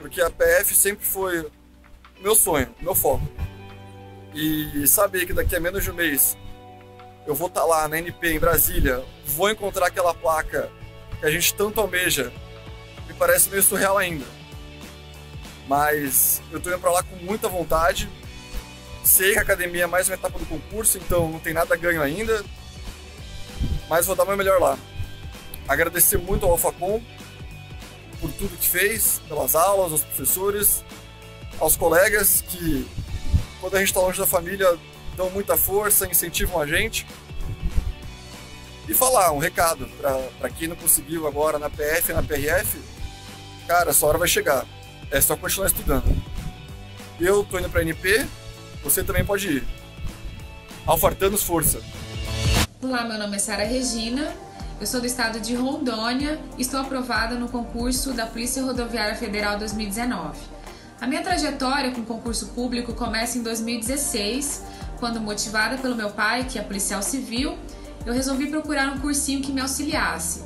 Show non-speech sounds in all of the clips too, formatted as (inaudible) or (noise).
Porque a PF sempre foi meu sonho, meu foco. E saber que daqui a menos de um mês eu vou estar tá lá na NP em Brasília, vou encontrar aquela placa que a gente tanto almeja, me parece meio surreal ainda. Mas eu estou indo para lá com muita vontade. Sei que a academia é mais uma etapa do concurso, então não tem nada ganho ainda. Mas vou dar o meu melhor lá. Agradecer muito ao AlphaCom por tudo que fez, pelas aulas, aos professores, aos colegas que, quando a gente está longe da família, dão muita força, incentivam a gente. E falar um recado para quem não conseguiu agora na PF, na PRF, cara, essa hora vai chegar. É só continuar estudando. Eu tô indo para NP, você também pode ir. Alfartanos Força. Olá, meu nome é Sara Regina, eu sou do estado de Rondônia e estou aprovada no concurso da Polícia Rodoviária Federal 2019. A minha trajetória com o concurso público começa em 2016, quando, motivada pelo meu pai, que é policial civil, eu resolvi procurar um cursinho que me auxiliasse.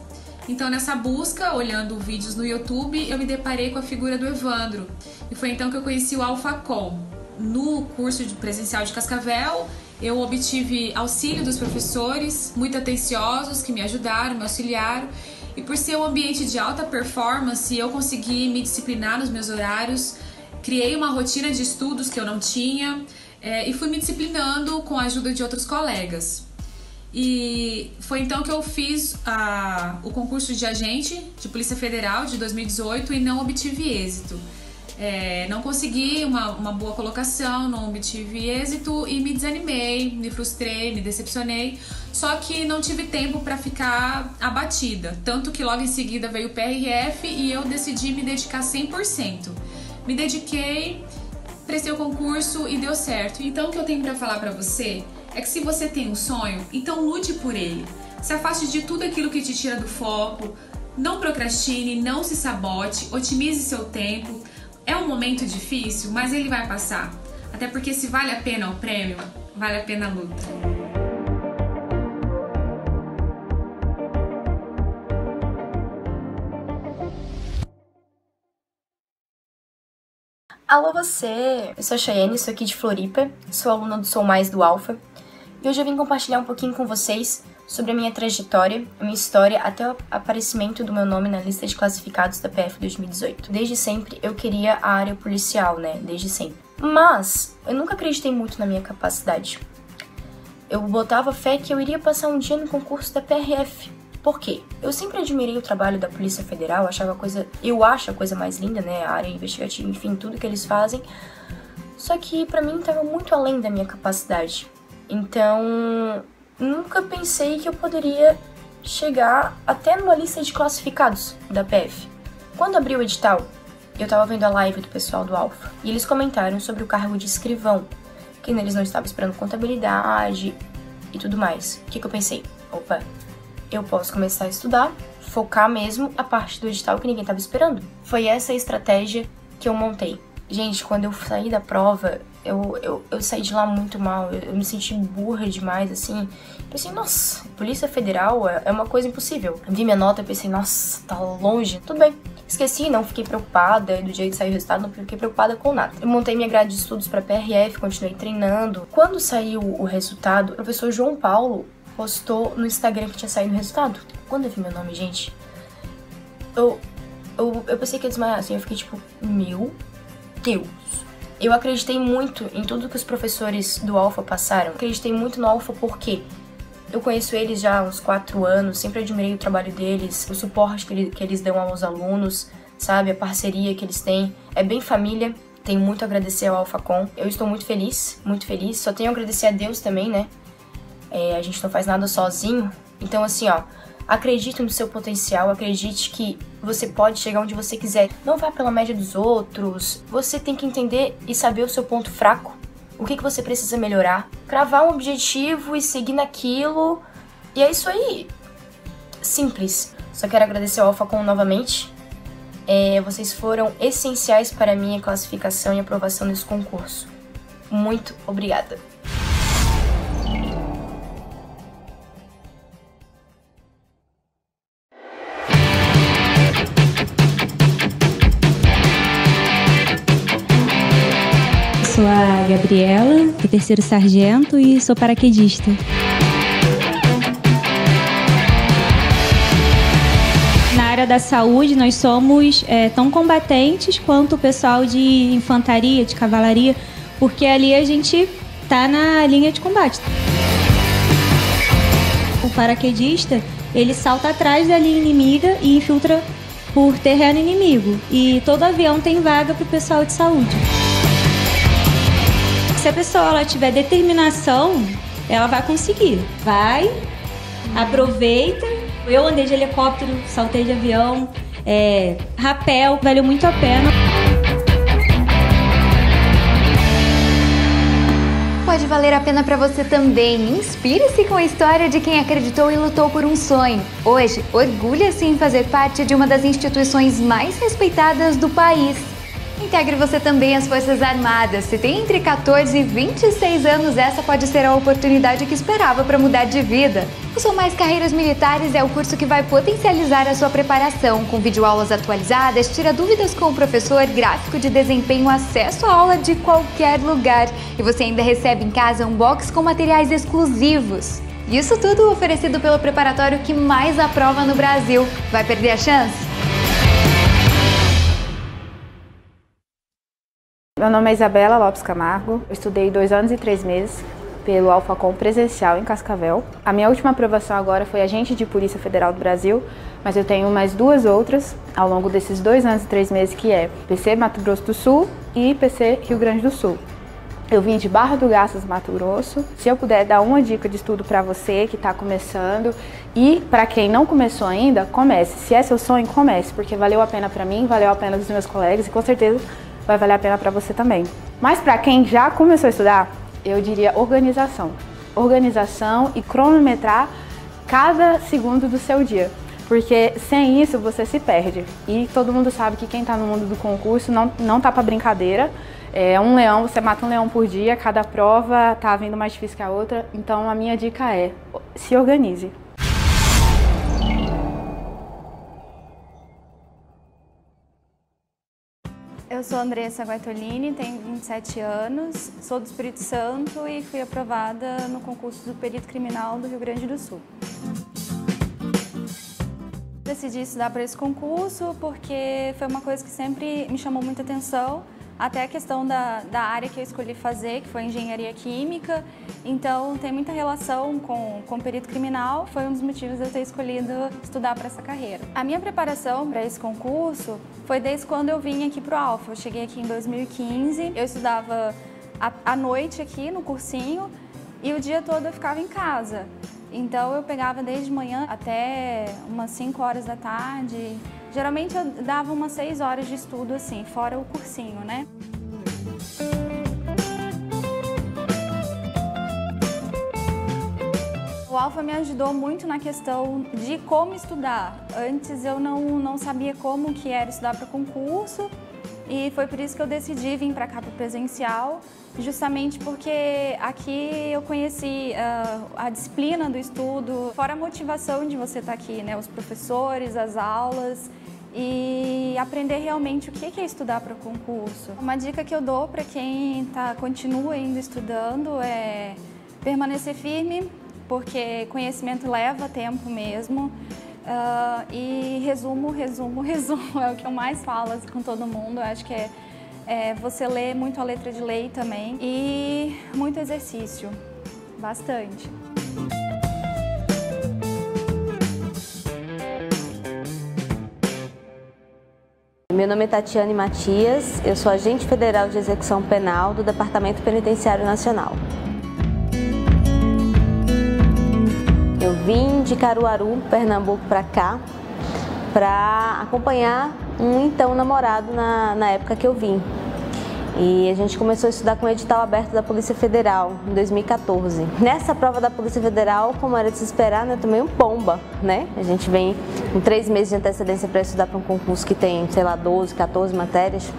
Então, nessa busca, olhando vídeos no YouTube, eu me deparei com a figura do Evandro. E foi então que eu conheci o Alfacom. No curso de presencial de Cascavel, eu obtive auxílio dos professores, muito atenciosos, que me ajudaram, me auxiliaram. E por ser um ambiente de alta performance, eu consegui me disciplinar nos meus horários, criei uma rotina de estudos que eu não tinha é, e fui me disciplinando com a ajuda de outros colegas. E foi então que eu fiz a, o concurso de agente de Polícia Federal de 2018 e não obtive êxito. É, não consegui uma, uma boa colocação, não obtive êxito e me desanimei, me frustrei, me decepcionei. Só que não tive tempo para ficar abatida. Tanto que logo em seguida veio o PRF e eu decidi me dedicar 100%. Me dediquei, prestei o concurso e deu certo. Então o que eu tenho para falar para você é que se você tem um sonho, então lute por ele. Se afaste de tudo aquilo que te tira do foco. Não procrastine, não se sabote, otimize seu tempo, é um momento difícil, mas ele vai passar. Até porque se vale a pena o prêmio, vale a pena a luta. Alô você! Eu sou a Cheyenne, sou aqui de Floripa, sou aluna do Sou Mais do Alfa e hoje eu vim compartilhar um pouquinho com vocês sobre a minha trajetória, a minha história até o aparecimento do meu nome na lista de classificados da PF 2018. Desde sempre eu queria a área policial, né? Desde sempre. Mas eu nunca acreditei muito na minha capacidade. Eu botava fé que eu iria passar um dia no concurso da PRF. Por quê? Eu sempre admirei o trabalho da Polícia Federal, achava a coisa, eu acho a coisa mais linda, né? A área investigativa, enfim, tudo que eles fazem. Só que para mim estava muito além da minha capacidade. Então, nunca pensei que eu poderia chegar até numa lista de classificados da PF. Quando abri o edital, eu estava vendo a live do pessoal do Alfa e eles comentaram sobre o cargo de escrivão, que eles não estavam esperando contabilidade e tudo mais. O que, que eu pensei? Opa, eu posso começar a estudar, focar mesmo a parte do edital que ninguém estava esperando. Foi essa a estratégia que eu montei. Gente, quando eu saí da prova, eu, eu, eu saí de lá muito mal, eu, eu me senti burra demais, assim. Pensei, nossa, Polícia Federal é, é uma coisa impossível. Vi minha nota e pensei, nossa, tá longe. Tudo bem, Esqueci, não fiquei preocupada do dia que saiu o resultado, não fiquei preocupada com nada. Eu montei minha grade de estudos para PRF, continuei treinando. Quando saiu o resultado, o professor João Paulo postou no Instagram que tinha saído o resultado. Quando eu vi meu nome, gente, eu, eu, eu pensei que ia desmaiar, assim, eu fiquei tipo, meu Deus, eu acreditei muito em tudo que os professores do Alfa passaram. Acreditei muito no Alfa porque eu conheço eles já há uns quatro anos, sempre admirei o trabalho deles, o suporte que eles dão aos alunos, sabe, a parceria que eles têm. É bem família, tenho muito a agradecer ao AlphaCon. Eu estou muito feliz, muito feliz. Só tenho a agradecer a Deus também, né? É, a gente não faz nada sozinho. Então, assim, ó, Acredite no seu potencial, acredite que você pode chegar onde você quiser. Não vá pela média dos outros. Você tem que entender e saber o seu ponto fraco, o que, que você precisa melhorar, cravar um objetivo e seguir naquilo. E é isso aí. Simples. Só quero agradecer ao AlphaCon novamente. É, vocês foram essenciais para a minha classificação e aprovação nesse concurso. Muito obrigada. Gabriela, terceiro sargento e sou paraquedista. Na área da saúde, nós somos é, tão combatentes quanto o pessoal de infantaria, de cavalaria, porque ali a gente está na linha de combate. O paraquedista, ele salta atrás da linha inimiga e infiltra por terreno inimigo. E todo avião tem vaga para o pessoal de saúde se a pessoa ela tiver determinação, ela vai conseguir. Vai, aproveita. Eu andei de helicóptero, saltei de avião, é, rapel, valeu muito a pena. Pode valer a pena para você também. Inspire-se com a história de quem acreditou e lutou por um sonho. Hoje, orgulha-se em fazer parte de uma das instituições mais respeitadas do país integre você também às Forças Armadas. Se tem entre 14 e 26 anos, essa pode ser a oportunidade que esperava para mudar de vida. O São Mais Carreiras Militares é o curso que vai potencializar a sua preparação, com videoaulas atualizadas, tira dúvidas com o professor, gráfico de desempenho, acesso à aula de qualquer lugar. E você ainda recebe em casa um box com materiais exclusivos. Isso tudo oferecido pelo preparatório que mais aprova no Brasil. Vai perder a chance? Meu nome é Isabela Lopes Camargo. Eu estudei dois anos e três meses pelo Alfacom presencial em Cascavel. A minha última aprovação agora foi agente de Polícia Federal do Brasil, mas eu tenho mais duas outras ao longo desses dois anos e três meses que é PC Mato Grosso do Sul e PC Rio Grande do Sul. Eu vim de Barra do Garças, Mato Grosso. Se eu puder dar uma dica de estudo para você que está começando e para quem não começou ainda, comece. Se é seu sonho, comece, porque valeu a pena para mim, valeu a pena dos meus colegas e com certeza vai valer a pena para você também. Mas para quem já começou a estudar, eu diria organização. Organização e cronometrar cada segundo do seu dia. Porque sem isso você se perde. E todo mundo sabe que quem está no mundo do concurso não, não tá para brincadeira. É um leão, você mata um leão por dia, cada prova tá vindo mais difícil que a outra. Então a minha dica é: se organize. Eu sou Andressa Guaitolini, tenho 27 anos, sou do Espírito Santo e fui aprovada no concurso do Perito Criminal do Rio Grande do Sul. Decidi estudar para esse concurso porque foi uma coisa que sempre me chamou muita atenção até a questão da, da área que eu escolhi fazer, que foi engenharia química. Então, tem muita relação com, com perito criminal, foi um dos motivos de eu ter escolhido estudar para essa carreira. A minha preparação para esse concurso foi desde quando eu vim aqui para o Alfa. Eu cheguei aqui em 2015, eu estudava à noite aqui no cursinho e o dia todo eu ficava em casa. Então, eu pegava desde manhã até umas 5 horas da tarde, Geralmente eu dava umas seis horas de estudo assim, fora o cursinho, né? O Alfa me ajudou muito na questão de como estudar. Antes eu não, não sabia como que era estudar para concurso e foi por isso que eu decidi vir para cá para presencial, justamente porque aqui eu conheci uh, a disciplina do estudo, fora a motivação de você estar tá aqui, né? os professores, as aulas e aprender realmente o que é estudar para o concurso. Uma dica que eu dou para quem tá, continua ainda estudando é permanecer firme, porque conhecimento leva tempo mesmo. Uh, e resumo, resumo, (laughs) resumo é o que eu mais falo assim, com todo mundo. Eu acho que é, é você lê muito a letra de lei também e muito exercício, bastante. Meu nome é Tatiane Matias, eu sou agente federal de execução penal do Departamento Penitenciário Nacional. Eu vim de Caruaru, Pernambuco, para cá, para acompanhar um então namorado na, na época que eu vim. E a gente começou a estudar com o edital aberto da Polícia Federal em 2014. Nessa prova da Polícia Federal, como era de se esperar, né, tomei um pomba, né? A gente vem com três meses de antecedência para estudar para um concurso que tem, sei lá, 12, 14 matérias.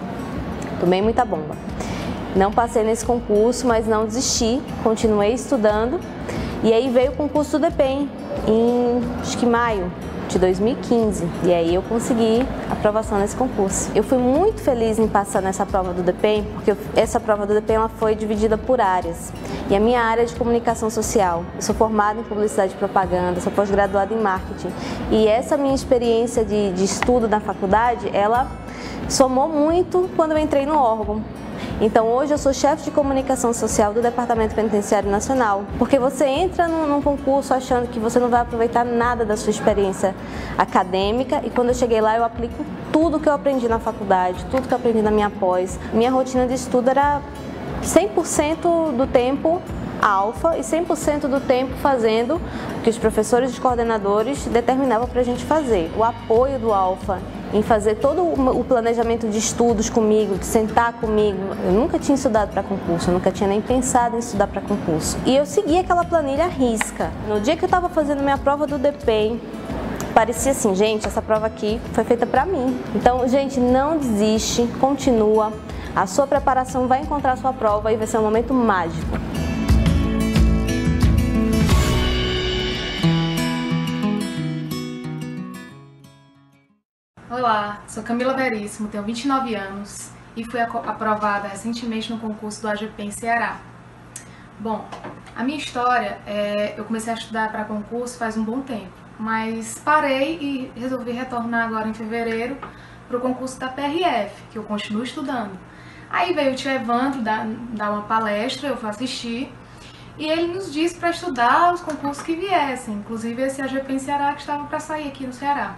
Tomei muita bomba. Não passei nesse concurso, mas não desisti, continuei estudando. E aí veio o concurso do DEPEN, em acho que maio de 2015 e aí eu consegui aprovação nesse concurso. Eu fui muito feliz em passar nessa prova do DPEM, porque essa prova do DPEM ela foi dividida por áreas. E a minha área é de comunicação social. Eu sou formada em publicidade e propaganda, sou pós-graduada em marketing. E essa minha experiência de, de estudo na faculdade, ela somou muito quando eu entrei no órgão então hoje eu sou chefe de comunicação social do Departamento Penitenciário Nacional, porque você entra num, num, concurso achando que você não vai aproveitar nada da sua experiência acadêmica e quando eu cheguei lá eu aplico tudo que eu aprendi na faculdade, tudo que eu aprendi na minha pós. Minha rotina de estudo era 100% do tempo alfa e 100% do tempo fazendo o que os professores e os coordenadores determinavam para a gente fazer. O apoio do alfa em fazer todo o planejamento de estudos comigo, de sentar comigo. Eu nunca tinha estudado para concurso, eu nunca tinha nem pensado em estudar para concurso. E eu segui aquela planilha risca. No dia que eu estava fazendo minha prova do DPEM, parecia assim, gente, essa prova aqui foi feita para mim. Então, gente, não desiste, continua. A sua preparação vai encontrar a sua prova e vai ser um momento mágico. Olá, sou Camila Veríssimo, tenho 29 anos e fui aprovada recentemente no concurso do AGP em Ceará. Bom, a minha história é, eu comecei a estudar para concurso faz um bom tempo, mas parei e resolvi retornar agora em fevereiro para o concurso da PRF, que eu continuo estudando. Aí veio o tio Evandro dar, dar uma palestra, eu fui assistir, e ele nos disse para estudar os concursos que viessem, inclusive esse AGP em Ceará que estava para sair aqui no Ceará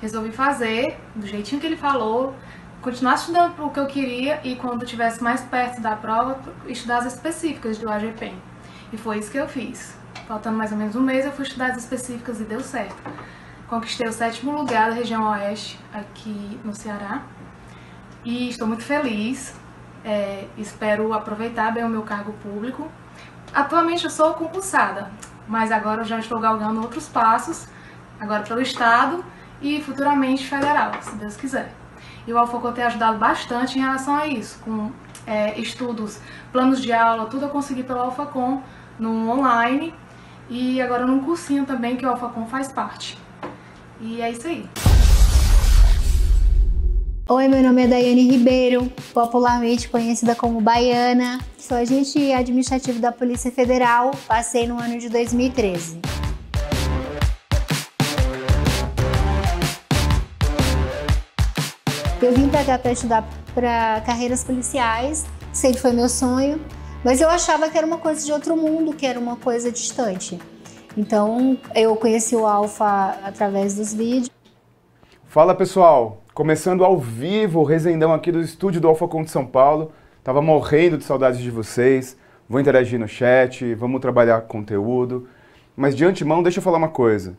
resolvi fazer do jeitinho que ele falou, continuar estudando o que eu queria e quando estivesse mais perto da prova, estudar as específicas do AGPEM. E foi isso que eu fiz. Faltando mais ou menos um mês, eu fui estudar as específicas e deu certo. Conquistei o sétimo lugar da região oeste aqui no Ceará e estou muito feliz. É, espero aproveitar bem o meu cargo público. Atualmente eu sou concursada, mas agora eu já estou galgando outros passos, agora pelo Estado e futuramente federal, se Deus quiser. E o Alfocô tem ajudado bastante em relação a isso, com é, estudos, planos de aula, tudo eu consegui pelo Alfacom no online e agora num cursinho também que o Alfacom faz parte. E é isso aí. Oi, meu nome é Daiane Ribeiro, popularmente conhecida como Baiana. Sou agente administrativo da Polícia Federal, passei no ano de 2013. Eu vim para cá para estudar para carreiras policiais, sempre foi meu sonho, mas eu achava que era uma coisa de outro mundo, que era uma coisa distante. Então, eu conheci o Alfa através dos vídeos. Fala pessoal, começando ao vivo o resendão aqui do estúdio do Alfa de São Paulo. Tava morrendo de saudades de vocês. Vou interagir no chat, vamos trabalhar conteúdo. Mas de antemão, deixa eu falar uma coisa.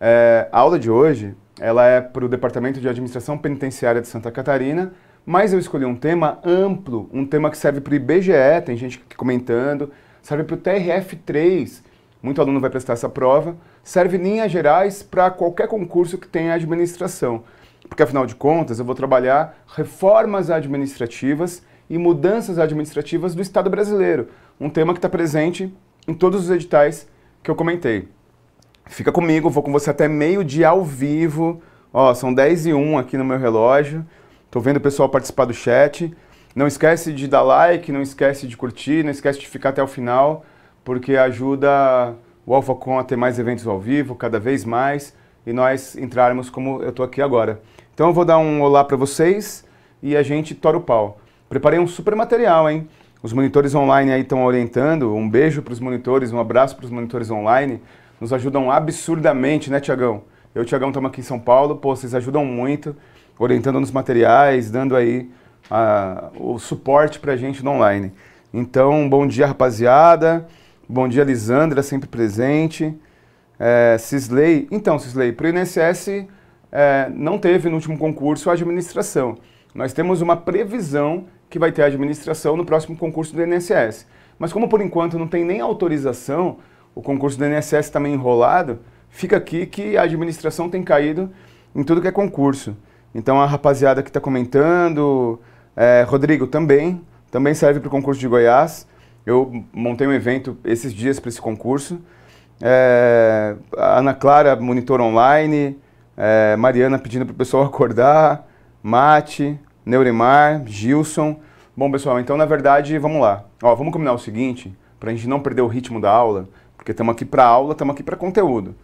É, a aula de hoje ela é para o Departamento de Administração Penitenciária de Santa Catarina, mas eu escolhi um tema amplo, um tema que serve para o IBGE, tem gente comentando, serve para o TRF3, muito aluno vai prestar essa prova, serve em linhas gerais para qualquer concurso que tenha administração, porque afinal de contas eu vou trabalhar reformas administrativas e mudanças administrativas do Estado brasileiro, um tema que está presente em todos os editais que eu comentei. Fica comigo, vou com você até meio-dia ao vivo. Ó, são 10 e 1 aqui no meu relógio. Tô vendo o pessoal participar do chat. Não esquece de dar like, não esquece de curtir, não esquece de ficar até o final, porque ajuda o AlphaCon a ter mais eventos ao vivo, cada vez mais, e nós entrarmos como eu tô aqui agora. Então eu vou dar um olá para vocês e a gente tora o pau. Preparei um super material, hein? Os monitores online aí estão orientando. Um beijo para os monitores, um abraço para os monitores online nos ajudam absurdamente, né, Tiagão? Eu e o Tiagão estamos aqui em São Paulo, pô, vocês ajudam muito, orientando nos materiais, dando aí a, o suporte para a gente no online. Então, bom dia, rapaziada. Bom dia, Lisandra, sempre presente. É, Cisley, então, Cisley, para o INSS é, não teve no último concurso a administração. Nós temos uma previsão que vai ter a administração no próximo concurso do INSS. Mas como por enquanto não tem nem autorização, o concurso do INSS também enrolado, fica aqui que a administração tem caído em tudo que é concurso. Então a rapaziada que está comentando, é, Rodrigo também, também serve para o concurso de Goiás. Eu montei um evento esses dias para esse concurso. É, Ana Clara, monitor online, é, Mariana pedindo para o pessoal (laughs) acordar, Mate, Neurimar, Gilson. Bom, pessoal, então na verdade, vamos lá. Ó, vamos combinar o seguinte, para a gente não perder o ritmo da aula porque estamos aqui para aula, estamos aqui para conteúdo.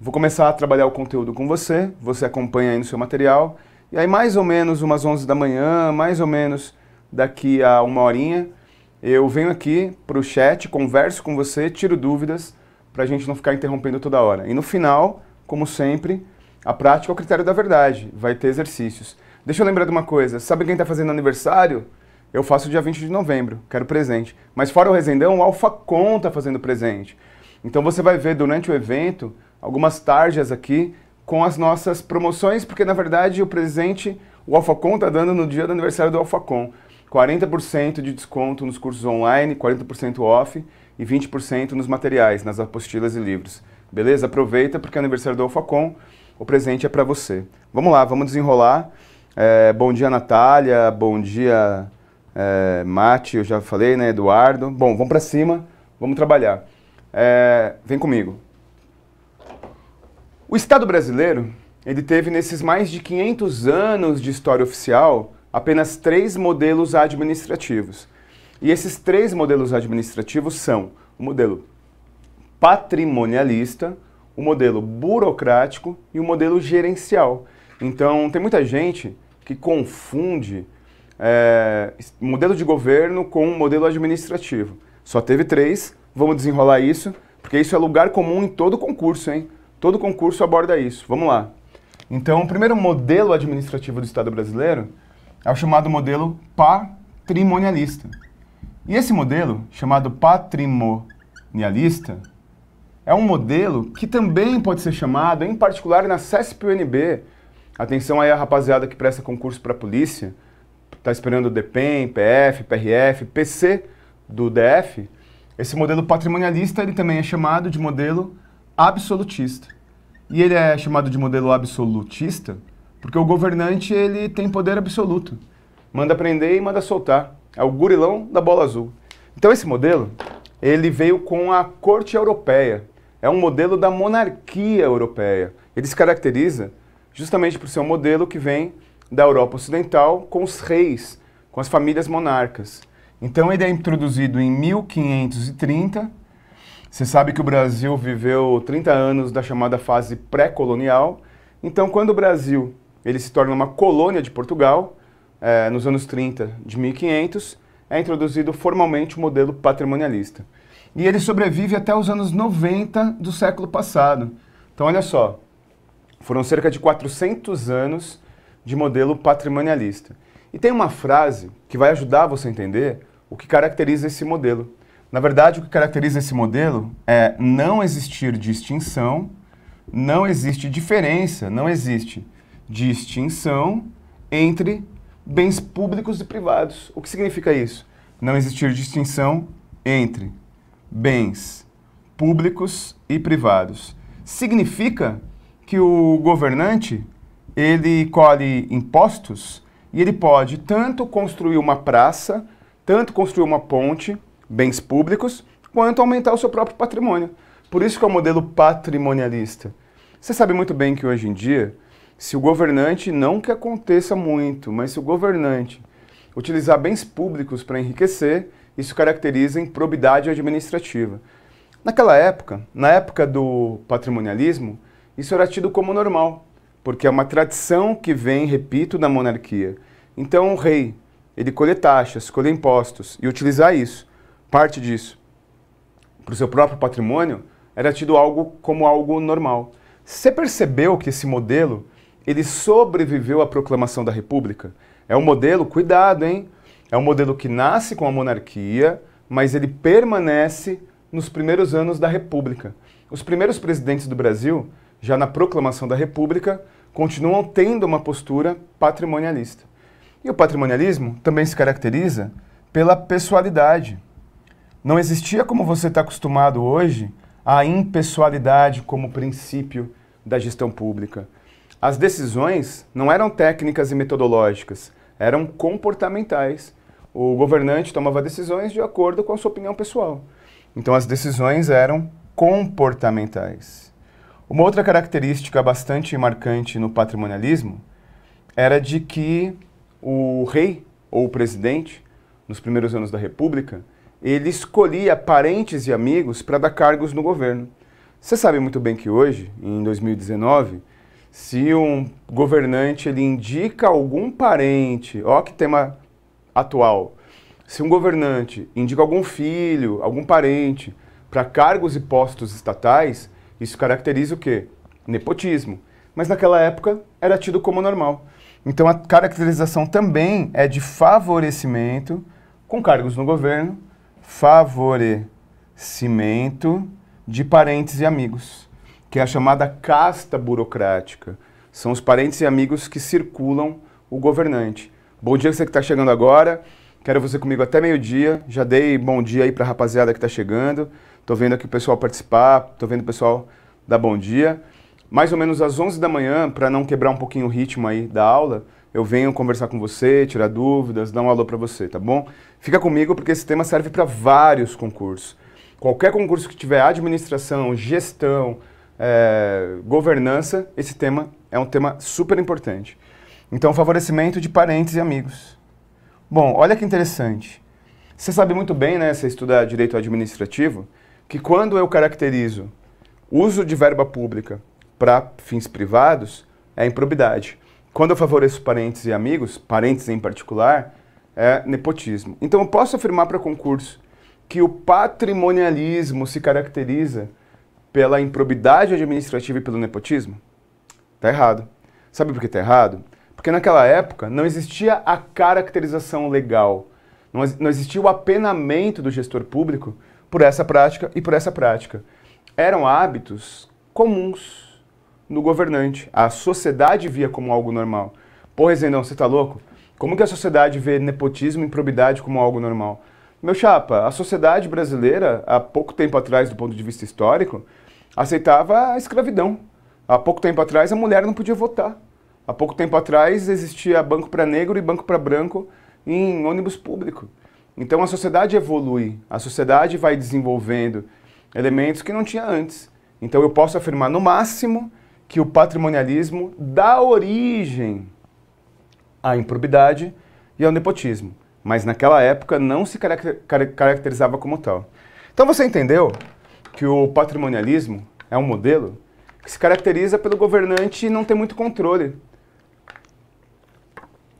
Vou começar a trabalhar o conteúdo com você, você acompanha aí no seu material, e aí mais ou menos umas 11 da manhã, mais ou menos daqui a uma horinha, eu venho aqui para o chat, converso com você, tiro dúvidas, para a gente não ficar interrompendo toda hora. E no final, como sempre, a prática é o critério da verdade, vai ter exercícios. Deixa eu lembrar de uma coisa, sabe quem está fazendo aniversário? Eu faço dia 20 de novembro, quero presente. Mas fora o Resendão, o Alfa Con está fazendo presente. Então você vai ver durante o evento algumas tarjas aqui com as nossas promoções, porque na verdade o presente o Alphacon está dando no dia do aniversário do Alphacon. 40% de desconto nos cursos online, 40% off e 20% nos materiais, nas apostilas e livros. Beleza? Aproveita porque é aniversário do Alphacon, o presente é para você. Vamos lá, vamos desenrolar. É, bom dia, Natália. Bom dia, é, Mate, eu já falei, né, Eduardo. Bom, vamos para cima, vamos trabalhar. É, vem comigo. O Estado brasileiro, ele teve nesses mais de 500 anos de história oficial apenas três modelos administrativos. E esses três modelos administrativos são o modelo patrimonialista, o modelo burocrático e o modelo gerencial. Então, tem muita gente que confunde é, modelo de governo com modelo administrativo. Só teve três, Vamos desenrolar isso, porque isso é lugar comum em todo concurso, hein? Todo concurso aborda isso. Vamos lá. Então, o primeiro modelo administrativo do Estado brasileiro é o chamado modelo patrimonialista. E esse modelo, chamado patrimonialista, é um modelo que também pode ser chamado, em particular na CESP-UNB. Atenção aí a rapaziada que presta concurso para a polícia, está esperando o DPEM, PF, PRF, PC do DF, esse modelo patrimonialista ele também é chamado de modelo absolutista. E ele é chamado de modelo absolutista porque o governante ele tem poder absoluto. Manda prender e manda soltar. É o gurilão da bola azul. Então esse modelo ele veio com a corte europeia. É um modelo da monarquia europeia. Ele se caracteriza justamente por ser um modelo que vem da Europa Ocidental com os reis, com as famílias monarcas. Então ele é introduzido em 1530. Você sabe que o Brasil viveu 30 anos da chamada fase pré-colonial. Então, quando o Brasil ele se torna uma colônia de Portugal, eh, nos anos 30 de 1500, é introduzido formalmente o modelo patrimonialista. E ele sobrevive até os anos 90 do século passado. Então, olha só, foram cerca de 400 anos de modelo patrimonialista. E tem uma frase que vai ajudar você a entender o que caracteriza esse modelo. Na verdade, o que caracteriza esse modelo é não existir distinção, não existe diferença, não existe distinção entre bens públicos e privados. O que significa isso? Não existir distinção entre bens públicos e privados. Significa que o governante, ele colhe impostos e ele pode tanto construir uma praça tanto construir uma ponte, bens públicos, quanto aumentar o seu próprio patrimônio. Por isso que é o um modelo patrimonialista. Você sabe muito bem que hoje em dia, se o governante, não que aconteça muito, mas se o governante utilizar bens públicos para enriquecer, isso caracteriza improbidade administrativa. Naquela época, na época do patrimonialismo, isso era tido como normal, porque é uma tradição que vem, repito, da monarquia. Então o rei, ele colher taxas, colher impostos e utilizar isso, parte disso, para o seu próprio patrimônio, era tido algo como algo normal. Você percebeu que esse modelo ele sobreviveu à proclamação da República? É um modelo, cuidado, hein? É um modelo que nasce com a monarquia, mas ele permanece nos primeiros anos da República. Os primeiros presidentes do Brasil, já na proclamação da República, continuam tendo uma postura patrimonialista. E o patrimonialismo também se caracteriza pela pessoalidade. Não existia, como você está acostumado hoje, a impessoalidade como princípio da gestão pública. As decisões não eram técnicas e metodológicas, eram comportamentais. O governante tomava decisões de acordo com a sua opinião pessoal. Então as decisões eram comportamentais. Uma outra característica bastante marcante no patrimonialismo era de que o rei ou o presidente, nos primeiros anos da República, ele escolhia parentes e amigos para dar cargos no governo. Você sabe muito bem que hoje, em 2019, se um governante ele indica algum parente, ó que tema atual, se um governante indica algum filho, algum parente para cargos e postos estatais, isso caracteriza o quê? Nepotismo. Mas naquela época era tido como normal. Então a caracterização também é de favorecimento com cargos no governo, favorecimento de parentes e amigos, que é a chamada casta burocrática. São os parentes e amigos que circulam o governante. Bom dia você que está chegando agora. Quero você comigo até meio-dia. Já dei bom dia aí para a rapaziada que está chegando. Estou vendo aqui o pessoal participar, estou vendo o pessoal dar bom dia mais ou menos às 11 da manhã, para não quebrar um pouquinho o ritmo aí da aula, eu venho conversar com você, tirar dúvidas, dar um alô para você, tá bom? Fica comigo porque esse tema serve para vários concursos. Qualquer concurso que tiver administração, gestão, é, governança, esse tema é um tema super importante. Então, favorecimento de parentes e amigos. Bom, olha que interessante. Você sabe muito bem, né, você estuda direito administrativo, que quando eu caracterizo uso de verba pública para fins privados é improbidade. Quando eu favoreço parentes e amigos, parentes em particular, é nepotismo. Então eu posso afirmar para concurso que o patrimonialismo se caracteriza pela improbidade administrativa e pelo nepotismo? Tá errado. Sabe por que tá errado? Porque naquela época não existia a caracterização legal, não existia o apenamento do gestor público por essa prática e por essa prática. Eram hábitos comuns, no governante. A sociedade via como algo normal. Pô, Rezendão, você tá louco? Como que a sociedade vê nepotismo e improbidade como algo normal? Meu chapa, a sociedade brasileira, há pouco tempo atrás, do ponto de vista histórico, aceitava a escravidão. Há pouco tempo atrás, a mulher não podia votar. Há pouco tempo atrás, existia banco para negro e banco para branco em ônibus público. Então, a sociedade evolui, a sociedade vai desenvolvendo elementos que não tinha antes. Então, eu posso afirmar, no máximo, que o patrimonialismo dá origem à improbidade e ao nepotismo, mas naquela época não se caracterizava como tal. Então você entendeu que o patrimonialismo é um modelo que se caracteriza pelo governante não ter muito controle.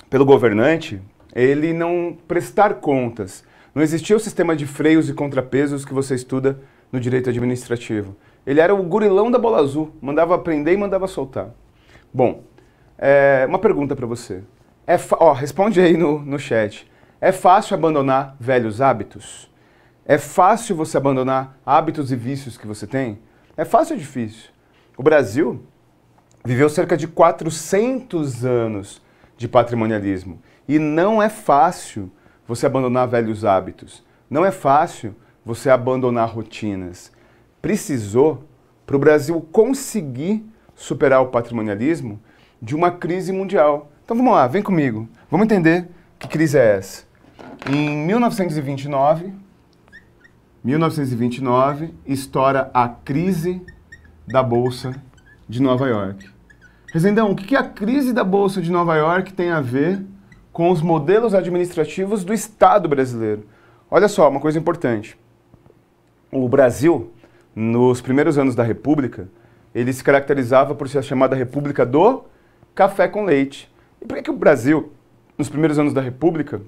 Pelo governante, ele não prestar contas. Não existia o sistema de freios e contrapesos que você estuda no direito administrativo. Ele era o gorilão da bola azul, mandava prender e mandava soltar. Bom, é, uma pergunta para você. É ó, responde aí no, no chat. É fácil abandonar velhos hábitos? É fácil você abandonar hábitos e vícios que você tem? É fácil ou difícil? O Brasil viveu cerca de 400 anos de patrimonialismo e não é fácil você abandonar velhos hábitos. Não é fácil você abandonar rotinas precisou para o Brasil conseguir superar o patrimonialismo de uma crise mundial. Então vamos lá, vem comigo. Vamos entender que crise é essa. Em 1929, 1929 estoura a crise da bolsa de Nova York. Rezendão, o que a crise da bolsa de Nova York tem a ver com os modelos administrativos do Estado brasileiro? Olha só, uma coisa importante. O Brasil nos primeiros anos da República, ele se caracterizava por ser a chamada República do Café com Leite. E por que, que o Brasil, nos primeiros anos da República,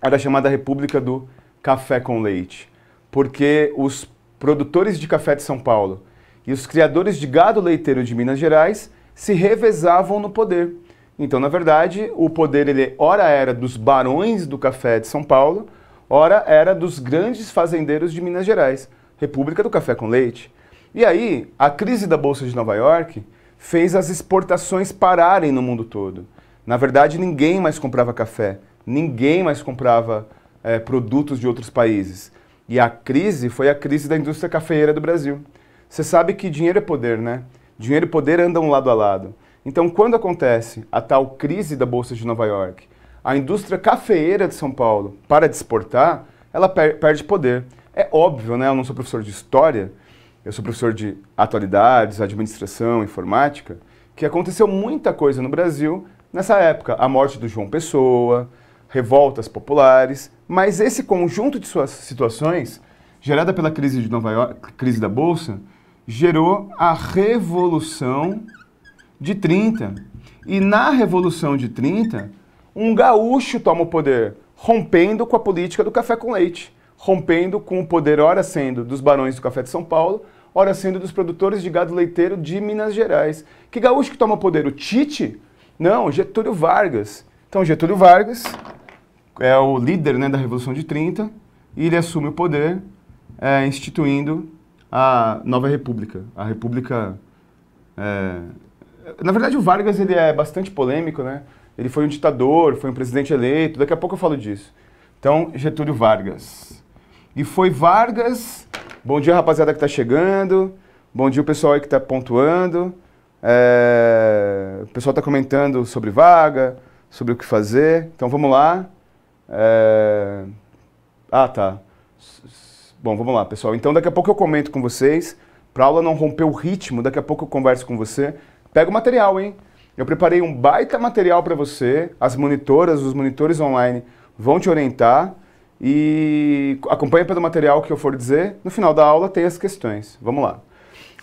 era chamada República do Café com Leite? Porque os produtores de café de São Paulo e os criadores de gado leiteiro de Minas Gerais se revezavam no poder. Então, na verdade, o poder ele ora era dos barões do café de São Paulo, ora era dos grandes fazendeiros de Minas Gerais. República do Café com Leite. E aí, a crise da Bolsa de Nova York fez as exportações pararem no mundo todo. Na verdade, ninguém mais comprava café, ninguém mais comprava é, produtos de outros países. E a crise foi a crise da indústria cafeeira do Brasil. Você sabe que dinheiro é poder, né? Dinheiro e poder andam lado a lado. Então, quando acontece a tal crise da Bolsa de Nova York, a indústria cafeeira de São Paulo para de exportar, ela per perde poder. É óbvio, né? Eu não sou professor de história, eu sou professor de atualidades, administração, informática, que aconteceu muita coisa no Brasil nessa época. A morte do João Pessoa, revoltas populares, mas esse conjunto de suas situações, gerada pela crise de Nova York, crise da Bolsa, gerou a Revolução de 30. E na Revolução de 30, um gaúcho toma o poder, rompendo com a política do café com leite rompendo com o poder, ora sendo dos barões do café de São Paulo, ora sendo dos produtores de gado leiteiro de Minas Gerais. Que gaúcho que toma poder? O Tite? Não, Getúlio Vargas. Então, Getúlio Vargas é o líder né, da Revolução de 30 e ele assume o poder é, instituindo a nova república. A república... É... Na verdade, o Vargas ele é bastante polêmico, né? Ele foi um ditador, foi um presidente eleito, daqui a pouco eu falo disso. Então, Getúlio Vargas. E foi Vargas. Bom dia, rapaziada que tá chegando. Bom dia, o pessoal aí que tá pontuando. É... O pessoal tá comentando sobre vaga, sobre o que fazer. Então vamos lá. É... Ah, tá. Bom, vamos lá, pessoal. Então daqui a pouco eu comento com vocês. Pra aula não romper o ritmo, daqui a pouco eu converso com você. Pega o material, hein? Eu preparei um baita material para você. As monitoras, os monitores online vão te orientar e acompanhe pelo material que eu for dizer. No final da aula tem as questões. Vamos lá.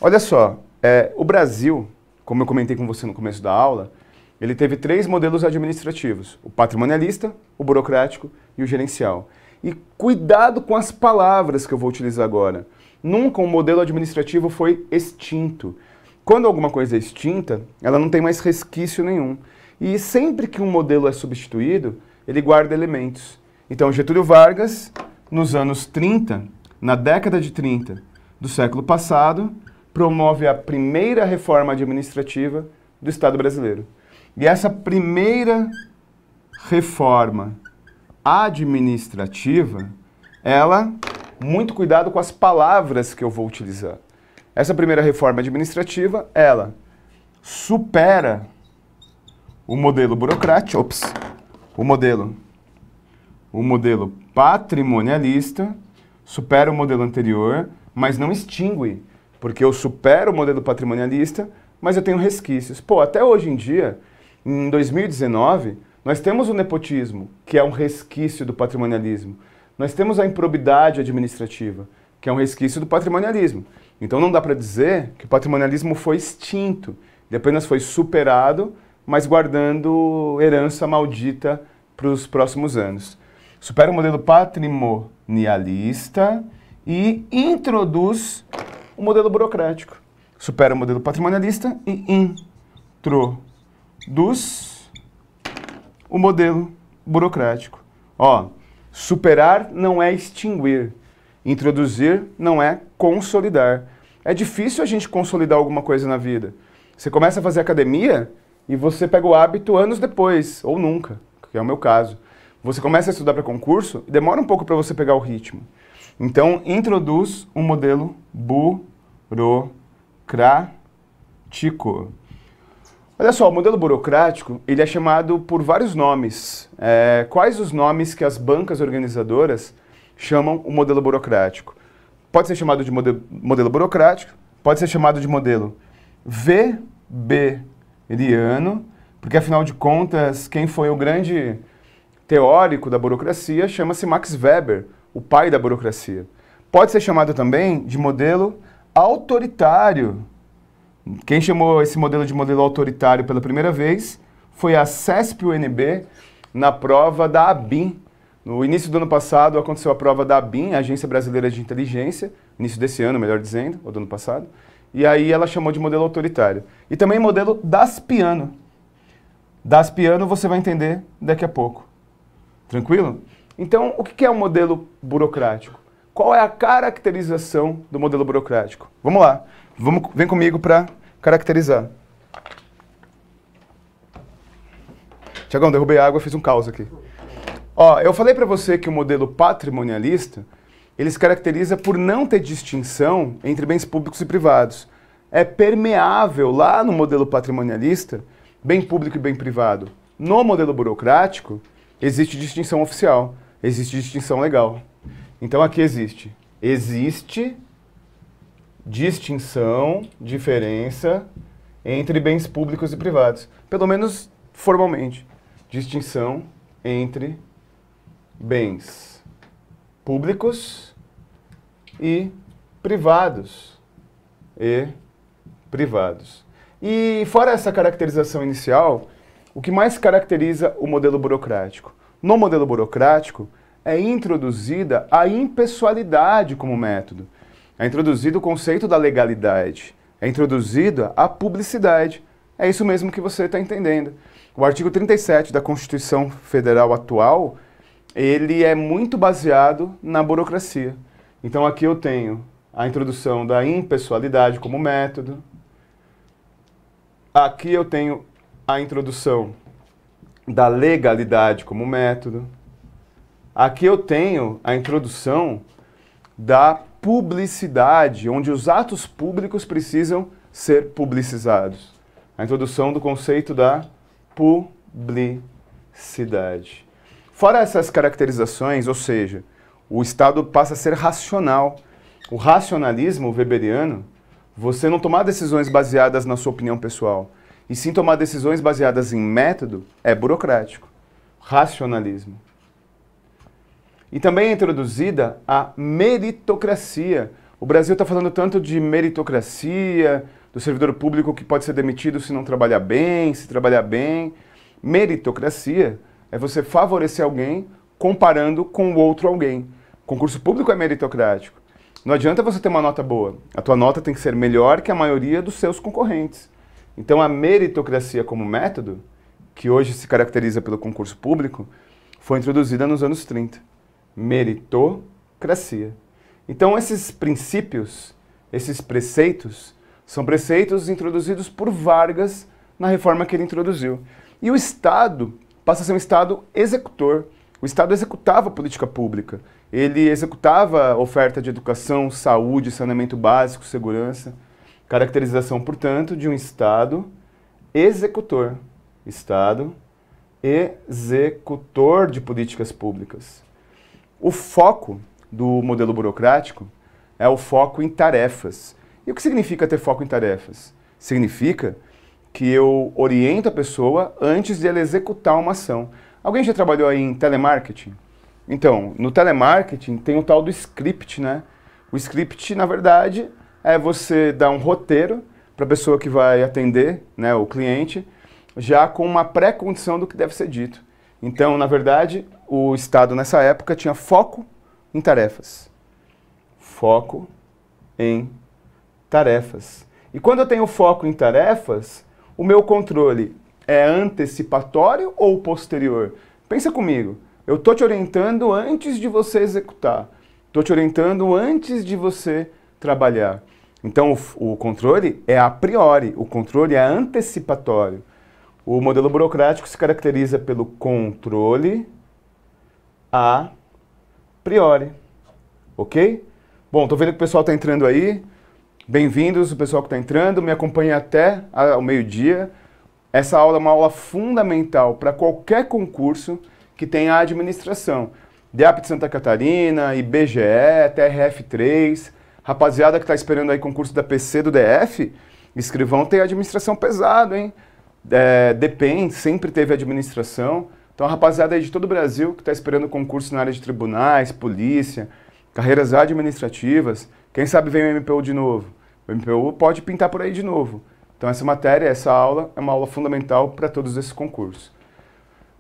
Olha só, é, o Brasil, como eu comentei com você no começo da aula, ele teve três modelos administrativos: o patrimonialista, o burocrático e o gerencial. E cuidado com as palavras que eu vou utilizar agora. Nunca um modelo administrativo foi extinto. Quando alguma coisa é extinta, ela não tem mais resquício nenhum. E sempre que um modelo é substituído, ele guarda elementos. Então, Getúlio Vargas, nos anos 30, na década de 30 do século passado, promove a primeira reforma administrativa do Estado brasileiro. E essa primeira reforma administrativa, ela, muito cuidado com as palavras que eu vou utilizar. Essa primeira reforma administrativa, ela supera o modelo burocrático, ops, o modelo o modelo patrimonialista supera o modelo anterior, mas não extingue, porque eu supero o modelo patrimonialista, mas eu tenho resquícios. Pô, até hoje em dia, em 2019, nós temos o nepotismo, que é um resquício do patrimonialismo. Nós temos a improbidade administrativa, que é um resquício do patrimonialismo. Então não dá para dizer que o patrimonialismo foi extinto, ele apenas foi superado, mas guardando herança maldita para os próximos anos supera o modelo patrimonialista e introduz o modelo burocrático. Supera o modelo patrimonialista e introduz o modelo burocrático. Ó, superar não é extinguir, introduzir não é consolidar. É difícil a gente consolidar alguma coisa na vida. Você começa a fazer academia e você pega o hábito anos depois, ou nunca, que é o meu caso. Você começa a estudar para concurso, demora um pouco para você pegar o ritmo. Então, introduz um modelo burocrático. Olha só, o modelo burocrático, ele é chamado por vários nomes. É, quais os nomes que as bancas organizadoras chamam o modelo burocrático? Pode ser chamado de modelo, modelo burocrático, pode ser chamado de modelo VBeriano, porque afinal de contas, quem foi o grande teórico da burocracia chama-se Max Weber, o pai da burocracia. Pode ser chamado também de modelo autoritário. Quem chamou esse modelo de modelo autoritário pela primeira vez foi a CESP-UNB na prova da ABIN. No início do ano passado aconteceu a prova da ABIN, Agência Brasileira de Inteligência, início desse ano, melhor dizendo, ou do ano passado, e aí ela chamou de modelo autoritário. E também modelo Daspiano. Daspiano você vai entender daqui a pouco. Tranquilo? Então, o que é um modelo burocrático? Qual é a caracterização do modelo burocrático? Vamos lá. Vamos, vem comigo para caracterizar. Tiagão, derrubei a água, fiz um caos aqui. Ó, eu falei para você que o modelo patrimonialista, ele se caracteriza por não ter distinção entre bens públicos e privados. É permeável lá no modelo patrimonialista, bem público e bem privado. No modelo burocrático, Existe distinção oficial, existe distinção legal. Então aqui existe. Existe distinção, diferença entre bens públicos e privados. Pelo menos formalmente. Distinção entre bens públicos e privados. E privados. E fora essa caracterização inicial, o que mais caracteriza o modelo burocrático? No modelo burocrático, é introduzida a impessoalidade como método. É introduzido o conceito da legalidade. É introduzida a publicidade. É isso mesmo que você está entendendo. O artigo 37 da Constituição Federal atual, ele é muito baseado na burocracia. Então aqui eu tenho a introdução da impessoalidade como método. Aqui eu tenho a introdução da legalidade como método. Aqui eu tenho a introdução da publicidade, onde os atos públicos precisam ser publicizados. A introdução do conceito da publicidade. Fora essas caracterizações, ou seja, o Estado passa a ser racional. O racionalismo weberiano, você não tomar decisões baseadas na sua opinião pessoal, e sim tomar decisões baseadas em método é burocrático, racionalismo. E também é introduzida a meritocracia. O Brasil está falando tanto de meritocracia, do servidor público que pode ser demitido se não trabalhar bem, se trabalhar bem. Meritocracia é você favorecer alguém comparando com outro alguém. Concurso público é meritocrático. Não adianta você ter uma nota boa. A tua nota tem que ser melhor que a maioria dos seus concorrentes. Então, a meritocracia como método, que hoje se caracteriza pelo concurso público, foi introduzida nos anos 30. Meritocracia. Então, esses princípios, esses preceitos, são preceitos introduzidos por Vargas na reforma que ele introduziu. E o Estado passa a ser um Estado executor. O Estado executava política pública. Ele executava oferta de educação, saúde, saneamento básico, segurança. Caracterização, portanto, de um Estado executor. Estado executor de políticas públicas. O foco do modelo burocrático é o foco em tarefas. E o que significa ter foco em tarefas? Significa que eu oriento a pessoa antes de ela executar uma ação. Alguém já trabalhou em telemarketing? Então, no telemarketing tem o tal do script, né? O script, na verdade, é você dar um roteiro para a pessoa que vai atender, né, o cliente, já com uma pré-condição do que deve ser dito. Então, na verdade, o Estado nessa época tinha foco em tarefas. Foco em tarefas. E quando eu tenho foco em tarefas, o meu controle é antecipatório ou posterior? Pensa comigo. Eu estou te orientando antes de você executar. Estou te orientando antes de você trabalhar. Então, o, o, controle é a priori, o controle é antecipatório. O modelo burocrático se caracteriza pelo controle a priori. Ok? Bom, estou vendo que o pessoal está entrando aí. Bem-vindos, o pessoal que está entrando. Me acompanha até ao meio-dia. Essa aula é uma aula fundamental para qualquer concurso que tenha administração. DEAP de Santa Catarina, IBGE, TRF3 Rapaziada que está esperando aí concurso da PC do DF, escrivão tem administração pesado, hein? É, Depende, sempre teve administração. Então, a rapaziada aí de todo o Brasil que está esperando concurso na área de tribunais, polícia, carreiras administrativas, quem sabe vem o MPU de novo. O MPU pode pintar por aí de novo. Então, essa matéria, essa aula, é uma aula fundamental para todos esses concursos.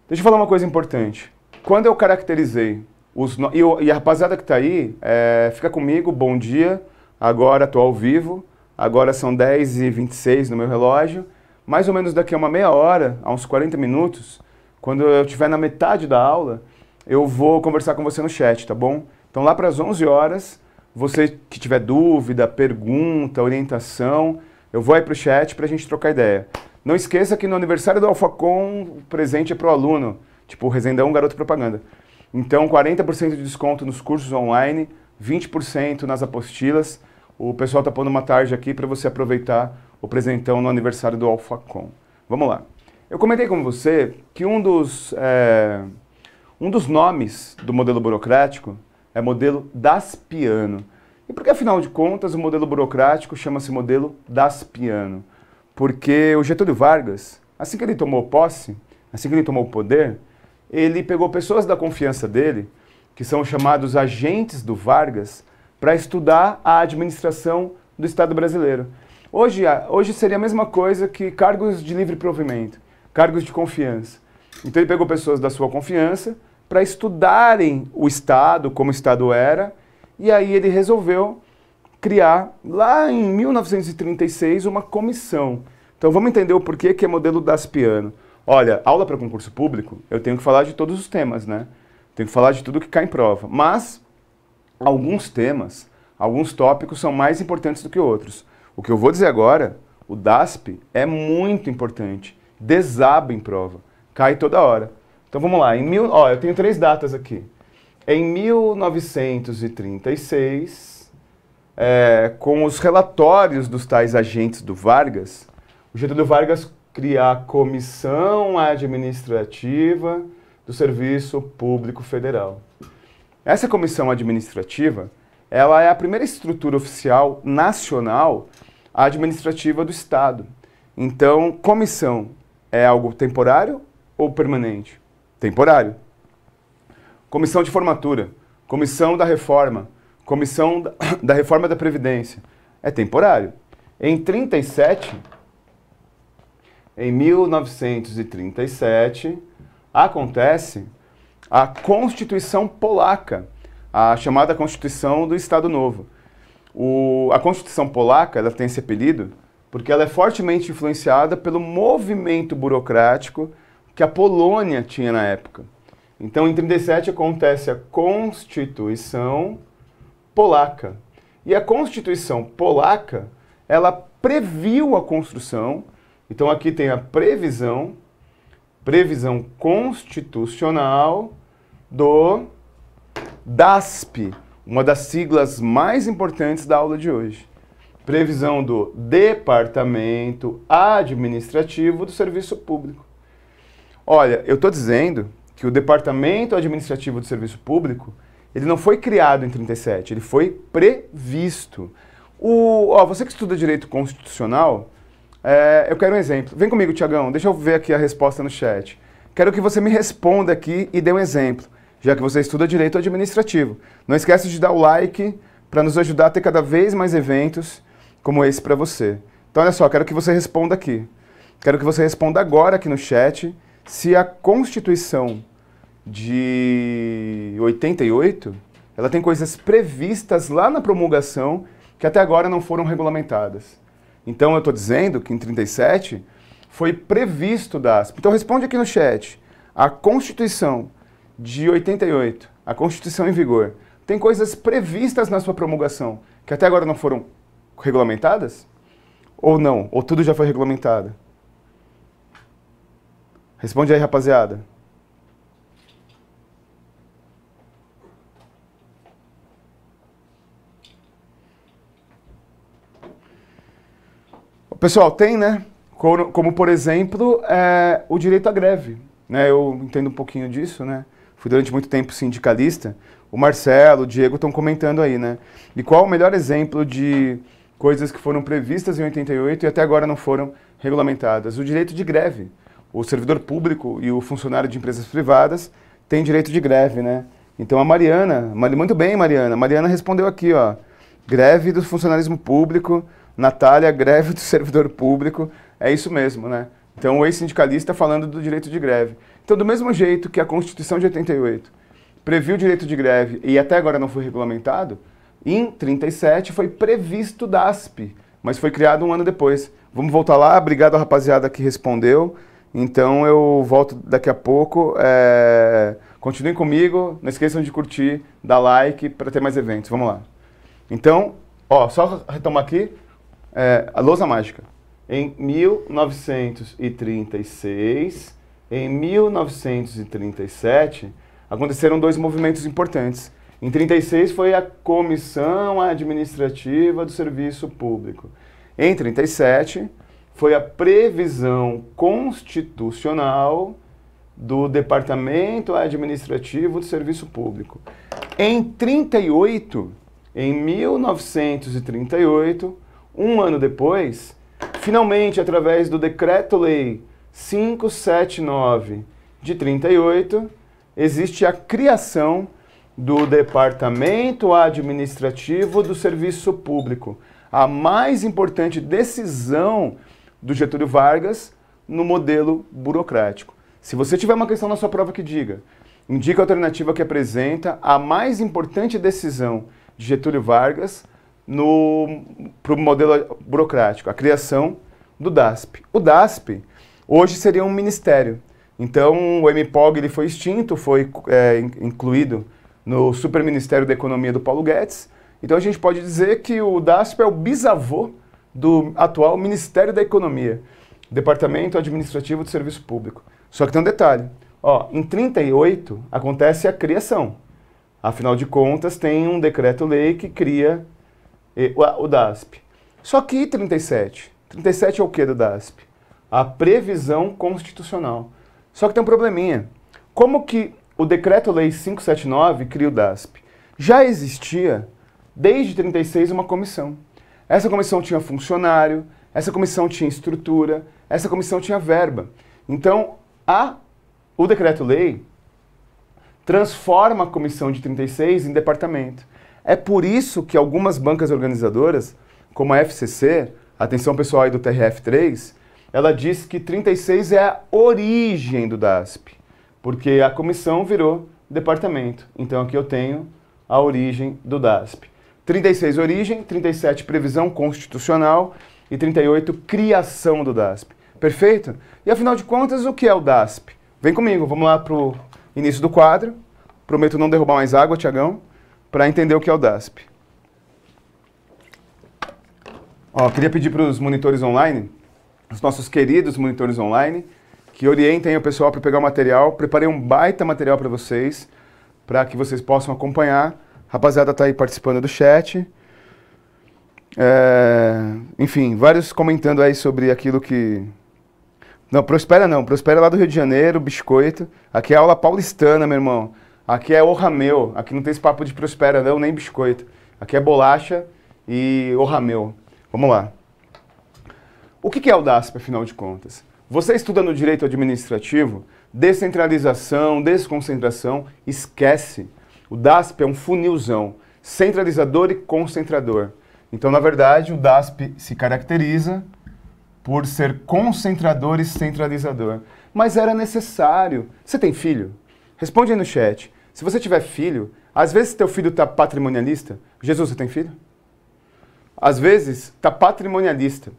Deixa eu falar uma coisa importante. Quando eu caracterizei os, e, e, a rapaziada que está aí, é, fica comigo, bom dia. Agora estou ao vivo, agora são 10h26 no meu relógio. Mais ou menos daqui a uma meia hora, a uns 40 minutos, quando eu estiver na metade da aula, eu vou conversar com você no chat, tá bom? Então lá para as 11 horas, você que tiver dúvida, pergunta, orientação, eu vou aí para o chat para a gente trocar ideia. Não esqueça que no aniversário do AlphaCon, o presente é para o aluno, tipo o Resendão Garoto Propaganda. Então, 40% de desconto nos cursos online, 20% nas apostilas. O pessoal está pondo uma tarde aqui para você aproveitar o presentão no aniversário do AlphaCon. Vamos lá. Eu comentei com você que um dos, é, um dos nomes do modelo burocrático é modelo Daspiano. E por que, afinal de contas, o modelo burocrático chama-se modelo Daspiano? Porque o Getúlio Vargas, assim que ele tomou posse, assim que ele tomou o poder, ele pegou pessoas da confiança dele, que são chamados agentes do Vargas, para estudar a administração do Estado brasileiro. Hoje, hoje seria a mesma coisa que cargos de livre provimento, cargos de confiança. Então ele pegou pessoas da sua confiança para estudarem o Estado, como o Estado era, e aí ele resolveu criar, lá em 1936, uma comissão. Então vamos entender o porquê que é modelo Daspiano. Olha, aula para concurso público, eu tenho que falar de todos os temas, né? Tenho que falar de tudo que cai em prova. Mas alguns temas, alguns tópicos são mais importantes do que outros. O que eu vou dizer agora, o DASP é muito importante. Desaba em prova, cai toda hora. Então vamos lá, em mil, ó, eu tenho três datas aqui. Em 1936, é, eh, com os relatórios dos tais agentes do Vargas, o Getúlio Vargas criar comissão administrativa do Serviço Público Federal. Essa comissão administrativa, ela é a primeira estrutura oficial nacional administrativa do Estado. Então, comissão é algo temporário ou permanente? Temporário. Comissão de formatura, comissão da reforma, comissão da, (coughs) da reforma da Previdência. É temporário. Em 37, em 1937, acontece a Constituição Polaca, a chamada Constituição do Estado Novo. O, a Constituição Polaca ela tem esse apelido porque ela é fortemente influenciada pelo movimento burocrático que a Polônia tinha na época. Então, em 37 acontece a Constituição Polaca. E a Constituição Polaca, ela previu a construção então aqui tem a previsão, previsão constitucional do DASP, uma das siglas mais importantes da aula de hoje. Previsão do Departamento Administrativo do Serviço Público. Olha, eu estou dizendo que o Departamento Administrativo do Serviço Público, ele não foi criado em 37, ele foi previsto. O, ó, você que estuda direito constitucional, é, eu quero um exemplo. Vem comigo, Tiagão. Deixa eu ver aqui a resposta no chat. Quero que você me responda aqui e dê um exemplo, já que você estuda direito administrativo. Não esquece de dar o like para nos ajudar a ter cada vez mais eventos como esse para você. Então, olha só, quero que você responda aqui. Quero que você responda agora aqui no chat se a Constituição de 88 ela tem coisas previstas lá na promulgação que até agora não foram regulamentadas. Então eu estou dizendo que em 37 foi previsto da ASP. Então responde aqui no chat. A Constituição de 88, a Constituição em vigor, tem coisas previstas na sua promulgação que até agora não foram regulamentadas? Ou não? Ou tudo já foi regulamentado? Responde aí, rapaziada. Pessoal, tem, né? Como, como por exemplo, é, o direito à greve. Né? Eu entendo um pouquinho disso, né? Fui durante muito tempo sindicalista. O Marcelo, o Diego estão comentando aí, né? E qual o melhor exemplo de coisas que foram previstas em 88 e até agora não foram regulamentadas? O direito de greve. O servidor público e o funcionário de empresas privadas têm direito de greve, né? Então a Mariana, muito bem, Mariana. Mariana respondeu aqui, ó. Greve do funcionalismo público Natália, greve do servidor público, é isso mesmo, né? Então, o ex-sindicalista falando do direito de greve. Então, do mesmo jeito que a Constituição de 88 previu o direito de greve e até agora não foi regulamentado, em 37 foi previsto DASP, mas foi criado um ano depois. Vamos voltar lá, obrigado rapaziada que respondeu. Então eu volto daqui a pouco. É... Continuem comigo, não esqueçam de curtir, dar like para ter mais eventos. Vamos lá. Então, ó, só retomar aqui é, a lousa mágica. Em 1936, em 1937, aconteceram dois movimentos importantes. Em 36 foi a Comissão Administrativa do Serviço Público. Em 37 foi a previsão constitucional do Departamento Administrativo do Serviço Público. Em 38, em 1938, um ano depois, finalmente, através do Decreto-Lei 579 de 38, existe a criação do Departamento Administrativo do Serviço Público, a mais importante decisão do Getúlio Vargas no modelo burocrático. Se você tiver uma questão na sua prova que diga, indica a alternativa que apresenta a mais importante decisão de Getúlio Vargas para o modelo burocrático, a criação do DASP. O DASP hoje seria um ministério. Então o MPOG ele foi extinto, foi é, incluído no Superministério da Economia do Paulo Guedes. Então a gente pode dizer que o DASP é o bisavô do atual Ministério da Economia, Departamento Administrativo do Serviço Público. Só que tem um detalhe. Ó, em 38 acontece a criação. Afinal de contas, tem um decreto-lei que cria o DASP. Só que 37. 37 é o que do DASP? A previsão constitucional. Só que tem um probleminha. Como que o Decreto-Lei 579 cria o DASP? Já existia, desde 36, uma comissão. Essa comissão tinha funcionário, essa comissão tinha estrutura, essa comissão tinha verba. Então, a, o decreto-lei transforma a comissão de 36 em departamento. É por isso que algumas bancas organizadoras, como a FCC, atenção pessoal aí do TRF3, ela diz que 36 é a origem do DASP, porque a comissão virou departamento. Então aqui eu tenho a origem do DASP. 36 origem, 37 previsão constitucional e 38 criação do DASP. Perfeito? E afinal de contas, o que é o DASP? Vem comigo, vamos lá para o início do quadro. Prometo não derrubar mais água, Tiagão para entender o que é o DASP. Ó, queria pedir para os monitores online, os nossos queridos monitores online, que orientem o pessoal para pegar o material. Preparei um baita material para vocês, para que vocês possam acompanhar. A rapaziada está aí participando do chat. É, enfim, vários comentando aí sobre aquilo que. Não, Prospera não, Prospera é lá do Rio de Janeiro, biscoito. Aqui é aula paulistana, meu irmão. Aqui é orrameu, aqui não tem esse papo de prospera não, nem biscoito. Aqui é bolacha e orrameu. Vamos lá. O que é o DASP, afinal de contas? Você estuda no direito administrativo, descentralização, desconcentração, esquece. O DASP é um funilzão, centralizador e concentrador. Então, na verdade, o DASP se caracteriza por ser concentrador e centralizador. Mas era necessário. Você tem filho? Responde aí no chat. Se você tiver filho, às vezes teu filho está patrimonialista. Jesus, você tem filho? Às vezes está patrimonialista.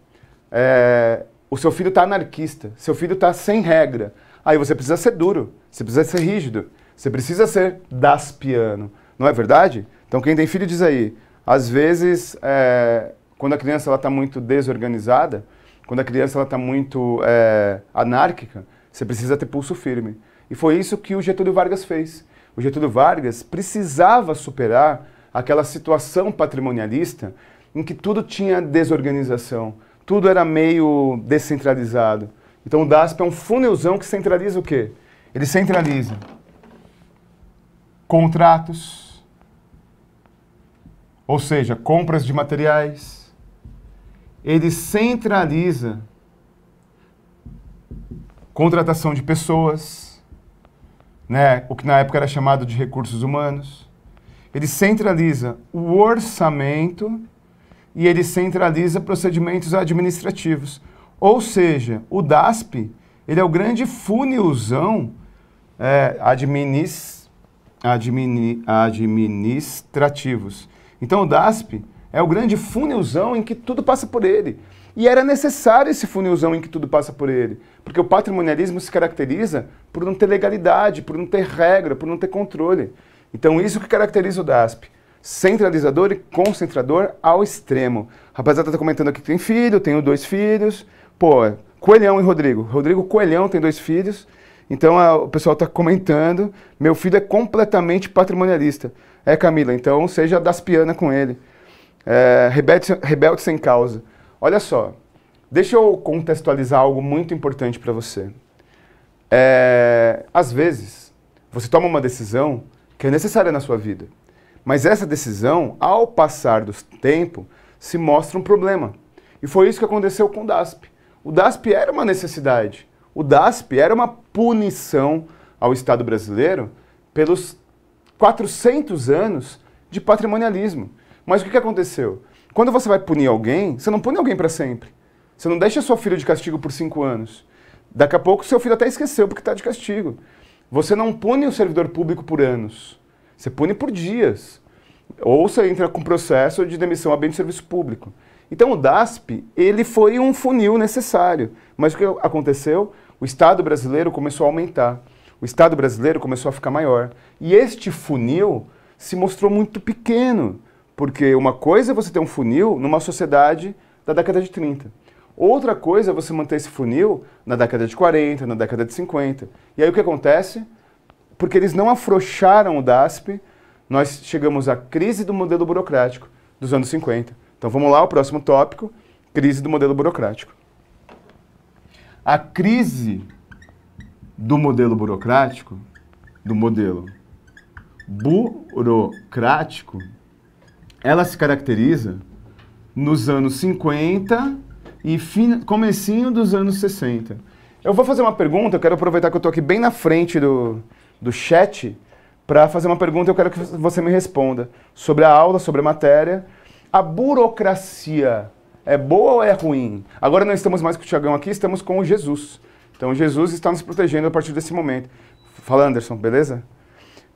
É, o seu filho está anarquista. Seu filho está sem regra. Aí você precisa ser duro. Você precisa ser rígido. Você precisa ser daspiano. Não é verdade? Então quem tem filho diz aí. Às vezes, é, quando a criança está muito desorganizada, quando a criança está muito é, anárquica, você precisa ter pulso firme. E foi isso que o Getúlio Vargas fez o Getúlio Vargas precisava superar aquela situação patrimonialista em que tudo tinha desorganização, tudo era meio descentralizado. Então o DASP é um funilzão que centraliza o quê? Ele centraliza contratos, ou seja, compras de materiais. Ele centraliza contratação de pessoas né, o que na época era chamado de recursos humanos. Ele centraliza o orçamento e ele centraliza procedimentos administrativos. Ou seja, o DASP ele é o grande funilzão é, administ, admini, administrativos. Então o DASP é o grande funilzão em que tudo passa por ele. E era necessário esse funilzão em que tudo passa por ele. Porque o patrimonialismo se caracteriza por não ter legalidade, por não ter regra, por não ter controle. Então, isso que caracteriza o DASP. Centralizador e concentrador ao extremo. rapaziada está comentando aqui que tem filho, tenho dois filhos. Pô, Coelhão e Rodrigo. Rodrigo Coelhão tem dois filhos. Então a, o pessoal está comentando. Meu filho é completamente patrimonialista. É, Camila, então seja daspiana com ele. É, rebelde, rebelde sem causa. Olha só, Deixa eu contextualizar algo muito importante para você. É, às vezes, você toma uma decisão que é necessária na sua vida, mas essa decisão, ao passar do tempo, se mostra um problema. E foi isso que aconteceu com o DASP. O DASP era uma necessidade. O DASP era uma punição ao Estado brasileiro pelos 400 anos de patrimonialismo. Mas o que aconteceu? Quando você vai punir alguém, você não pune alguém para sempre. Você não deixa seu filho de castigo por cinco anos. Daqui a pouco seu filho até esqueceu porque está de castigo. Você não pune o servidor público por anos. Você pune por dias. Ou você entra com processo de demissão a bem de serviço público. Então o DASP, ele foi um funil necessário. Mas o que aconteceu? O Estado brasileiro começou a aumentar. O Estado brasileiro começou a ficar maior. E este funil se mostrou muito pequeno. Porque uma coisa é você ter um funil numa sociedade da década de 30. Outra coisa é você manter esse funil na década de 40, na década de 50. E aí o que acontece? Porque eles não afrouxaram o DASP, nós chegamos à crise do modelo burocrático dos anos 50. Então vamos lá, o próximo tópico, crise do modelo burocrático. A crise do modelo burocrático, do modelo burocrático, ela se caracteriza nos anos 50 e fin... comecinho dos anos 60. Eu vou fazer uma pergunta, eu quero aproveitar que eu estou aqui bem na frente do, do chat para fazer uma pergunta, eu quero que você me responda sobre a aula, sobre a matéria. A burocracia é boa ou é ruim? Agora não estamos mais com o Tiagão aqui, estamos com o Jesus. Então Jesus está nos protegendo a partir desse momento. Fala Anderson, beleza?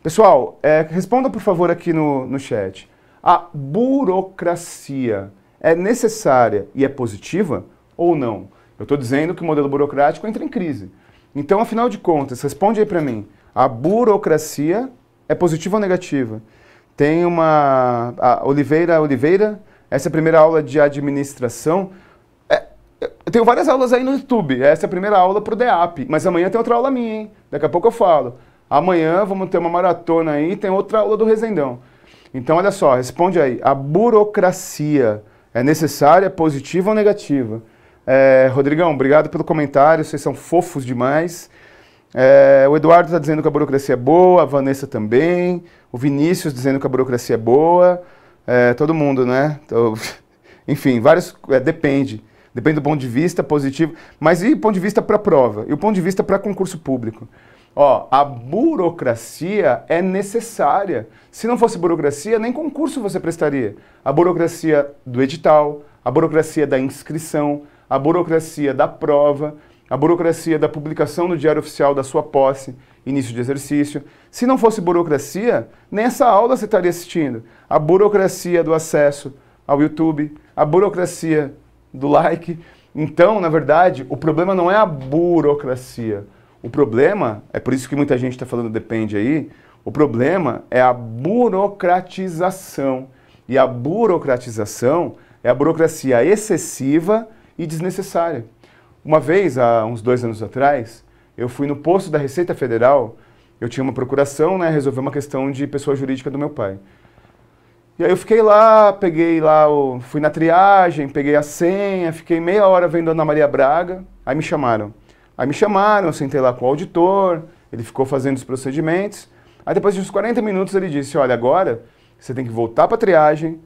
Pessoal, é, responda por favor aqui no, no chat. A burocracia é necessária e é positiva ou não? Eu estou dizendo que o modelo burocrático entra em crise. Então, afinal de contas, responde aí para mim, a burocracia é positiva ou negativa? Tem uma... Oliveira, Oliveira, essa é a primeira aula de administração. É, eu tenho várias aulas aí no YouTube, essa é a primeira aula para o DEAP, mas amanhã tem outra aula minha, hein? Daqui a pouco eu falo. Amanhã vamos ter uma maratona aí, tem outra aula do Resendão. Então, olha só, responde aí. A burocracia é necessária, positiva ou negativa? É, Rodrigão, obrigado pelo comentário, vocês são fofos demais. É, o Eduardo está dizendo que a burocracia é boa, a Vanessa também, o Vinícius dizendo que a burocracia é boa, é, todo mundo, né? (laughs) enfim, vários. É, depende. Depende do ponto de vista positivo. Mas e ponto de vista para prova? E o ponto de vista para concurso público? Ó, a burocracia é necessária. Se não fosse burocracia, nem concurso você prestaria. A burocracia do edital, a burocracia da inscrição, a burocracia da prova, a burocracia da publicação no Diário Oficial da sua posse, início de exercício. Se não fosse burocracia, nem essa aula você estaria assistindo. A burocracia do acesso ao YouTube, a burocracia do like. Então, na verdade, o problema não é a burocracia. O problema, é por isso que muita gente está falando depende aí, o problema é a burocratização. E a burocratização é a burocracia excessiva e desnecessária. Uma vez, há uns dois anos atrás, eu fui no posto da Receita Federal, eu tinha uma procuração, né, resolver uma questão de pessoa jurídica do meu pai. E aí eu fiquei lá, peguei lá, fui na triagem, peguei a senha, fiquei meia hora vendo Ana Maria Braga, aí me chamaram. Aí me chamaram, eu sentei lá com o auditor, ele ficou fazendo os procedimentos. Aí depois de uns 40 minutos ele disse, olha, agora você tem que voltar para a triagem,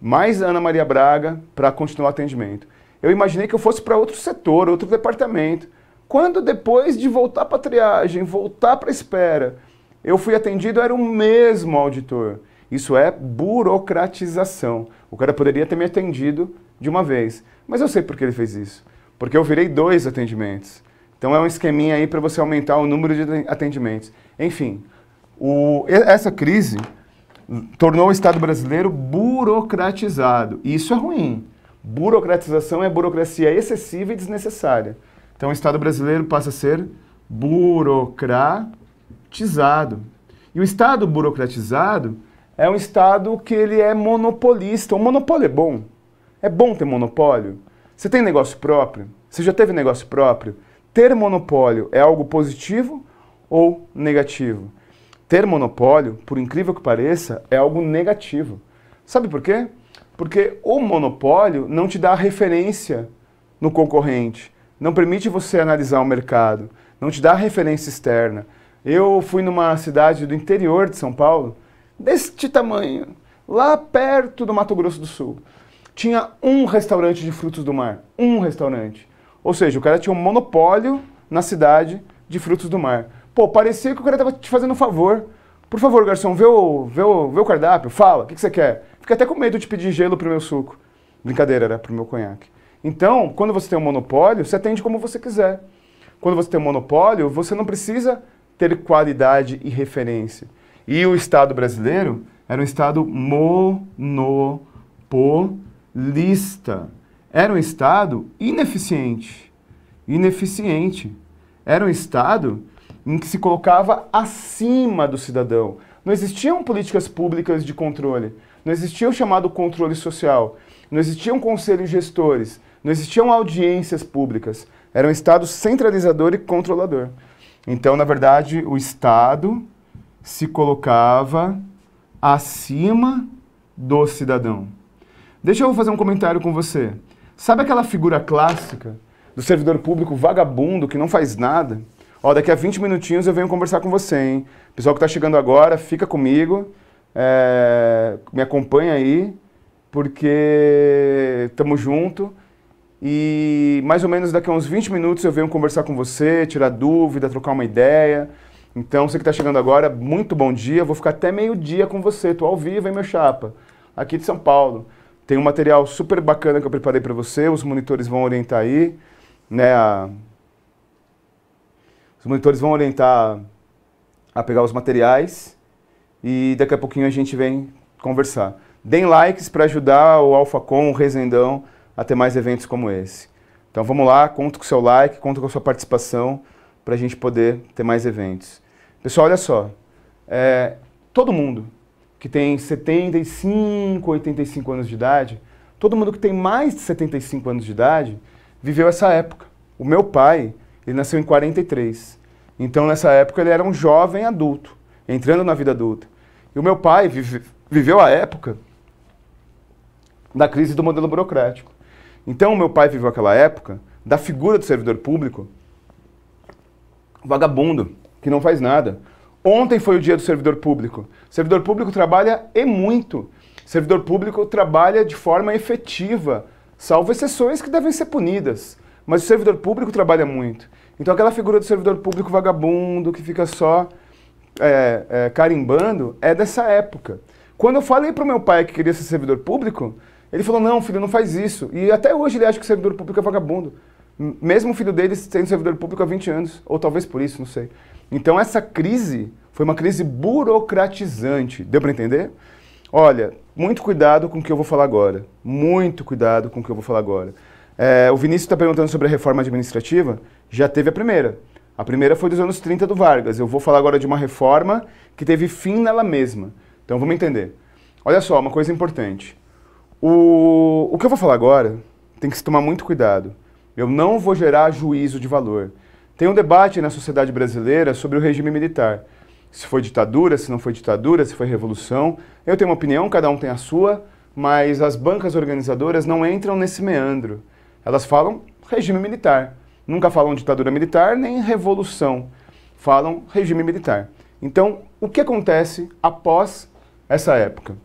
mais Ana Maria Braga, para continuar o atendimento. Eu imaginei que eu fosse para outro setor, outro departamento. Quando depois de voltar para a triagem, voltar para a espera, eu fui atendido, era o mesmo auditor. Isso é burocratização. O cara poderia ter me atendido de uma vez. Mas eu sei por que ele fez isso. Porque eu virei dois atendimentos. Então é um esqueminha aí para você aumentar o número de atendimentos. Enfim, o, essa crise tornou o Estado brasileiro burocratizado. E isso é ruim. Burocratização é burocracia excessiva e desnecessária. Então o Estado brasileiro passa a ser burocratizado. E o Estado burocratizado é um Estado que ele é monopolista. O monopólio é bom. É bom ter monopólio. Você tem negócio próprio? Você já teve negócio próprio? ter monopólio é algo positivo ou negativo? Ter monopólio, por incrível que pareça, é algo negativo. Sabe por quê? Porque o monopólio não te dá referência no concorrente, não permite você analisar o mercado, não te dá referência externa. Eu fui numa cidade do interior de São Paulo, deste tamanho, lá perto do Mato Grosso do Sul. Tinha um restaurante de frutos do mar, um restaurante. Ou seja, o cara tinha um monopólio na cidade de frutos do mar. Pô, parecia que o cara tava te fazendo um favor. Por favor, garçom, vê o, vê o, vê o cardápio, fala, o que, que você quer? fica até com medo de pedir gelo pro meu suco. Brincadeira, era pro meu conhaque. Então, quando você tem um monopólio, você atende como você quiser. Quando você tem um monopólio, você não precisa ter qualidade e referência. E o Estado brasileiro era um Estado monopolista. Era um Estado ineficiente. Ineficiente. Era um Estado em que se colocava acima do cidadão. Não existiam políticas públicas de controle. Não existia o chamado controle social. Não existiam conselhos gestores. Não existiam audiências públicas. Era um Estado centralizador e controlador. Então, na verdade, o Estado se colocava acima do cidadão. Deixa eu fazer um comentário com você. Sabe aquela figura clássica do servidor público vagabundo que não faz nada? Ó, daqui a 20 minutinhos eu venho conversar com você, hein? Pessoal que está chegando agora, fica comigo, é, me acompanha aí, porque estamos junto. E mais ou menos daqui a uns 20 minutos eu venho conversar com você, tirar dúvida, trocar uma ideia. Então, você que está chegando agora, muito bom dia. Vou ficar até meio-dia com você. Estou ao vivo, hein, meu chapa? Aqui de São Paulo. Tem um material super bacana que eu preparei para você, os monitores vão orientar aí, né? A... Os monitores vão orientar a pegar os materiais e daqui a pouquinho a gente vem conversar. Deem likes para ajudar o AlphaCon, o Resendão a ter mais eventos como esse. Então vamos lá, conto com o seu like, conto com a sua participação para a gente poder ter mais eventos. Pessoal, olha só, é, todo mundo, que tem 75, 85 anos de idade, todo mundo que tem mais de 75 anos de idade viveu essa época. O meu pai, ele nasceu em 43. Então, nessa época, ele era um jovem adulto, entrando na vida adulta. E o meu pai vive, viveu a época da crise do modelo burocrático. Então, o meu pai viveu aquela época da figura do servidor público vagabundo, que não faz nada, Ontem foi o dia do servidor público. Servidor público trabalha e muito. Servidor público trabalha de forma efetiva, salvo exceções que devem ser punidas. Mas o servidor público trabalha muito. Então aquela figura do servidor público vagabundo que fica só é, é, carimbando é dessa época. Quando eu falei para o meu pai que queria ser servidor público, ele falou, não, filho, não faz isso. E até hoje ele acha que o servidor público é vagabundo mesmo o filho dele sendo servidor público há 20 anos, ou talvez por isso, não sei. Então essa crise foi uma crise burocratizante. Deu para entender? Olha, muito cuidado com o que eu vou falar agora. Muito cuidado com o que eu vou falar agora. É, o Vinícius está perguntando sobre a reforma administrativa. Já teve a primeira. A primeira foi dos anos 30 do Vargas. Eu vou falar agora de uma reforma que teve fim nela mesma. Então vamos entender. Olha só, uma coisa importante. O, o que eu vou falar agora tem que se tomar muito cuidado. Eu não vou gerar juízo de valor. Tem um debate na sociedade brasileira sobre o regime militar. Se foi ditadura, se não foi ditadura, se foi revolução. Eu tenho uma opinião, cada um tem a sua, mas as bancas organizadoras não entram nesse meandro. Elas falam regime militar. Nunca falam ditadura militar nem revolução. Falam regime militar. Então, o que acontece após essa época?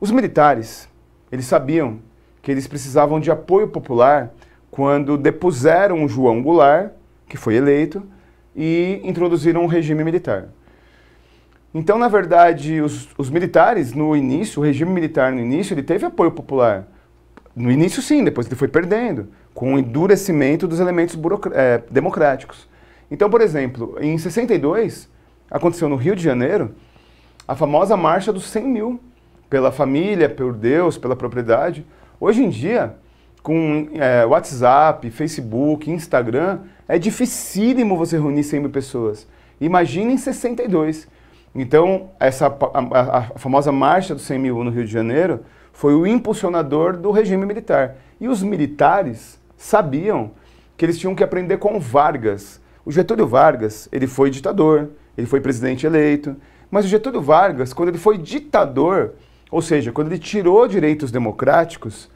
Os militares, eles sabiam que eles precisavam de apoio popular quando depuseram João Goulart, que foi eleito, e introduziram um regime militar. Então, na verdade, os, os, militares, no início, o regime militar no início, ele teve apoio popular. No início, sim, depois ele foi perdendo, com o endurecimento dos elementos é, democráticos. Então, por exemplo, em 62, aconteceu no Rio de Janeiro a famosa Marcha dos 100 mil, pela família, por Deus, pela propriedade. Hoje em dia, com é, WhatsApp, Facebook, Instagram, é dificílimo você reunir 100 mil pessoas. Imagine em 62. Então, essa, a, a, famosa marcha dos 100 mil no Rio de Janeiro foi o impulsionador do regime militar. E os militares sabiam que eles tinham que aprender com Vargas. O Getúlio Vargas, ele foi ditador, ele foi presidente eleito, mas o Getúlio Vargas, quando ele foi ditador, ou seja, quando ele tirou direitos democráticos,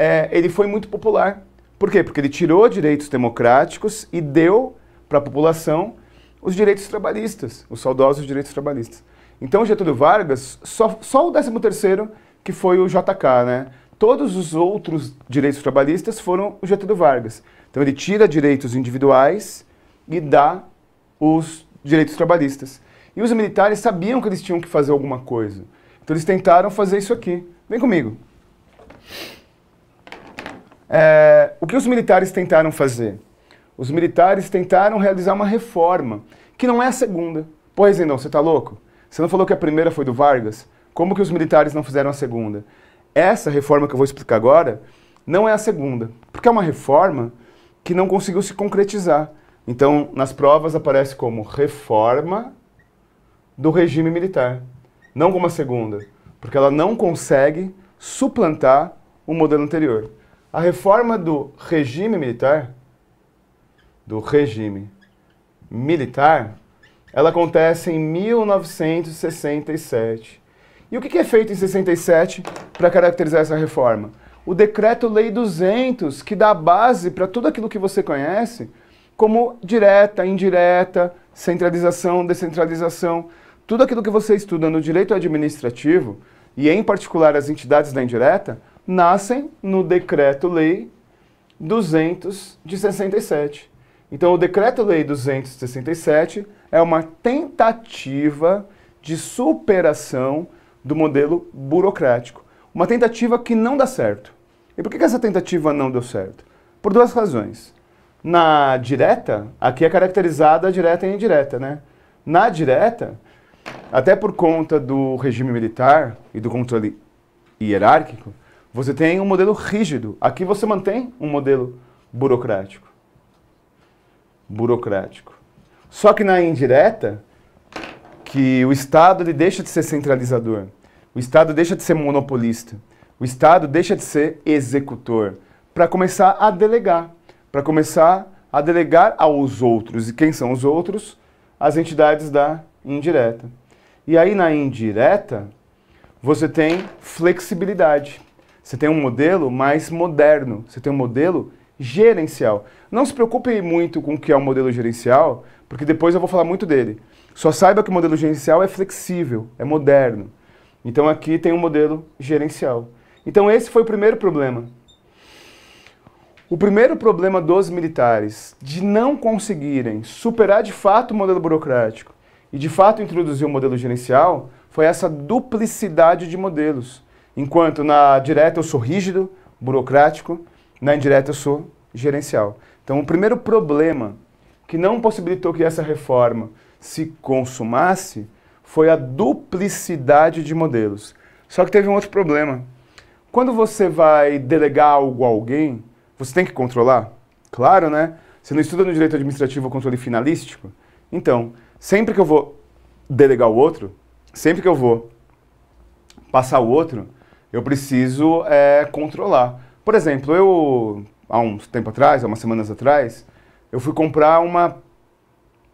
é, ele foi muito popular. Por quê? Porque ele tirou direitos democráticos e deu para a população os direitos trabalhistas, os saudosos direitos trabalhistas. Então Getúlio Vargas, só, só o 13º, que foi o JK, né? Todos os outros direitos trabalhistas foram o Getúlio Vargas. Então ele tira direitos individuais e dá os direitos trabalhistas. E os militares sabiam que eles tinham que fazer alguma coisa. Então eles tentaram fazer isso aqui. Vem comigo. É, o que os militares tentaram fazer? Os militares tentaram realizar uma reforma, que não é a segunda. Pois então, você está louco? Você não falou que a primeira foi do Vargas? Como que os militares não fizeram a segunda? Essa reforma que eu vou explicar agora não é a segunda, porque é uma reforma que não conseguiu se concretizar. Então, nas provas aparece como reforma do regime militar, não como a segunda, porque ela não consegue suplantar o modelo anterior. A reforma do regime militar, do regime militar, ela acontece em 1967. E o que é feito em 67 para caracterizar essa reforma? O Decreto-Lei 200, que dá base para tudo aquilo que você conhece, como direta, indireta, centralização, descentralização, tudo aquilo que você estuda no direito administrativo, e em particular as entidades da indireta, nascem no Decreto-Lei 267. Então, o Decreto-Lei 267 é uma tentativa de superação do modelo burocrático. Uma tentativa que não dá certo. E por que essa tentativa não deu certo? Por duas razões. Na direta, aqui é caracterizada a direta e a indireta, né? Na direta, até por conta do regime militar e do controle hierárquico, você tem um modelo rígido. Aqui você mantém um modelo burocrático. Burocrático. Só que na indireta, que o Estado ele deixa de ser centralizador, o Estado deixa de ser monopolista, o Estado deixa de ser executor, para começar a delegar, para começar a delegar aos outros. E quem são os outros? As entidades da indireta. E aí na indireta, você tem flexibilidade. Você tem um modelo mais moderno, você tem um modelo gerencial. Não se preocupe muito com o que é o um modelo gerencial, porque depois eu vou falar muito dele. Só saiba que o modelo gerencial é flexível, é moderno. Então aqui tem um modelo gerencial. Então esse foi o primeiro problema. O primeiro problema dos militares de não conseguirem superar de fato o modelo burocrático e de fato introduzir o modelo gerencial foi essa duplicidade de modelos. Enquanto na direta eu sou rígido, burocrático, na indireta eu sou gerencial. Então, o primeiro problema que não possibilitou que essa reforma se consumasse foi a duplicidade de modelos. Só que teve um outro problema. Quando você vai delegar algo a alguém, você tem que controlar? Claro, né? Você não estuda no direito administrativo o controle finalístico? Então, sempre que eu vou delegar o outro, sempre que eu vou passar o outro, eu preciso é, controlar. Por exemplo, eu, há uns tempo atrás, há umas semanas atrás, eu fui comprar uma,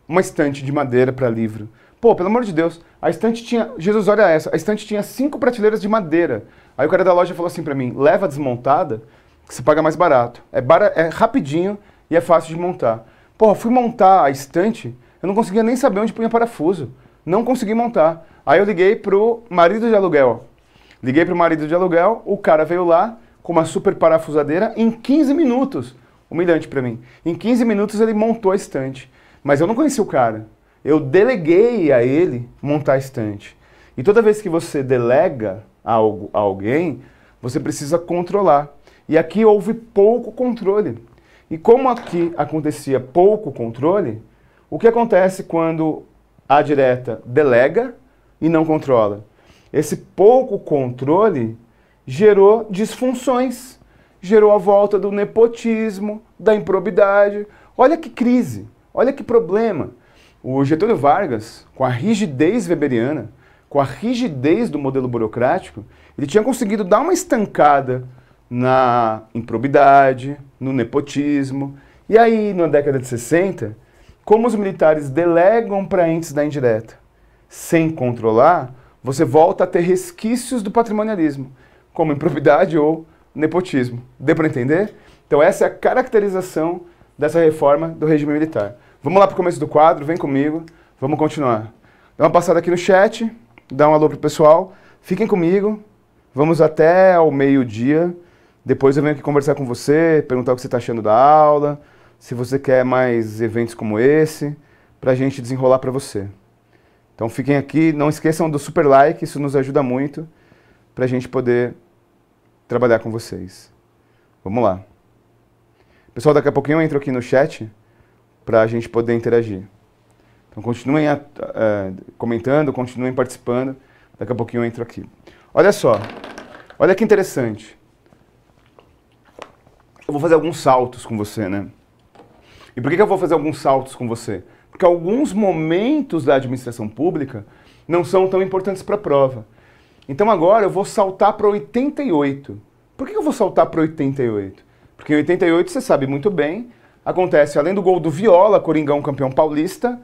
uma estante de madeira para livro. Pô, pelo amor de Deus, a estante tinha. Jesus, olha essa. A estante tinha cinco prateleiras de madeira. Aí o cara da loja falou assim para mim: leva desmontada, que você paga mais barato. É, bara, é rapidinho e é fácil de montar. Pô, fui montar a estante, eu não conseguia nem saber onde punha parafuso. Não consegui montar. Aí eu liguei pro marido de aluguel Liguei para o marido de aluguel, o cara veio lá com uma super parafusadeira em 15 minutos. Humilhante para mim. Em 15 minutos ele montou a estante. Mas eu não conheci o cara. Eu deleguei a ele montar a estante. E toda vez que você delega algo a alguém, você precisa controlar. E aqui houve pouco controle. E como aqui acontecia pouco controle, o que acontece quando a direta delega e não controla? Esse pouco controle gerou disfunções, gerou a volta do nepotismo, da improbidade. Olha que crise, olha que problema. O Getúlio Vargas, com a rigidez weberiana, com a rigidez do modelo burocrático, ele tinha conseguido dar uma estancada na improbidade, no nepotismo. E aí, na década de 60, como os militares delegam para entes da indireta sem controlar, você volta a ter resquícios do patrimonialismo, como improvidade ou nepotismo. Deu para entender? Então essa é a caracterização dessa reforma do regime militar. Vamos lá para o começo do quadro, vem comigo, vamos continuar. Dá uma passada aqui no chat, dá um alô pro pessoal, fiquem comigo, vamos até ao meio-dia, depois eu venho aqui conversar com você, perguntar o que você está achando da aula, se você quer mais eventos como esse, para a gente desenrolar para você. Então fiquem aqui, não esqueçam do super like, isso nos ajuda muito para a gente poder trabalhar com vocês. Vamos lá. Pessoal, daqui a pouquinho eu entro aqui no chat para a gente poder interagir. Então continuem a, é, comentando, continuem participando. Daqui a pouquinho eu entro aqui. Olha só, olha que interessante. Eu vou fazer alguns saltos com você, né? E por que, que eu vou fazer alguns saltos com você? porque alguns momentos da administração pública não são tão importantes para a prova. Então agora eu vou saltar para 88. Por que eu vou saltar para 88? Porque em 88, você sabe muito bem, acontece, além do gol do Viola, Coringão campeão paulista,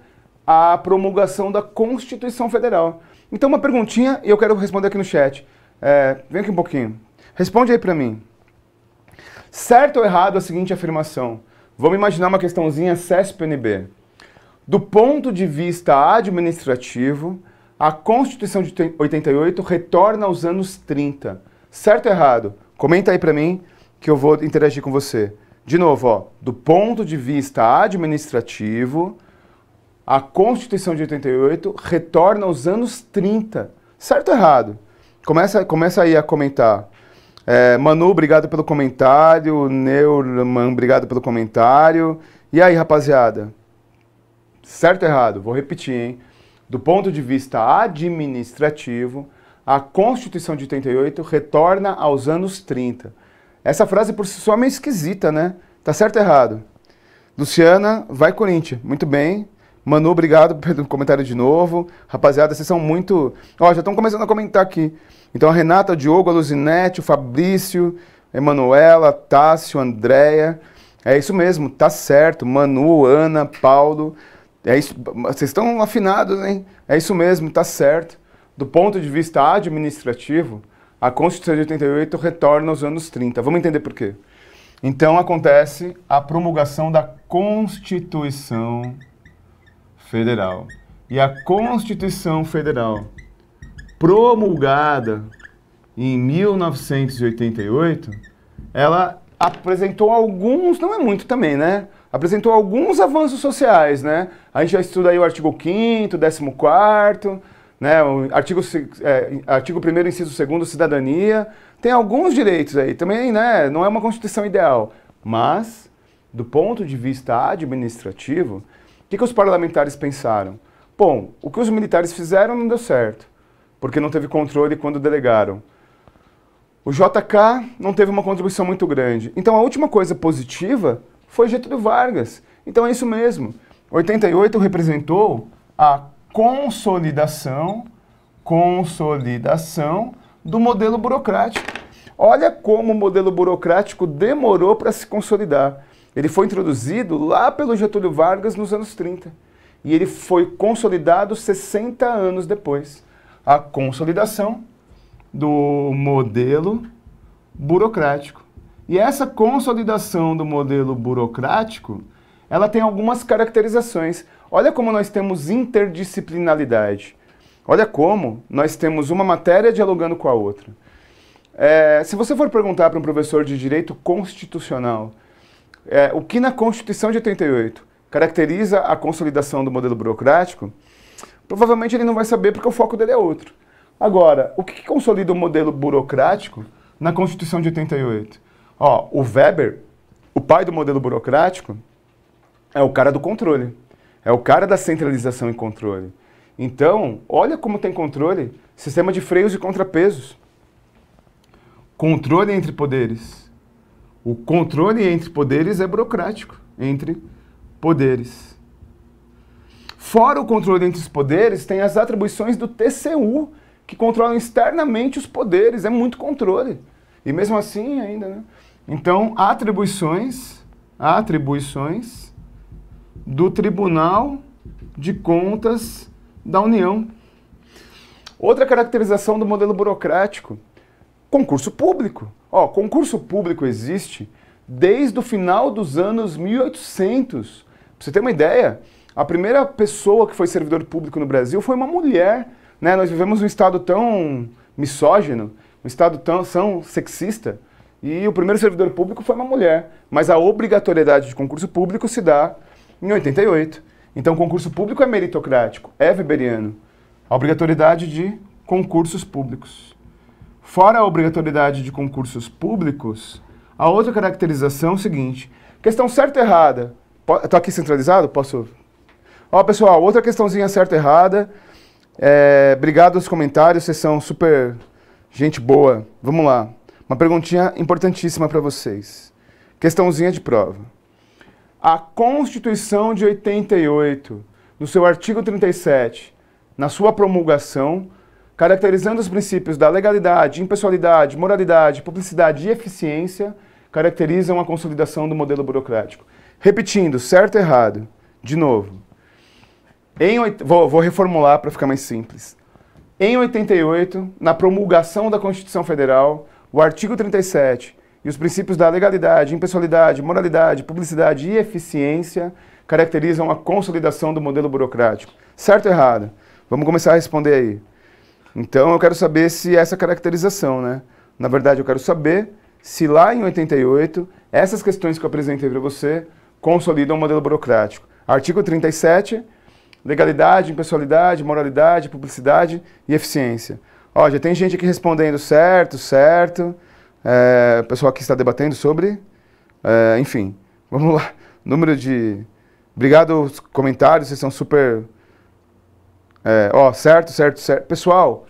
a promulgação da Constituição Federal. Então uma perguntinha e eu quero responder aqui no chat. É, vem aqui um pouquinho. Responde aí para mim. Certo ou errado a seguinte afirmação? Vamos imaginar uma questãozinha cesp do ponto de vista administrativo, a Constituição de 88 retorna aos anos 30. Certo ou errado? Comenta aí para mim que eu vou interagir com você. De novo, ó, do ponto de vista administrativo, a Constituição de 88 retorna aos anos 30. Certo ou errado? Começa, começa aí a comentar. É, Manu, obrigado pelo comentário. Neurman, obrigado pelo comentário. E aí, rapaziada? certo ou errado, vou repetir, hein? Do ponto de vista administrativo, a Constituição de 88 retorna aos anos 30. Essa frase por si só é meio esquisita, né? Tá certo ou errado? Luciana, vai Corinthians. Muito bem. Manu, obrigado pelo comentário de novo. Rapaziada, vocês são muito. Ó, já estão começando a comentar aqui. Então a Renata, o Diogo, a Luzinete, o Fabrício, a Emanuela, Tássio, Andréia. É isso mesmo, tá certo. Manu, Ana, Paulo. É isso, vocês estão afinados, hein? É isso mesmo, está certo. Do ponto de vista administrativo, a Constituição de 88 retorna aos anos 30. Vamos entender por quê. Então acontece a promulgação da Constituição Federal. E a Constituição Federal, promulgada em 1988, ela apresentou alguns, não é muito também, né? apresentou alguns avanços sociais, né? A gente já estuda aí o artigo 5º, 14º, né? O artigo, é, artigo 1 inciso 2 cidadania. Tem alguns direitos aí, também, né? Não é uma Constituição ideal, mas, do ponto de vista administrativo, o que, que os parlamentares pensaram? Bom, o que os militares fizeram não deu certo, porque não teve controle quando delegaram. O JK não teve uma contribuição muito grande. Então, a última coisa positiva foi Getúlio Vargas. Então é isso mesmo. 88 representou a consolidação, consolidação do modelo burocrático. Olha como o modelo burocrático demorou para se consolidar. Ele foi introduzido lá pelo Getúlio Vargas nos anos 30 e ele foi consolidado 60 anos depois. A consolidação do modelo burocrático. E essa consolidação do modelo burocrático, ela tem algumas caracterizações. Olha como nós temos interdisciplinaridade. Olha como nós temos uma matéria dialogando com a outra. É, se você for perguntar para um professor de direito constitucional é, o que na Constituição de 88 caracteriza a consolidação do modelo burocrático, provavelmente ele não vai saber porque o foco dele é outro. Agora, o que consolida o modelo burocrático na Constituição de 88? Ó, o Weber, o pai do modelo burocrático, é o cara do controle. É o cara da centralização e controle. Então, olha como tem controle, sistema de freios e contrapesos. Controle entre poderes. O controle entre poderes é burocrático, entre poderes. Fora o controle entre os poderes, tem as atribuições do TCU, que controlam externamente os poderes, é muito controle. E mesmo assim ainda, né? Então, atribuições, atribuições do Tribunal de Contas da União. Outra caracterização do modelo burocrático, concurso público. Ó, concurso público existe desde o final dos anos 1800. Pra você ter uma ideia, a primeira pessoa que foi servidor público no Brasil foi uma mulher. Né? Nós vivemos um estado tão misógino, um estado tão são sexista, e o primeiro servidor público foi uma mulher, mas a obrigatoriedade de concurso público se dá em 88. Então, concurso público é meritocrático, é weberiano. A obrigatoriedade de concursos públicos. Fora a obrigatoriedade de concursos públicos, a outra caracterização é o seguinte: questão certa e errada. estou aqui centralizado? Posso. Ó, pessoal, outra questãozinha certa e errada. É, obrigado aos comentários, vocês são super gente boa. Vamos lá. Uma perguntinha importantíssima para vocês. Questãozinha de prova. A Constituição de 88, no seu artigo 37, na sua promulgação, caracterizando os princípios da legalidade, impessoalidade, moralidade, publicidade e eficiência, caracterizam a consolidação do modelo burocrático. Repetindo, certo ou errado, de novo. Em, vou, vou reformular para ficar mais simples. Em 88, na promulgação da Constituição Federal, o artigo 37 e os princípios da legalidade, impessoalidade, moralidade, publicidade e eficiência caracterizam a consolidação do modelo burocrático. Certo ou errado? Vamos começar a responder aí. Então eu quero saber se essa caracterização, né? Na verdade, eu quero saber se lá em 88, essas questões que eu apresentei para você consolidam o modelo burocrático. Artigo 37, legalidade, impessoalidade, moralidade, publicidade e eficiência. Ó, já tem gente aqui respondendo certo, certo. É, pessoal que está debatendo sobre. É, enfim, (laughs) vamos lá. Número de. Obrigado os comentários, vocês são super. É, ó, certo, certo, certo. Pessoal,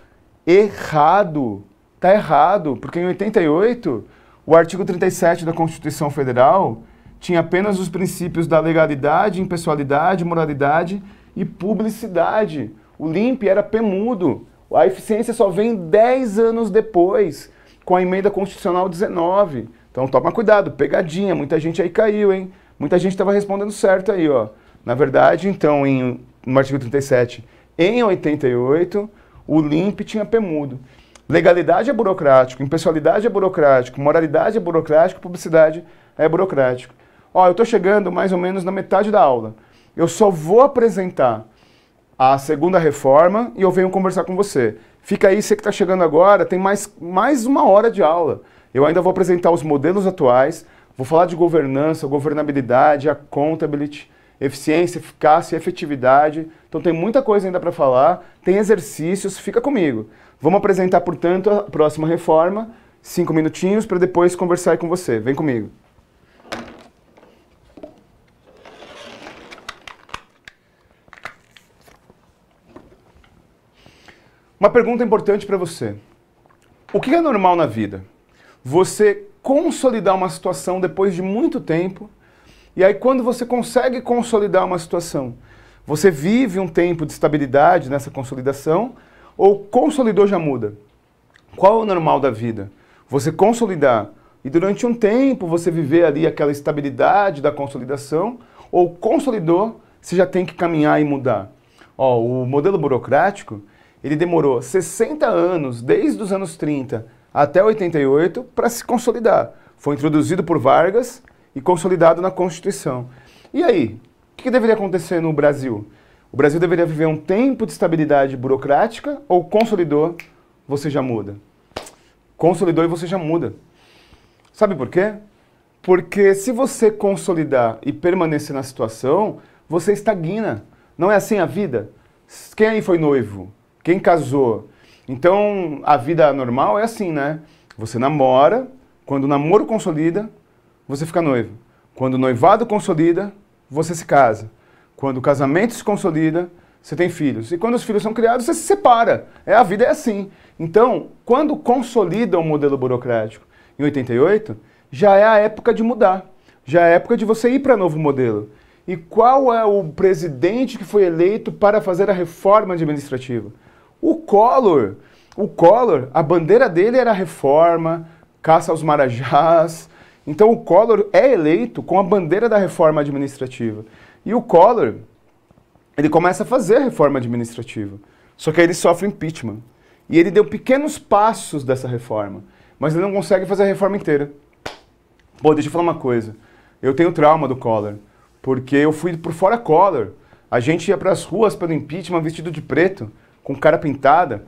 errado. Tá errado, porque em 88, o artigo 37 da Constituição Federal tinha apenas os princípios da legalidade, impessoalidade, moralidade e publicidade. O LIMP era pemudo. A eficiência só vem 10 anos depois, com a emenda constitucional 19. Então toma cuidado, pegadinha, muita gente aí caiu, hein? Muita gente estava respondendo certo aí, ó. Na verdade, então, em, no artigo 37, em 88, o LIMP tinha pemudo. Legalidade é burocrático, impessoalidade é burocrático, moralidade é burocrático, publicidade é burocrático. Ó, eu estou chegando mais ou menos na metade da aula. Eu só vou apresentar a segunda reforma e eu venho conversar com você. Fica aí, você que está chegando agora, tem mais, mais uma hora de aula. Eu ainda vou apresentar os modelos atuais, vou falar de governança, governabilidade, accountability, eficiência, eficácia, efetividade. Então tem muita coisa ainda para falar, tem exercícios, fica comigo. Vamos apresentar, portanto, a próxima reforma, cinco minutinhos, para depois conversar com você. Vem comigo. Uma pergunta importante para você. O que é normal na vida? Você consolidar uma situação depois de muito tempo, e aí quando você consegue consolidar uma situação, você vive um tempo de estabilidade nessa consolidação, ou consolidou já muda? Qual é o normal da vida? Você consolidar e durante um tempo você viver ali aquela estabilidade da consolidação, ou consolidou, você já tem que caminhar e mudar? Ó, o modelo burocrático ele demorou 60 anos, desde os anos 30 até 88, para se consolidar. Foi introduzido por Vargas e consolidado na Constituição. E aí? O que, que deveria acontecer no Brasil? O Brasil deveria viver um tempo de estabilidade burocrática ou consolidou, você já muda? Consolidou e você já muda. Sabe por quê? Porque se você consolidar e permanecer na situação, você estagna. Não é assim a vida? Quem aí foi noivo? Quem casou? Então, a vida normal é assim, né? Você namora, quando o namoro consolida, você fica noivo. Quando o noivado consolida, você se casa. Quando o casamento se consolida, você tem filhos. E quando os filhos são criados, você se separa. É, a vida é assim. Então, quando consolida o modelo burocrático em 88, já é a época de mudar. Já é a época de você ir para novo modelo. E qual é o presidente que foi eleito para fazer a reforma administrativa? O Collor, o Collor, a bandeira dele era reforma, caça aos marajás. Então o Collor é eleito com a bandeira da reforma administrativa. E o Collor, ele começa a fazer a reforma administrativa. Só que aí ele sofre impeachment. E ele deu pequenos passos dessa reforma, mas ele não consegue fazer a reforma inteira. Pô, deixa eu falar uma coisa. Eu tenho trauma do Collor, porque eu fui por fora Collor. A gente ia para as ruas pelo impeachment vestido de preto com cara pintada.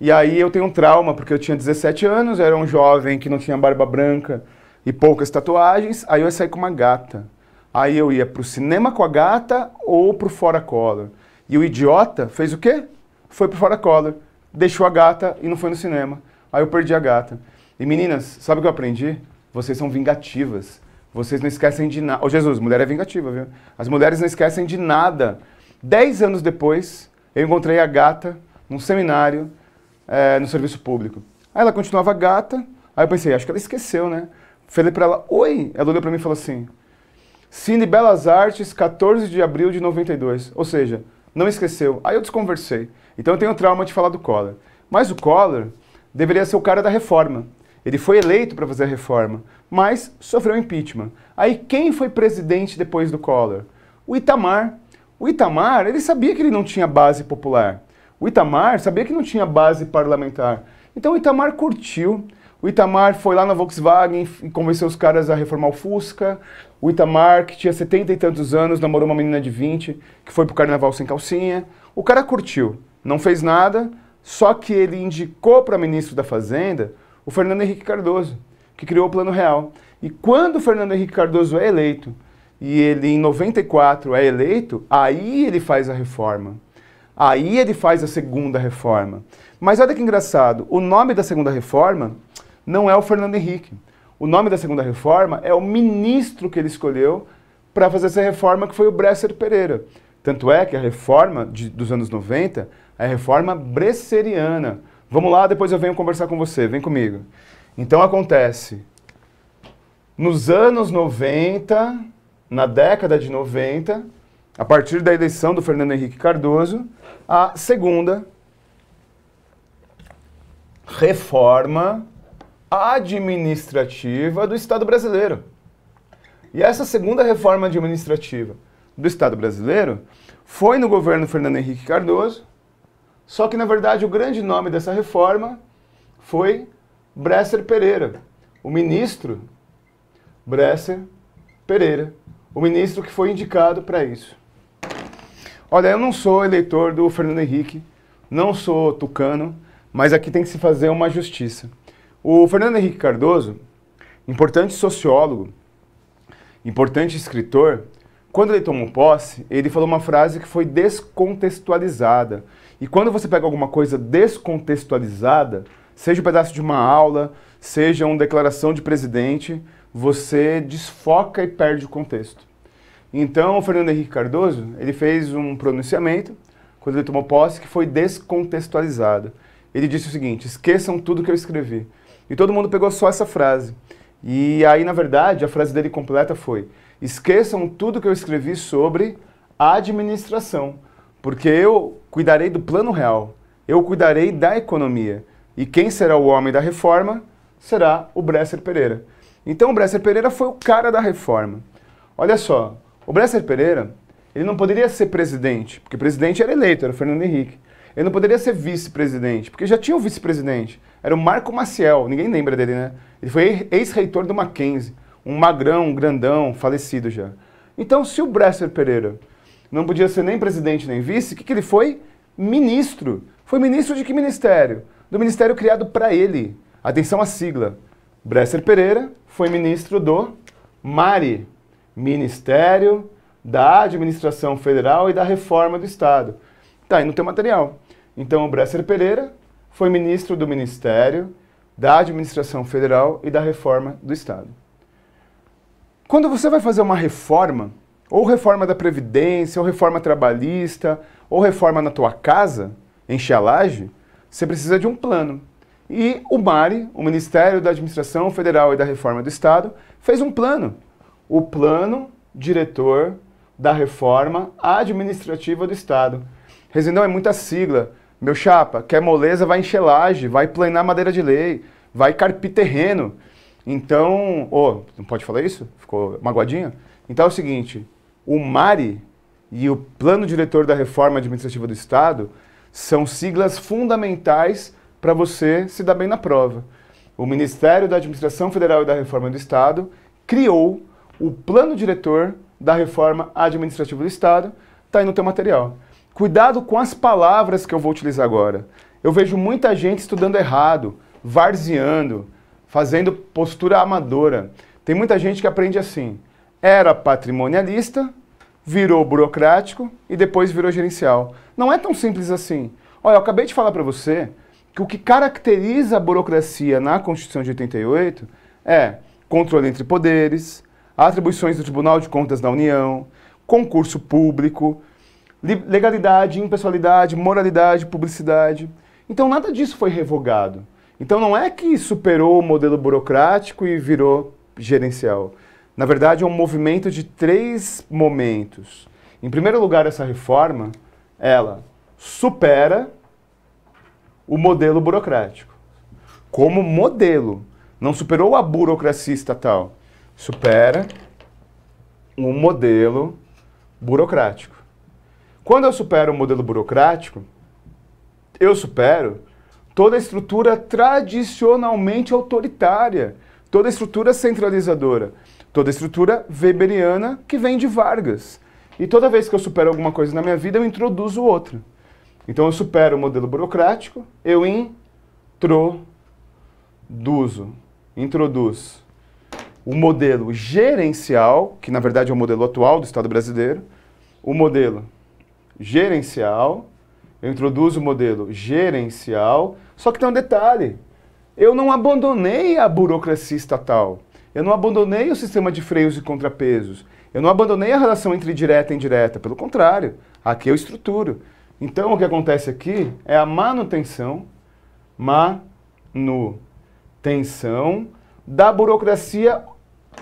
E aí eu tenho um trauma, porque eu tinha 17 anos, era um jovem que não tinha barba branca e poucas tatuagens, aí eu ia sair com uma gata. Aí eu ia pro cinema com a gata ou pro Fora Collar. E o idiota fez o quê? Foi pro Fora Collar, deixou a gata e não foi no cinema. Aí eu perdi a gata. E meninas, sabe o que eu aprendi? Vocês são vingativas. Vocês não esquecem de nada. Ô oh, Jesus, mulher é vingativa, viu? As mulheres não esquecem de nada. Dez anos depois, eu encontrei a gata num seminário é, no serviço público. Aí ela continuava gata, aí eu pensei, acho que ela esqueceu, né? Falei pra ela, oi! Ela olhou pra mim e falou assim, Cine Belas Artes, 14 de abril de 92. Ou seja, não esqueceu. Aí eu desconversei. Então eu tenho trauma de falar do Collor. Mas o Collor deveria ser o cara da reforma. Ele foi eleito para fazer a reforma, mas sofreu impeachment. Aí quem foi presidente depois do Collor? O Itamar, o Itamar, ele sabia que ele não tinha base popular. O Itamar sabia que não tinha base parlamentar. Então o Itamar curtiu. O Itamar foi lá na Volkswagen e convenceu os caras a reformar o Fusca. O Itamar, que tinha setenta e tantos anos, namorou uma menina de 20, que foi pro carnaval sem calcinha. O cara curtiu, não fez nada, só que ele indicou para ministro da Fazenda o Fernando Henrique Cardoso, que criou o Plano Real. E quando o Fernando Henrique Cardoso é eleito, e ele em 94 é eleito, aí ele faz a reforma. Aí ele faz a segunda reforma. Mas olha que engraçado, o nome da segunda reforma não é o Fernando Henrique. O nome da segunda reforma é o ministro que ele escolheu para fazer essa reforma, que foi o Bresser Pereira. Tanto é que a reforma de, dos anos 90 é a reforma bresseriana. Vamos lá, depois eu venho conversar com você, vem comigo. Então acontece, nos anos 90, na década de 90, a partir da eleição do Fernando Henrique Cardoso, a segunda reforma administrativa do Estado brasileiro. E essa segunda reforma administrativa do Estado brasileiro foi no governo Fernando Henrique Cardoso, só que na verdade o grande nome dessa reforma foi Bresser Pereira, o ministro Bresser Pereira, o ministro que foi indicado para isso. Olha, eu não sou eleitor do Fernando Henrique, não sou tucano, mas aqui tem que se fazer uma justiça. O Fernando Henrique Cardoso, importante sociólogo, importante escritor, quando ele tomou posse, ele falou uma frase que foi descontextualizada. E quando você pega alguma coisa descontextualizada, seja um pedaço de uma aula, seja uma declaração de presidente, você desfoca e perde o contexto. Então, o Fernando Henrique Cardoso, ele fez um pronunciamento, quando ele tomou posse, que foi descontextualizado. Ele disse o seguinte, esqueçam tudo que eu escrevi. E todo mundo pegou só essa frase. E aí, na verdade, a frase dele completa foi: esqueçam tudo que eu escrevi sobre administração, porque eu cuidarei do plano real, eu cuidarei da economia. E quem será o homem da reforma será o Bresser Pereira. Então, o Bresser Pereira foi o cara da reforma. Olha só, o Bresser Pereira, ele não poderia ser presidente, porque presidente era eleito, era o Fernando Henrique. Ele não poderia ser vice-presidente, porque já tinha um vice-presidente. Era o Marco Maciel, ninguém lembra dele, né? Ele foi ex-reitor do Mackenzie, um magrão, um grandão, falecido já. Então, se o Bresser Pereira não podia ser nem presidente nem vice, o que, que ele foi? Ministro. Foi ministro de que ministério? Do ministério criado para ele. Atenção à sigla. Bresser Pereira foi ministro do MARE, Ministério da Administração Federal e da Reforma do Estado. Tá, e no teu material. Então, o Bresser Pereira foi ministro do Ministério da Administração Federal e da Reforma do Estado. Quando você vai fazer uma reforma, ou reforma da Previdência, ou reforma trabalhista, ou reforma na tua casa, encher a laje, você precisa de um plano. E o MARE, o Ministério da Administração Federal e da Reforma do Estado, fez um plano o plano diretor da reforma administrativa do Estado. Resendão é muita sigla. Meu chapa, quer moleza, vai enxelagem, vai planar madeira de lei, vai carpir terreno. Então, oh, não pode falar isso? Ficou magoadinha? Então é o seguinte, o MARI e o Plano Diretor da Reforma Administrativa do Estado são siglas fundamentais para você se dar bem na prova. O Ministério da Administração Federal e da Reforma do Estado criou o plano diretor da reforma administrativa do Estado, está aí no teu material. Cuidado com as palavras que eu vou utilizar agora. Eu vejo muita gente estudando errado, varzeando, fazendo postura amadora. Tem muita gente que aprende assim. Era patrimonialista, virou burocrático e depois virou gerencial. Não é tão simples assim. Olha, eu acabei de falar para você que o que caracteriza a burocracia na Constituição de 88 é controle entre poderes, atribuições do Tribunal de Contas da União, concurso público, legalidade, impessoalidade, moralidade, publicidade. Então nada disso foi revogado. Então não é que superou o modelo burocrático e virou gerencial. Na verdade, é um movimento de três momentos. Em primeiro lugar, essa reforma, ela supera o modelo burocrático. Como modelo. Não superou a burocracia estatal supera um modelo burocrático. Quando eu supero o modelo burocrático, eu supero toda a estrutura tradicionalmente autoritária, toda a estrutura centralizadora, toda a estrutura weberiana que vem de Vargas. E toda vez que eu supero alguma coisa na minha vida, eu introduzo outra. Então eu supero o modelo burocrático, eu introduzo, introduzo o modelo gerencial, que na verdade é o modelo atual do Estado brasileiro, o modelo gerencial, eu introduzo o modelo gerencial, só que tem um detalhe, eu não abandonei a burocracia estatal, eu não abandonei o sistema de freios e contrapesos, eu não abandonei a relação entre direta e indireta, pelo contrário, aqui eu estruturo. Então o que acontece aqui é a manutenção, manutenção da burocracia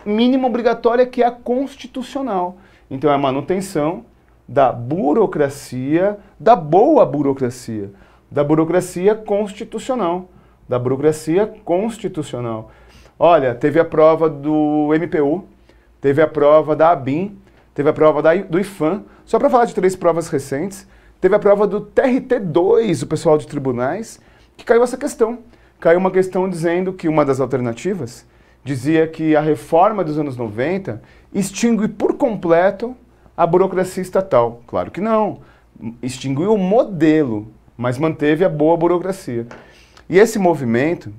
mínima obrigatória que é a constitucional. Então é a manutenção da burocracia, da boa burocracia, da burocracia constitucional, da burocracia constitucional. Olha, teve a prova do MPU, teve a prova da ABIN, teve a prova da, do IFAM, só para falar de três provas recentes, teve a prova do TRT2, o pessoal de tribunais, que caiu essa questão. Caiu uma questão dizendo que uma das alternativas dizia que a reforma dos anos 90 extingue por completo a burocracia estatal. Claro que não. Extinguiu o modelo, mas manteve a boa burocracia. E esse movimento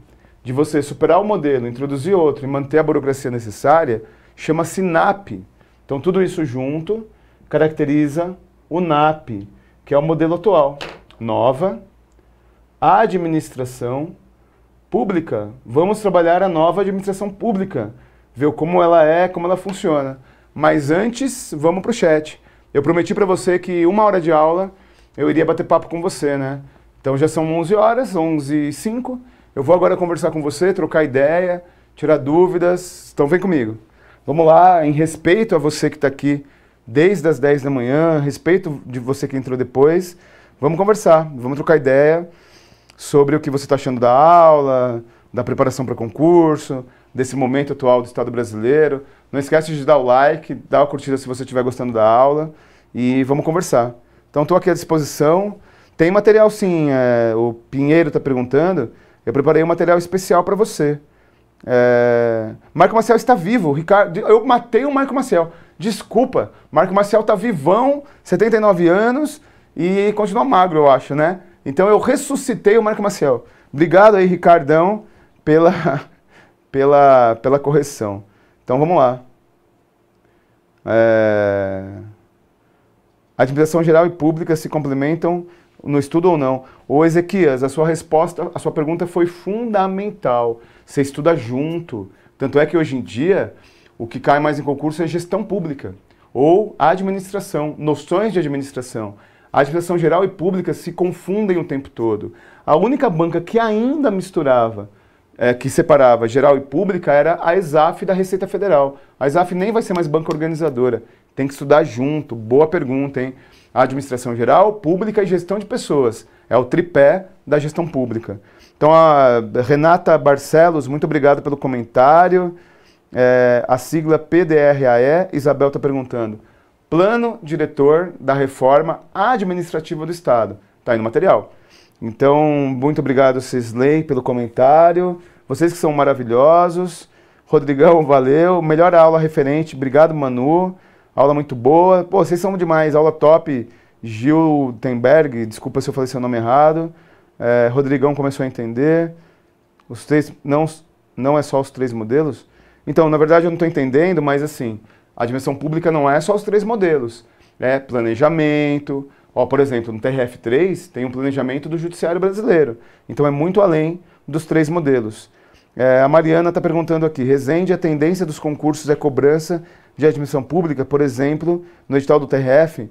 de você superar o modelo, introduzir outro e manter a burocracia necessária, chama-se NAP. Então tudo isso junto caracteriza o NAP, que é o modelo atual. Nova administração pública, vamos trabalhar a nova administração pública, ver como ela é, como ela funciona. Mas antes, vamos para o chat. Eu prometi para você que uma hora de aula eu iria bater papo com você, né? Então já são 11 horas, 11 e 5. Eu vou agora conversar com você, trocar ideia, tirar dúvidas. Então vem comigo. Vamos lá, em respeito a você que está aqui desde as 10 da manhã, respeito de você que entrou depois. Vamos conversar, vamos trocar ideia sobre o que você está achando da aula, da preparação para concurso, desse momento atual do Estado brasileiro. Não esquece de dar o like, dar a curtida se você estiver gostando da aula e vamos conversar. Então estou aqui à disposição. Tem material sim, é, o Pinheiro está perguntando. Eu preparei um material especial para você. É... Marco Maciel está vivo. Ricardo, eu matei o Marco Maciel. Desculpa, Marco Maciel está vivão, 79 anos e continua magro, eu acho, né? Então eu ressuscitei o Marco Maciel. Obrigado aí, Ricardão, pela, (laughs) pela, pela correção. Então vamos lá. É... Administração geral e pública se complementam no estudo ou não? Ô Ezequias, a sua resposta, a sua pergunta foi fundamental. Você estuda junto. Tanto é que hoje em dia o que cai mais em concurso é gestão pública ou administração, noções de administração. A administração geral e pública se confundem o tempo todo. A única banca que ainda misturava, é, que separava geral e pública, era a ESAF da Receita Federal. A ESAF nem vai ser mais banca organizadora. Tem que estudar junto. Boa pergunta, hein? A administração geral, pública e gestão de pessoas. É o tripé da gestão pública. Então, a Renata Barcelos, muito obrigado pelo comentário. É, a sigla PDRAE, Isabel está perguntando. Plano Diretor da Reforma Administrativa do Estado. Está aí no material. Então, muito obrigado, Cisley, pelo comentário. Vocês que são maravilhosos. Rodrigão, valeu. Melhor aula referente. Obrigado, Manu. Aula muito boa. Pô, vocês são demais. Aula top. Gil Tenberg, desculpa se eu falei seu nome errado. É, Rodrigão começou a entender. Os três, não, não é só os três modelos? Então, na verdade eu não estou entendendo, mas assim, a dimensão pública não é só os três modelos. É planejamento, ó, por exemplo, no TRF3 tem um planejamento do judiciário brasileiro. Então é muito além dos três modelos. É, a Mariana está perguntando aqui, Resende, a tendência dos concursos é cobrança de admissão pública, por exemplo, no edital do TRF?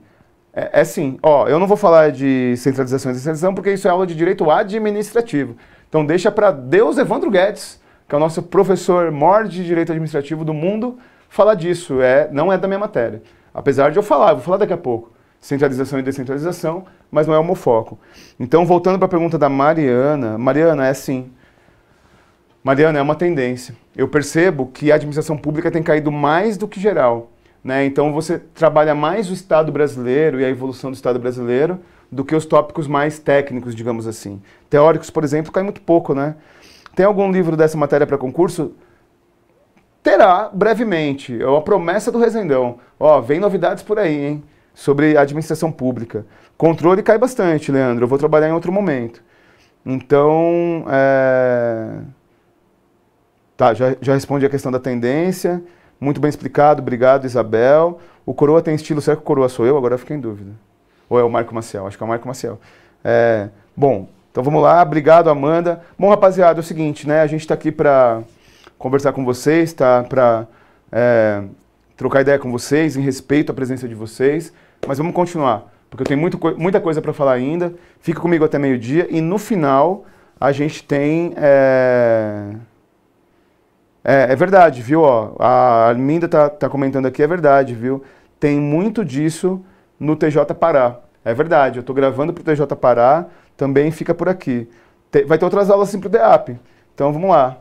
É, é sim. Ó, eu não vou falar de centralização e descentralização porque isso é aula de direito administrativo. Então deixa para Deus Evandro Guedes, que é o nosso professor maior de direito administrativo do mundo, falar disso, é, não é da minha matéria. Apesar de eu falar, eu vou falar daqui a pouco. Centralização e descentralização, mas não é o meu foco. Então, voltando para a pergunta da Mariana, Mariana, é sim. Mariana, é uma tendência. Eu percebo que a administração pública tem caído mais do que geral. Né? Então, você trabalha mais o Estado brasileiro e a evolução do Estado brasileiro do que os tópicos mais técnicos, digamos assim. Teóricos, por exemplo, caem muito pouco, né? Tem algum livro dessa matéria para concurso? terá brevemente. É uma promessa do Rezendão. Ó, vem novidades por aí, hein? Sobre a administração pública. Controle cai bastante, Leandro. Eu vou trabalhar em outro momento. Então, é... tá, já, já respondi a questão da tendência. Muito bem explicado, obrigado, Isabel. O Coroa tem estilo, será que o Coroa sou eu? Agora eu fiquei em dúvida. Ou é o Marco Maciel? Acho que é o Marco Maciel. É... Bom, então vamos lá. Obrigado, Amanda. Bom, rapaziada, é o seguinte, né? A gente está aqui para conversar com vocês, tá? Para é, trocar ideia com vocês, em respeito à presença de vocês. Mas vamos continuar, porque eu tenho muito, muita coisa para falar ainda. Fica comigo até meio-dia e no final a gente tem. É... É, é, verdade, viu? Ó, a Arminda tá, tá comentando aqui, é verdade, viu? Tem muito disso no TJ Pará. É verdade, eu estou gravando para o TJ Pará, também fica por aqui. vai ter outras aulas assim para o DEAP. Então vamos lá.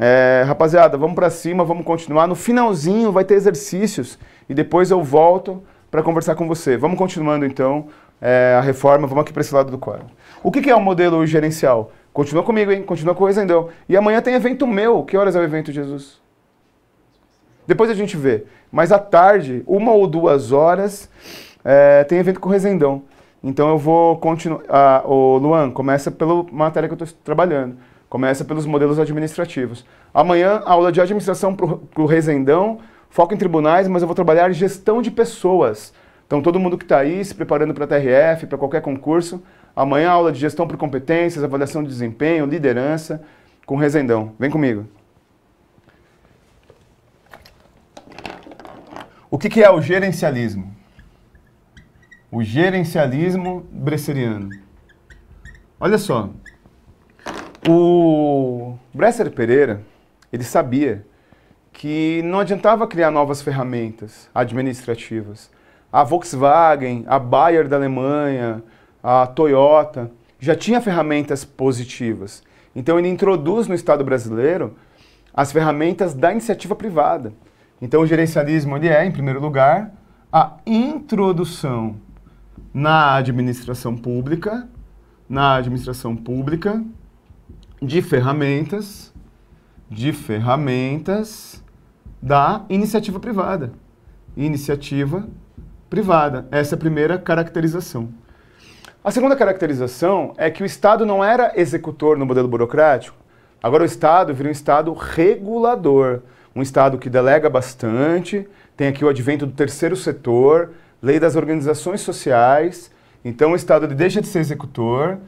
É, rapaziada, vamos para cima, vamos continuar. No finalzinho vai ter exercícios e depois eu volto para conversar com você. Vamos continuando então é, a reforma, vamos aqui para esse lado do quadro. O que, que é o um modelo gerencial? Continua comigo, hein? Continua com o Rezendão. E amanhã tem evento meu. Que horas é o evento, Jesus? Depois a gente vê. Mas à tarde, uma ou duas horas, é, tem evento com o Rezendão. Então eu vou continuar. Ah, o Luan, começa pela matéria que eu estou trabalhando. Começa pelos modelos administrativos. Amanhã, aula de administração para o Rezendão, foco em tribunais, mas eu vou trabalhar gestão de pessoas. Então, todo mundo que está aí se preparando para a TRF, para qualquer concurso, amanhã aula de gestão por competências, avaliação de desempenho, liderança, com Rezendão. Vem comigo. O que, que é o gerencialismo? O gerencialismo bresseriano. Olha só, o Bresser Pereira, ele sabia que não adiantava criar novas ferramentas administrativas. A Volkswagen, a Bayer da Alemanha, a Toyota já tinha ferramentas positivas. Então ele introduz no Estado brasileiro as ferramentas da iniciativa privada. Então o gerencialismo ele é, em primeiro lugar, a introdução na administração pública, na administração pública de ferramentas, de ferramentas da iniciativa privada. Iniciativa privada. Essa é a primeira caracterização. A segunda caracterização é que o Estado não era executor no modelo burocrático. Agora o Estado vira um Estado regulador, um Estado que delega bastante, tem aqui o advento do terceiro setor, lei das organizações sociais. Então o Estado deixa de ser executor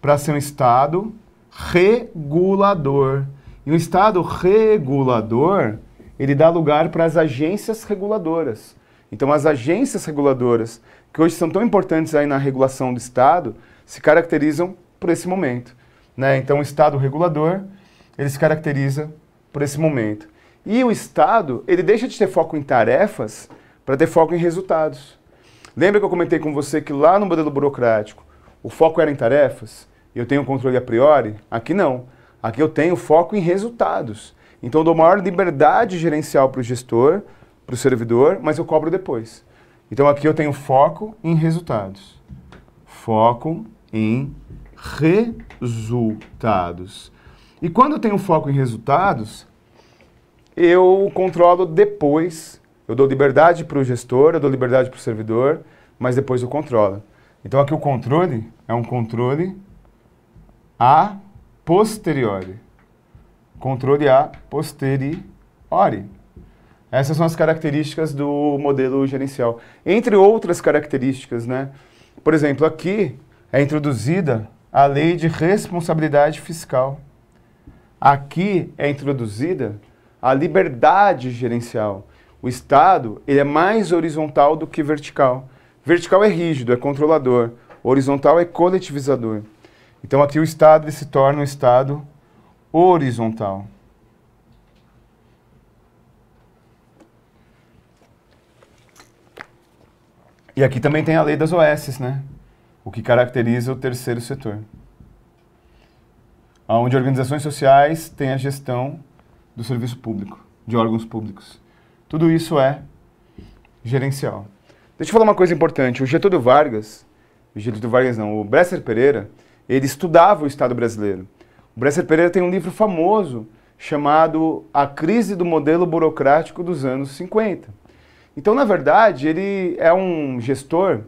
para ser um Estado regulador. E um Estado regulador, ele dá lugar para as agências reguladoras. Então, as agências reguladoras, que hoje são tão importantes aí na regulação do Estado, se caracterizam por esse momento. Né? Então, o Estado regulador, ele se caracteriza por esse momento. E o Estado, ele deixa de ter foco em tarefas para ter foco em resultados. Lembra que eu comentei com você que lá no modelo burocrático, o foco era em tarefas? eu tenho controle a priori? Aqui não. Aqui eu tenho foco em resultados. Então eu dou maior liberdade gerencial para o gestor, para o servidor, mas eu cobro depois. Então aqui eu tenho foco em resultados. Foco em resultados. E quando eu tenho foco em resultados, eu controlo depois. Eu dou liberdade para o gestor, eu dou liberdade para o servidor, mas depois eu controlo. Então aqui o controle é um controle a posteriori. Controle a posteriori. Essas são as características do modelo gerencial. Entre outras características, né? Por exemplo, aqui é introduzida a lei de responsabilidade fiscal. Aqui é introduzida a liberdade gerencial. O Estado ele é mais horizontal do que vertical. Vertical é rígido, é controlador. Horizontal é coletivizador. Então aqui o estado se torna um estado horizontal. E aqui também tem a lei das OS, né? O que caracteriza o terceiro setor. Onde organizações sociais têm a gestão do serviço público, de órgãos públicos. Tudo isso é gerencial. Deixa eu falar uma coisa importante. O Getúlio Vargas, o Getúlio Vargas não, o Bresser Pereira, ele estudava o Estado brasileiro. O Bresser Pereira tem um livro famoso chamado A Crise do Modelo Burocrático dos Anos 50. Então, na verdade, ele é um gestor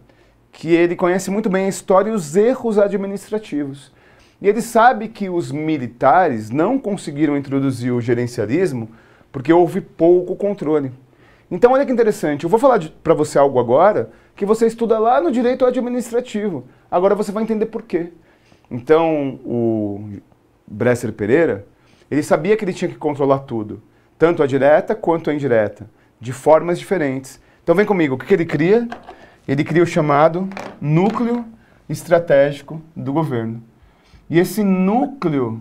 que ele conhece muito bem a história e os erros administrativos. E ele sabe que os militares não conseguiram introduzir o gerencialismo porque houve pouco controle. Então, olha que interessante, eu vou falar para você algo agora que você estuda lá no direito administrativo. Agora você vai entender por quê. Então, o Bresser Pereira, ele sabia que ele tinha que controlar tudo, tanto a direta quanto a indireta, de formas diferentes. Então, vem comigo, o que, que ele cria? Ele cria o chamado núcleo estratégico do governo. E esse núcleo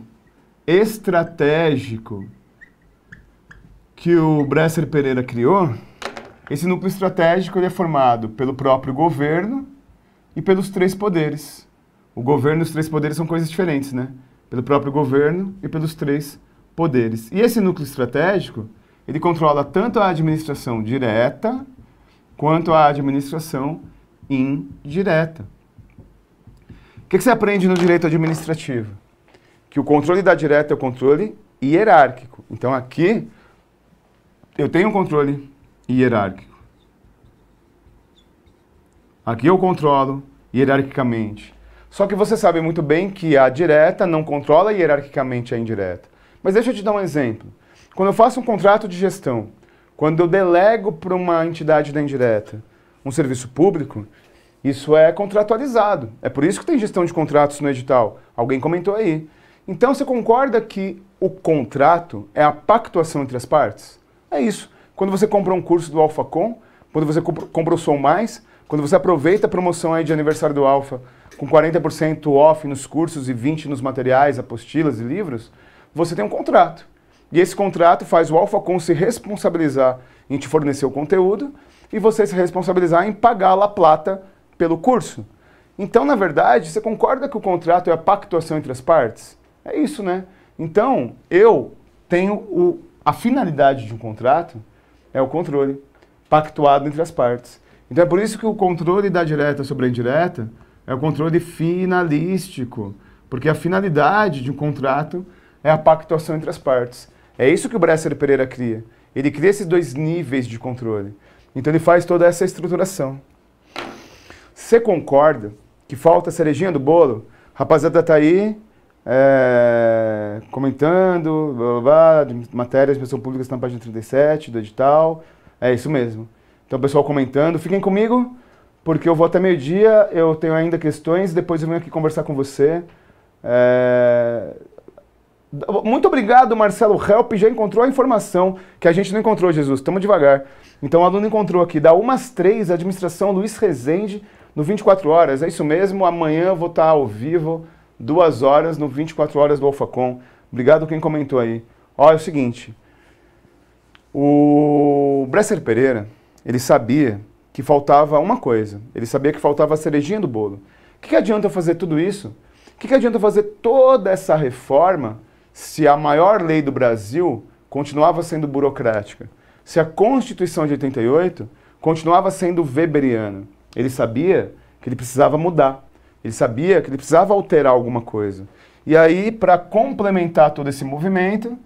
estratégico que o Bresser Pereira criou, esse núcleo estratégico ele é formado pelo próprio governo e pelos três poderes o governo e os três poderes são coisas diferentes, né? Pelo próprio governo e pelos três poderes. E esse núcleo estratégico, ele controla tanto a administração direta quanto a administração indireta. O que, que você aprende no direito administrativo? Que o controle da direta é o controle hierárquico. Então aqui eu tenho um controle hierárquico. Aqui eu controlo hierarquicamente só que você sabe muito bem que a direta não controla hierarquicamente a indireta. Mas deixa eu te dar um exemplo. Quando eu faço um contrato de gestão, quando eu delego para uma entidade da indireta um serviço público, isso é contratualizado. É por isso que tem gestão de contratos no edital. Alguém comentou aí. Então você concorda que o contrato é a pactuação entre as partes? É isso. Quando você compra um curso do Alphacom, quando você compra o Som Mais, quando você aproveita a promoção aí de aniversário do Alfa com 40% off nos cursos e 20% nos materiais, apostilas e livros, você tem um contrato. E esse contrato faz o com se responsabilizar em te fornecer o conteúdo e você se responsabilizar em pagar a plata pelo curso. Então, na verdade, você concorda que o contrato é a pactuação entre as partes? É isso, né? Então, eu tenho o, a finalidade de um contrato é o controle pactuado entre as partes. Então é por isso que o controle da direta sobre a indireta é o controle finalístico, porque a finalidade de um contrato é a pactuação entre as partes. É isso que o Bresser Pereira cria. Ele cria esses dois níveis de controle. Então ele faz toda essa estruturação. Você concorda que falta a cerejinha do bolo? Rapaziada tá aí é, comentando, blá, blá, blá, de matérias de pessoa pública estão na página 37 do edital. É isso mesmo. Então, pessoal comentando, fiquem comigo porque eu vou até meio-dia, eu tenho ainda questões, depois eu venho aqui conversar com você. É... Muito obrigado, Marcelo Help. Já encontrou a informação que a gente não encontrou, Jesus. Estamos devagar. Então, o aluno encontrou aqui, Dá umas três. administração Luiz Rezende, no 24 Horas. É isso mesmo. Amanhã eu vou estar tá ao vivo, duas horas, no 24 Horas do Alfacom. Obrigado quem comentou aí. Olha, é o seguinte. O Bresser Pereira, ele sabia que faltava uma coisa. Ele sabia que faltava a cerejinha do bolo. O que, que adianta fazer tudo isso? O que, que adianta fazer toda essa reforma se a maior lei do Brasil continuava sendo burocrática? Se a Constituição de 88 continuava sendo weberiana? Ele sabia que ele precisava mudar. Ele sabia que ele precisava alterar alguma coisa. E aí, para complementar todo esse movimento,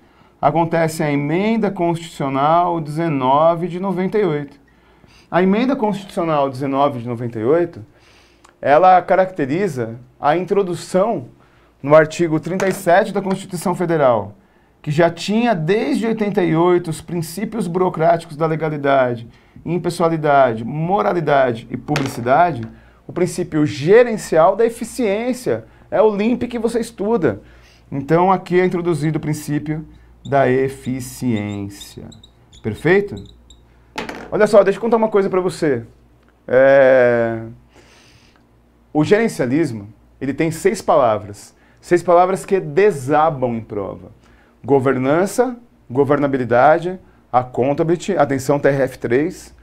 acontece a emenda constitucional 19 de 98 a emenda constitucional 19 de 98, ela caracteriza a introdução no artigo 37 da Constituição Federal, que já tinha desde 88 os princípios burocráticos da legalidade, impessoalidade, moralidade e publicidade, o princípio gerencial da eficiência. É o LIMP que você estuda. Então aqui é introduzido o princípio da eficiência. Perfeito? Olha só, deixa eu contar uma coisa para você. É... O gerencialismo, ele tem seis palavras. Seis palavras que desabam em prova. Governança, governabilidade, a atenção TRF3,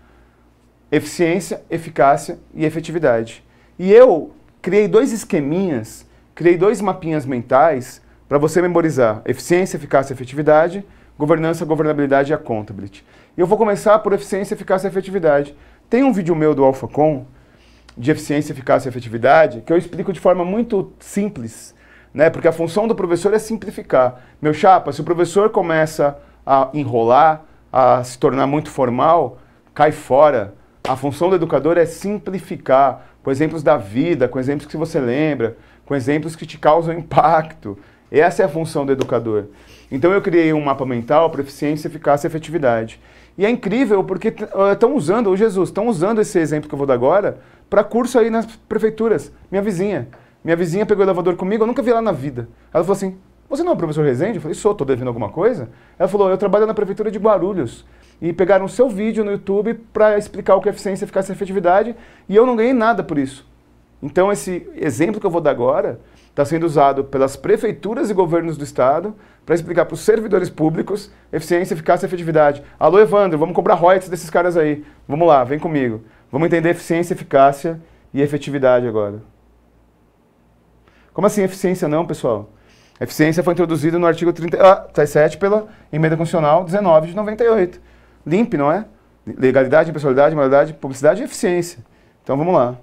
eficiência, eficácia e efetividade. E eu criei dois esqueminhas, criei dois mapinhas mentais para você memorizar eficiência, eficácia, efetividade, governança, governabilidade e accountability. E eu vou começar por eficiência, eficácia e efetividade. Tem um vídeo meu do AlphaCon, de eficiência, eficácia e efetividade, que eu explico de forma muito simples, né? Porque a função do professor é simplificar. Meu chapa, se o professor começa a enrolar, a se tornar muito formal, cai fora. A função do educador é simplificar, com exemplos da vida, com exemplos que você lembra, com exemplos que te causam impacto. Essa é a função do educador. Então eu criei um mapa mental para eficiência, eficácia e efetividade. E é incrível porque estão ah, uh, usando, o Jesus, estão usando esse exemplo que eu vou dar agora para curso aí nas prefeituras. Minha vizinha. Minha vizinha pegou o elevador comigo, eu nunca vi ela na vida. Ela falou assim: Você não é o professor Rezende? Eu falei: Sou, estou devendo alguma coisa? Ela falou: Eu trabalho na prefeitura de Guarulhos. E pegaram o seu vídeo no YouTube para explicar o que é eficiência, eficácia e efetividade. E eu não ganhei nada por isso. Então, esse exemplo que eu vou dar agora está sendo usado pelas prefeituras e governos do estado para explicar para os servidores públicos eficiência, eficácia e efetividade. Alô, Evandro, vamos cobrar royalties desses caras aí. Vamos lá, vem comigo. Vamos entender eficiência, eficácia e efetividade agora. Como assim eficiência não, pessoal? Eficiência foi introduzida no artigo 37 ah, pela Emenda Constitucional 19 de 98. LIMP, não é? Legalidade, impessoalidade, moralidade, publicidade e eficiência. Então vamos lá.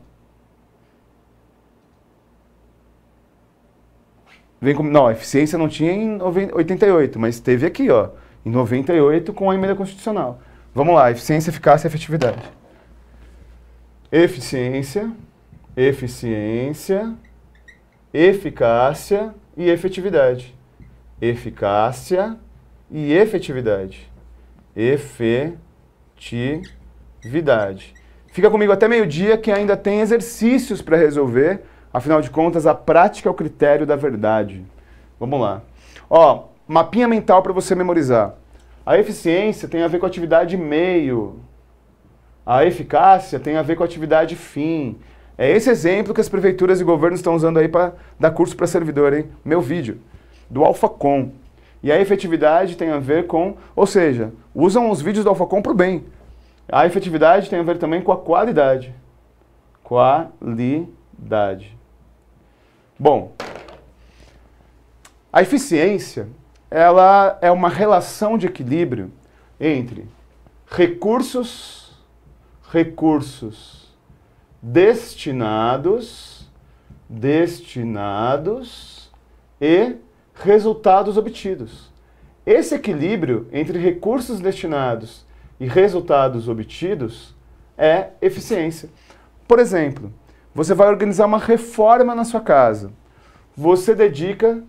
Vem com, não, eficiência não tinha em 88, mas teve aqui, ó, em 98 com a emenda constitucional. Vamos lá, eficiência, eficácia e efetividade. Eficiência, eficiência, eficácia e efetividade. Eficácia e efetividade. Efetividade. Fica comigo até meio-dia que ainda tem exercícios para resolver Afinal de contas, a prática é o critério da verdade. Vamos lá. Ó, mapinha mental para você memorizar. A eficiência tem a ver com a atividade meio. A eficácia tem a ver com a atividade fim. É esse exemplo que as prefeituras e governos estão usando aí para dar curso para servidor, hein? Meu vídeo, do AlphaCom. E a efetividade tem a ver com, ou seja, usam os vídeos do AlphaCom para o bem. A efetividade tem a ver também com a qualidade. Qualidade. Bom, a eficiência ela é uma relação de equilíbrio entre recursos, recursos destinados, destinados e resultados obtidos. Esse equilíbrio entre recursos destinados e resultados obtidos é eficiência. Por exemplo, você vai organizar uma reforma na sua casa. Você dedica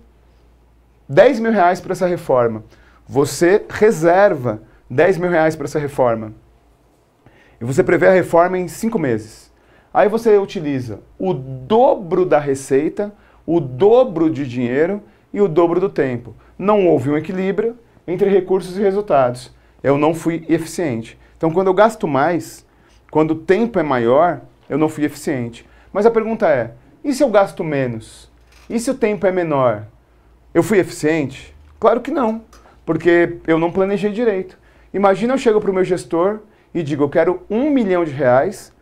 10 mil reais para essa reforma. Você reserva 10 mil reais para essa reforma. E você prevê a reforma em 5 meses. Aí você utiliza o dobro da receita, o dobro de dinheiro e o dobro do tempo. Não houve um equilíbrio entre recursos e resultados. Eu não fui eficiente. Então, quando eu gasto mais, quando o tempo é maior, eu não fui eficiente. Mas a pergunta é: e se eu gasto menos? E se o tempo é menor? Eu fui eficiente? Claro que não, porque eu não planejei direito. Imagina eu chego para o meu gestor e digo: eu quero um milhão de reais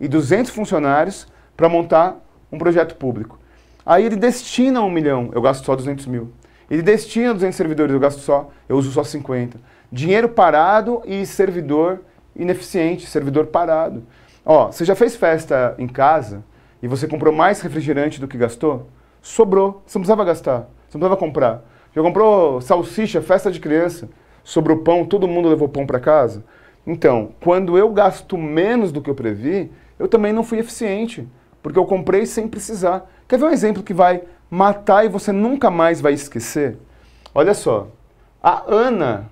e 200 funcionários para montar um projeto público. Aí ele destina um milhão, eu gasto só 200 mil. Ele destina 200 servidores, eu gasto só, eu uso só 50. Dinheiro parado e servidor ineficiente, servidor parado. Ó, você já fez festa em casa? e você comprou mais refrigerante do que gastou, sobrou. Você não precisava gastar, você não precisava comprar. Já comprou salsicha, festa de criança, sobrou pão, todo mundo levou pão para casa. Então, quando eu gasto menos do que eu previ, eu também não fui eficiente, porque eu comprei sem precisar. Quer ver um exemplo que vai matar e você nunca mais vai esquecer? Olha só, a Ana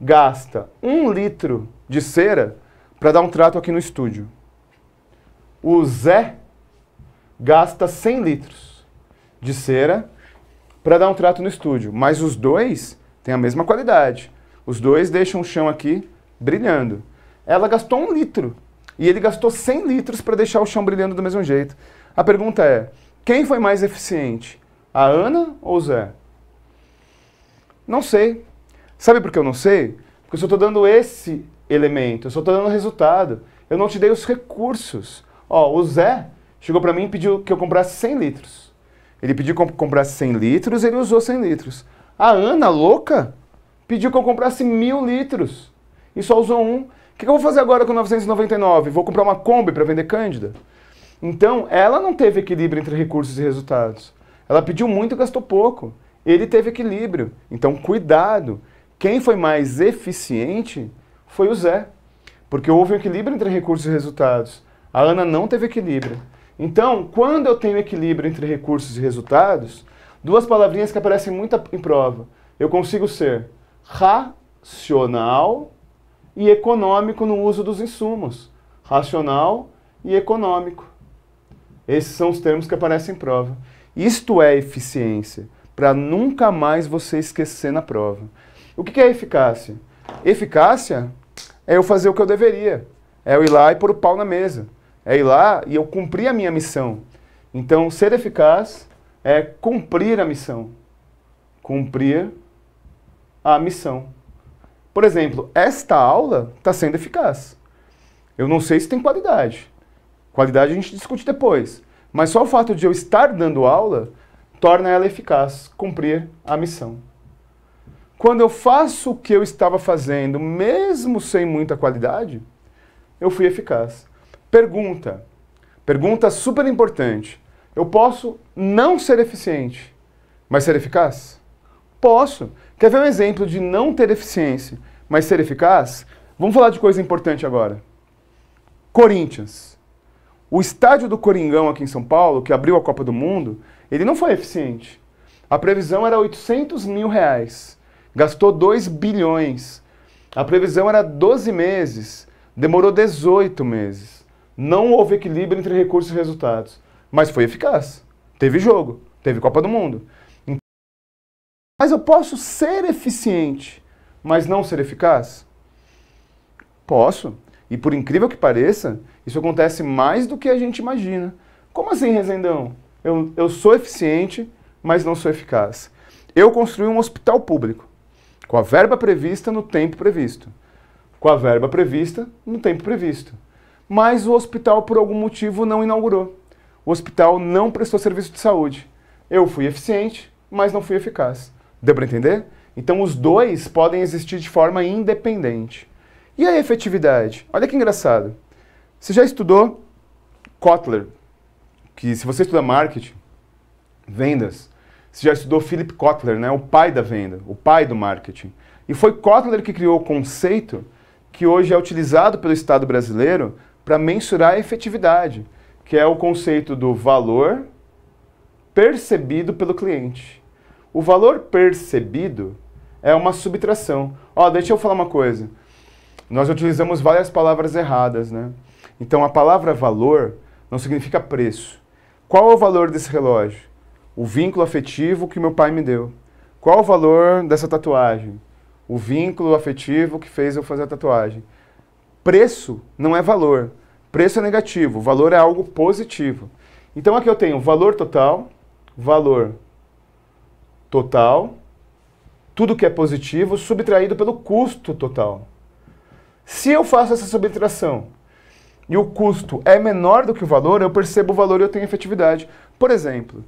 gasta um litro de cera para dar um trato aqui no estúdio. O Zé gasta 100 litros de cera para dar um trato no estúdio. Mas os dois têm a mesma qualidade. Os dois deixam o chão aqui brilhando. Ela gastou um litro e ele gastou 100 litros para deixar o chão brilhando do mesmo jeito. A pergunta é, quem foi mais eficiente? A Ana ou o Zé? Não sei. Sabe por que eu não sei? Porque eu só estou dando esse elemento, eu só estou dando resultado. Eu não te dei os recursos. Ó, o Zé chegou para mim e pediu que eu comprasse 100 litros. Ele pediu que eu comprasse 100 litros, ele usou 100 litros. A Ana, louca, pediu que eu comprasse mil litros e só usou um. O que, que eu vou fazer agora com 999? Vou comprar uma Kombi para vender Cândida? Então, ela não teve equilíbrio entre recursos e resultados. Ela pediu muito e gastou pouco. Ele teve equilíbrio. Então, cuidado. Quem foi mais eficiente foi o Zé. Porque houve um equilíbrio entre recursos e resultados. A Ana não teve equilíbrio. Então, quando eu tenho equilíbrio entre recursos e resultados, duas palavrinhas que aparecem muito em prova. Eu consigo ser racional e econômico no uso dos insumos. Racional e econômico. Esses são os termos que aparecem em prova. Isto é eficiência, para nunca mais você esquecer na prova. O que é eficácia? Eficácia é eu fazer o que eu deveria, é eu ir lá e pôr o pau na mesa é ir lá e eu cumprir a minha missão. Então, ser eficaz é cumprir a missão. Cumprir a missão. Por exemplo, esta aula está sendo eficaz. Eu não sei se tem qualidade. Qualidade a gente discute depois. Mas só o fato de eu estar dando aula torna ela eficaz, cumprir a missão. Quando eu faço o que eu estava fazendo, mesmo sem muita qualidade, eu fui eficaz. Pergunta. Pergunta super importante. Eu posso não ser eficiente, mas ser eficaz? Posso. Quer ver um exemplo de não ter eficiência, mas ser eficaz? Vamos falar de coisa importante agora. Corinthians. O estádio do Coringão aqui em São Paulo, que abriu a Copa do Mundo, ele não foi eficiente. A previsão era 800 mil reais. Gastou 2 bilhões. A previsão era 12 meses. Demorou 18 meses. Não houve equilíbrio entre recursos e resultados, mas foi eficaz. Teve jogo, teve Copa do Mundo. Então, mas eu posso ser eficiente, mas não ser eficaz? Posso. E por incrível que pareça, isso acontece mais do que a gente imagina. Como assim, Rezendão? Eu, eu sou eficiente, mas não sou eficaz. Eu construí um hospital público, com a verba prevista no tempo previsto. Com a verba prevista no tempo previsto mas o hospital, por algum motivo, não inaugurou. O hospital não prestou serviço de saúde. Eu fui eficiente, mas não fui eficaz. Deu para entender? Então, os dois podem existir de forma independente. E a efetividade? Olha que engraçado. Você já estudou Kotler, que se você estuda marketing, vendas, você já estudou Philip Kotler, né? o pai da venda, o pai do marketing. E foi Kotler que criou o conceito que hoje é utilizado pelo Estado brasileiro para mensurar a efetividade, que é o conceito do valor percebido pelo cliente. O valor percebido é uma subtração. Ó, oh, deixa eu falar uma coisa. Nós utilizamos várias palavras erradas, né? Então a palavra valor não significa preço. Qual é o valor desse relógio? O vínculo afetivo que meu pai me deu. Qual é o valor dessa tatuagem? O vínculo afetivo que fez eu fazer a tatuagem. Preço não é valor. Preço é negativo, valor é algo positivo. Então aqui eu tenho valor total, valor total, tudo que é positivo subtraído pelo custo total. Se eu faço essa subtração e o custo é menor do que o valor, eu percebo o valor e eu tenho efetividade. Por exemplo,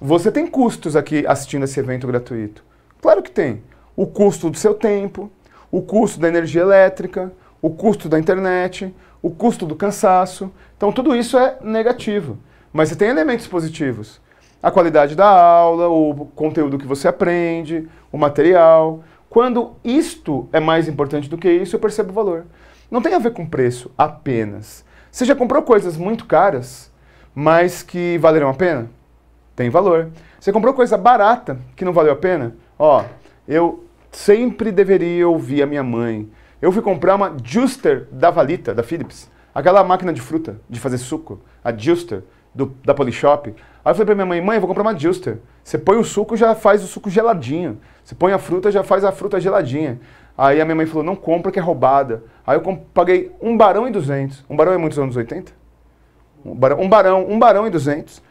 você tem custos aqui assistindo esse evento gratuito. Claro que tem. O custo do seu tempo, o custo da energia elétrica, o custo da internet, o custo do cansaço. Então tudo isso é negativo. Mas você tem elementos positivos. A qualidade da aula, o conteúdo que você aprende, o material. Quando isto é mais importante do que isso, eu percebo o valor. Não tem a ver com preço apenas. Você já comprou coisas muito caras, mas que valeram a pena? Tem valor. Você comprou coisa barata que não valeu a pena? Ó, eu sempre deveria ouvir a minha mãe. Eu fui comprar uma Juster da Valita, da Philips. Aquela máquina de fruta, de fazer suco. A Juster, do, da Polishop. Aí eu falei pra minha mãe, mãe, vou comprar uma Juster. Você põe o suco, já faz o suco geladinho. Você põe a fruta, já faz a fruta geladinha. Aí a minha mãe falou, não compra que é roubada. Aí eu paguei um barão e duzentos. Um barão é muitos anos 80? Um barão, um barão, um barão e duzentos.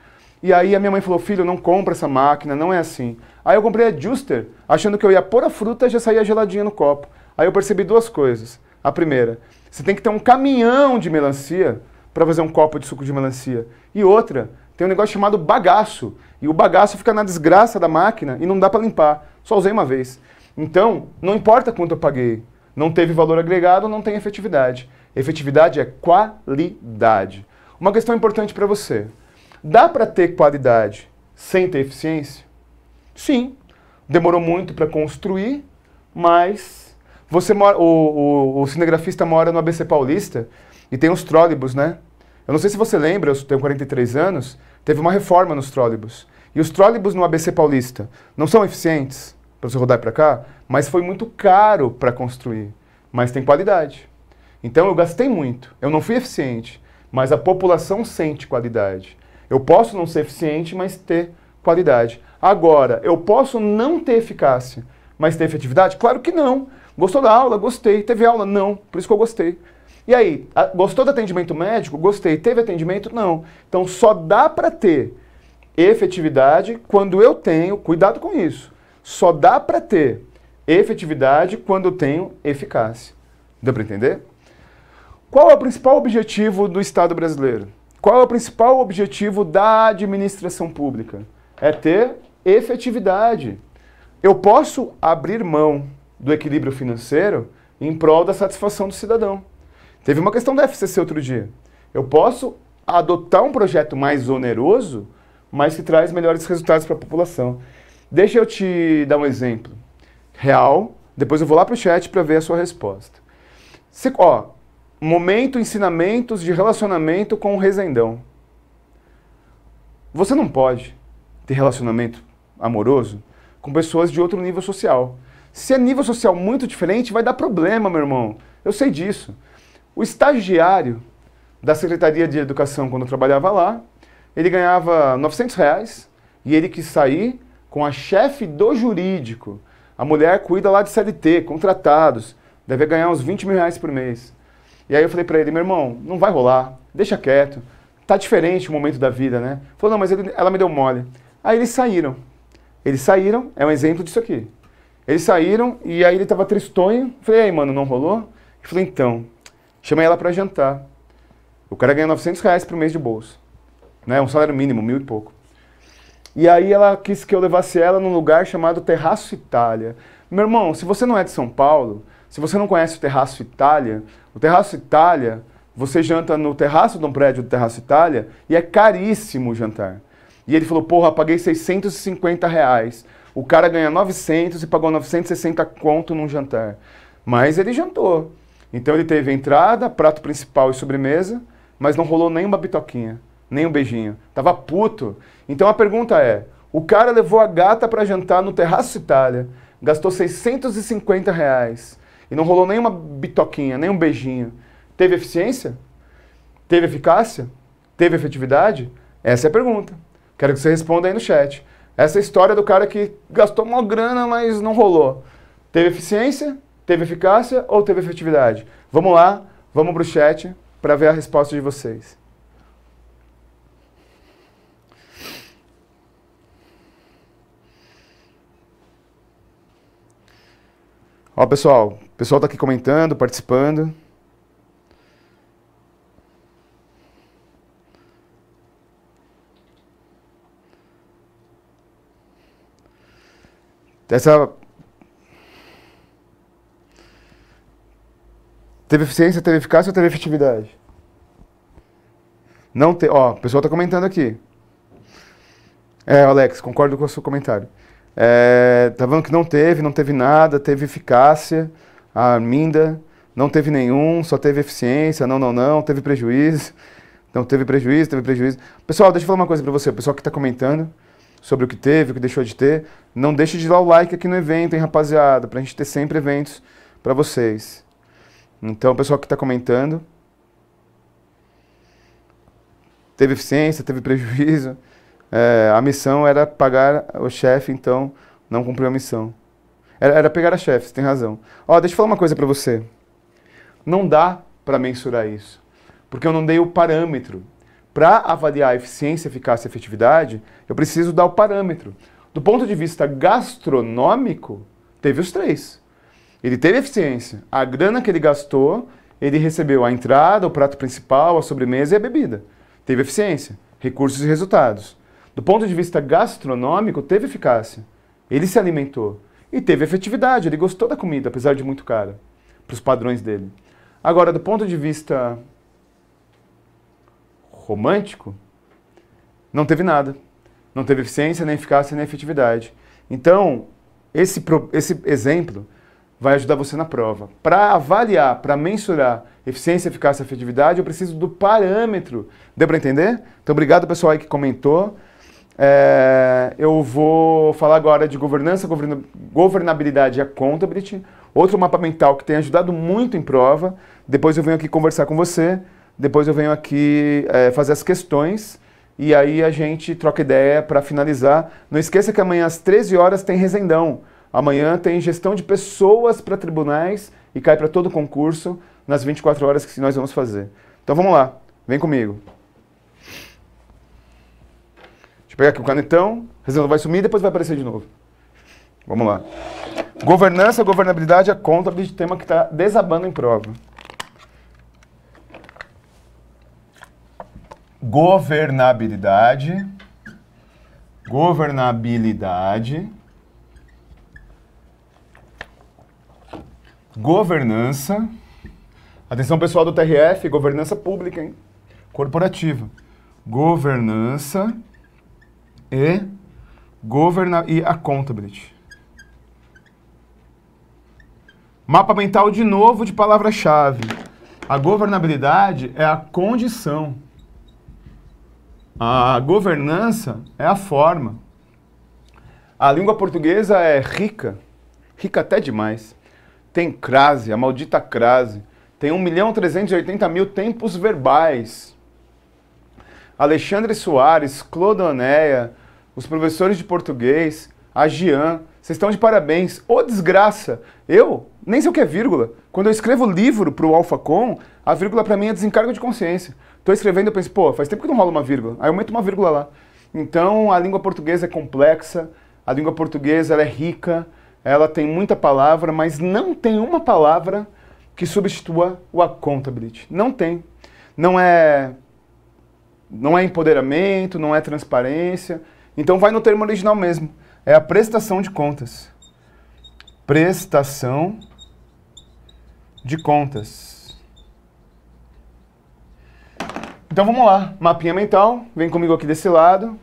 E aí a minha mãe falou, filho, não compra essa máquina, não é assim. Aí eu comprei a Juster, achando que eu ia pôr a fruta e já saía geladinha no copo. Aí eu percebi duas coisas. A primeira, você tem que ter um caminhão de melancia para fazer um copo de suco de melancia. E outra, tem um negócio chamado bagaço. E o bagaço fica na desgraça da máquina e não dá para limpar. Só usei uma vez. Então, não importa quanto eu paguei. Não teve valor agregado, não tem efetividade. Efetividade é qualidade. Uma questão importante para você. Dá para ter qualidade sem ter eficiência? Sim. Demorou muito para construir, mas você mora, o, o, o cinegrafista mora no ABC Paulista e tem os trólebus, né? Eu não sei se você lembra, eu tenho 43 anos, teve uma reforma nos trólebus. E os trólebus no ABC Paulista não são eficientes para você rodar para cá, mas foi muito caro para construir, mas tem qualidade. Então eu gastei muito, eu não fui eficiente, mas a população sente qualidade. Eu posso não ser eficiente, mas ter qualidade. Agora, eu posso não ter eficácia, mas ter efetividade? Claro que não. Gostou da aula? Gostei. Teve aula? Não. Por isso que eu gostei. E aí, gostou do atendimento médico? Gostei. Teve atendimento? Não. Então só dá para ter efetividade quando eu tenho, cuidado com isso, só dá para ter efetividade quando eu tenho eficácia. Deu para entender? Qual é o principal objetivo do Estado brasileiro? Qual é o principal objetivo da administração pública? É ter efetividade. Eu posso abrir mão do equilíbrio financeiro em prol da satisfação do cidadão. Teve uma questão da FCC outro dia. Eu posso adotar um projeto mais oneroso, mas que traz melhores resultados para a população. Deixa eu te dar um exemplo real, depois eu vou lá para o chat para ver a sua resposta. Se, ó, momento ensinamentos de relacionamento com o rezendão. Você não pode ter relacionamento amoroso com pessoas de outro nível social. Se é nível social muito diferente, vai dar problema, meu irmão. Eu sei disso. O estagiário da Secretaria de Educação, quando eu trabalhava lá, ele ganhava 900 reais e ele quis sair com a chefe do jurídico. A mulher cuida lá de CLT, contratados, deve ganhar uns 20 mil reais por mês. E aí eu falei para ele, meu irmão, não vai rolar, deixa quieto. Tá diferente o momento da vida, né? Falou, não, mas ele, ela me deu mole. Aí eles saíram. Eles saíram, é um exemplo disso aqui. Eles saíram e aí ele tava tristonho. Falei, aí, mano, não rolou? Ele falou, então. Chamei ela para jantar. O cara ganha 900 reais por mês de bolsa. Né? Um salário mínimo, mil e pouco. E aí ela quis que eu levasse ela num lugar chamado Terraço Itália. Meu irmão, se você não é de São Paulo, se você não conhece o Terraço Itália, o Terraço Itália, você janta no terraço de um prédio do Terraço Itália e é caríssimo o jantar. E ele falou, porra, paguei 650 reais o cara ganha 900 e pagou 960 conto num jantar. Mas ele jantou. Então ele teve entrada, prato principal e sobremesa, mas não rolou nem uma bitoquinha, nem um beijinho. Tava puto. Então a pergunta é: o cara levou a gata para jantar no Terraço Itália, gastou 650 reais e não rolou nem uma bitoquinha, nem um beijinho. Teve eficiência? Teve eficácia? Teve efetividade? Essa é a pergunta. Quero que você responda aí no chat. Essa história do cara que gastou uma grana, mas não rolou. Teve eficiência, teve eficácia ou teve efetividade? Vamos lá, vamos para o chat para ver a resposta de vocês. Ó, pessoal, o pessoal está aqui comentando, participando. Essa Teve eficiência, teve eficácia ou teve efetividade? Não te... Ó, o pessoal está comentando aqui. É, Alex, concordo com o seu comentário. É, tá vendo que não teve, não teve nada, teve eficácia, a Arminda, não teve nenhum, só teve eficiência, não, não, não, teve prejuízo, não teve prejuízo, teve prejuízo. Pessoal, deixa eu falar uma coisa para você, o pessoal que está comentando, sobre o que teve, o que deixou de ter. Não deixe de dar o like aqui no evento, hein, rapaziada, pra gente ter sempre eventos para vocês. Então, o pessoal que está comentando. Teve eficiência, teve prejuízo. É, (laughs) a missão era pagar o chefe, então não cumpriu a missão. Era, era pegar a chefe, você tem razão. Ó, deixa eu falar uma coisa para você. Não dá para mensurar isso. Porque eu não dei o parâmetro para avaliar a eficiência, eficácia e efetividade, eu preciso dar o parâmetro. Do ponto de vista gastronômico, teve os três. Ele teve eficiência. A grana que ele gastou, ele recebeu a entrada, o prato principal, a sobremesa e a bebida. Teve eficiência, recursos e resultados. Do ponto de vista gastronômico, teve eficácia. Ele se alimentou. E teve efetividade, ele gostou da comida, apesar de muito cara, para os padrões dele. Agora, do ponto de vista romântico, não teve nada. Não teve eficiência, nem eficácia, nem efetividade. Então, esse, esse exemplo vai ajudar você na prova. Para avaliar, para mensurar eficiência, eficácia e efetividade, eu preciso do parâmetro. Deu para entender? Então, obrigado pessoal aí que comentou. É, eu vou falar agora de governança, governabilidade e accountability. Outro mapa mental que tem ajudado muito em prova. Depois eu venho aqui conversar com você. Depois eu venho aqui é, fazer as questões e aí a gente troca ideia para finalizar. Não esqueça que amanhã às 13 horas tem Resendão. Amanhã tem gestão de pessoas para tribunais e cai para todo concurso nas 24 horas que nós vamos fazer. Então vamos lá, vem comigo. Deixa eu pegar aqui o canetão, Resendão vai sumir e depois vai aparecer de novo. Vamos lá. Governança, governabilidade, a é conta de tema que está desabando em prova. governabilidade, governabilidade, governança. Atenção pessoal do TRF, governança pública, hein? corporativa. Governança e governa e accountability. Mapa mental de novo de palavra-chave. A governabilidade é a condição a governança é a forma. A língua portuguesa é rica, rica até demais. Tem crase, a maldita crase. Tem 1 milhão 380 mil tempos verbais. Alexandre Soares, Clodoneia, os professores de português, a Gian, vocês estão de parabéns. Ô oh, desgraça! Eu nem sei o que é vírgula. Quando eu escrevo livro para o Com, a vírgula para mim é desencargo de consciência. Estou escrevendo, eu penso, pô, faz tempo que não rola uma vírgula. Aí eu meto uma vírgula lá. Então, a língua portuguesa é complexa, a língua portuguesa é rica, ela tem muita palavra, mas não tem uma palavra que substitua o accountability. Não tem. Não é não é empoderamento, não é transparência. Então vai no termo original mesmo. É a prestação de contas. Prestação de contas. Então vamos lá, mapinha mental, vem comigo aqui desse lado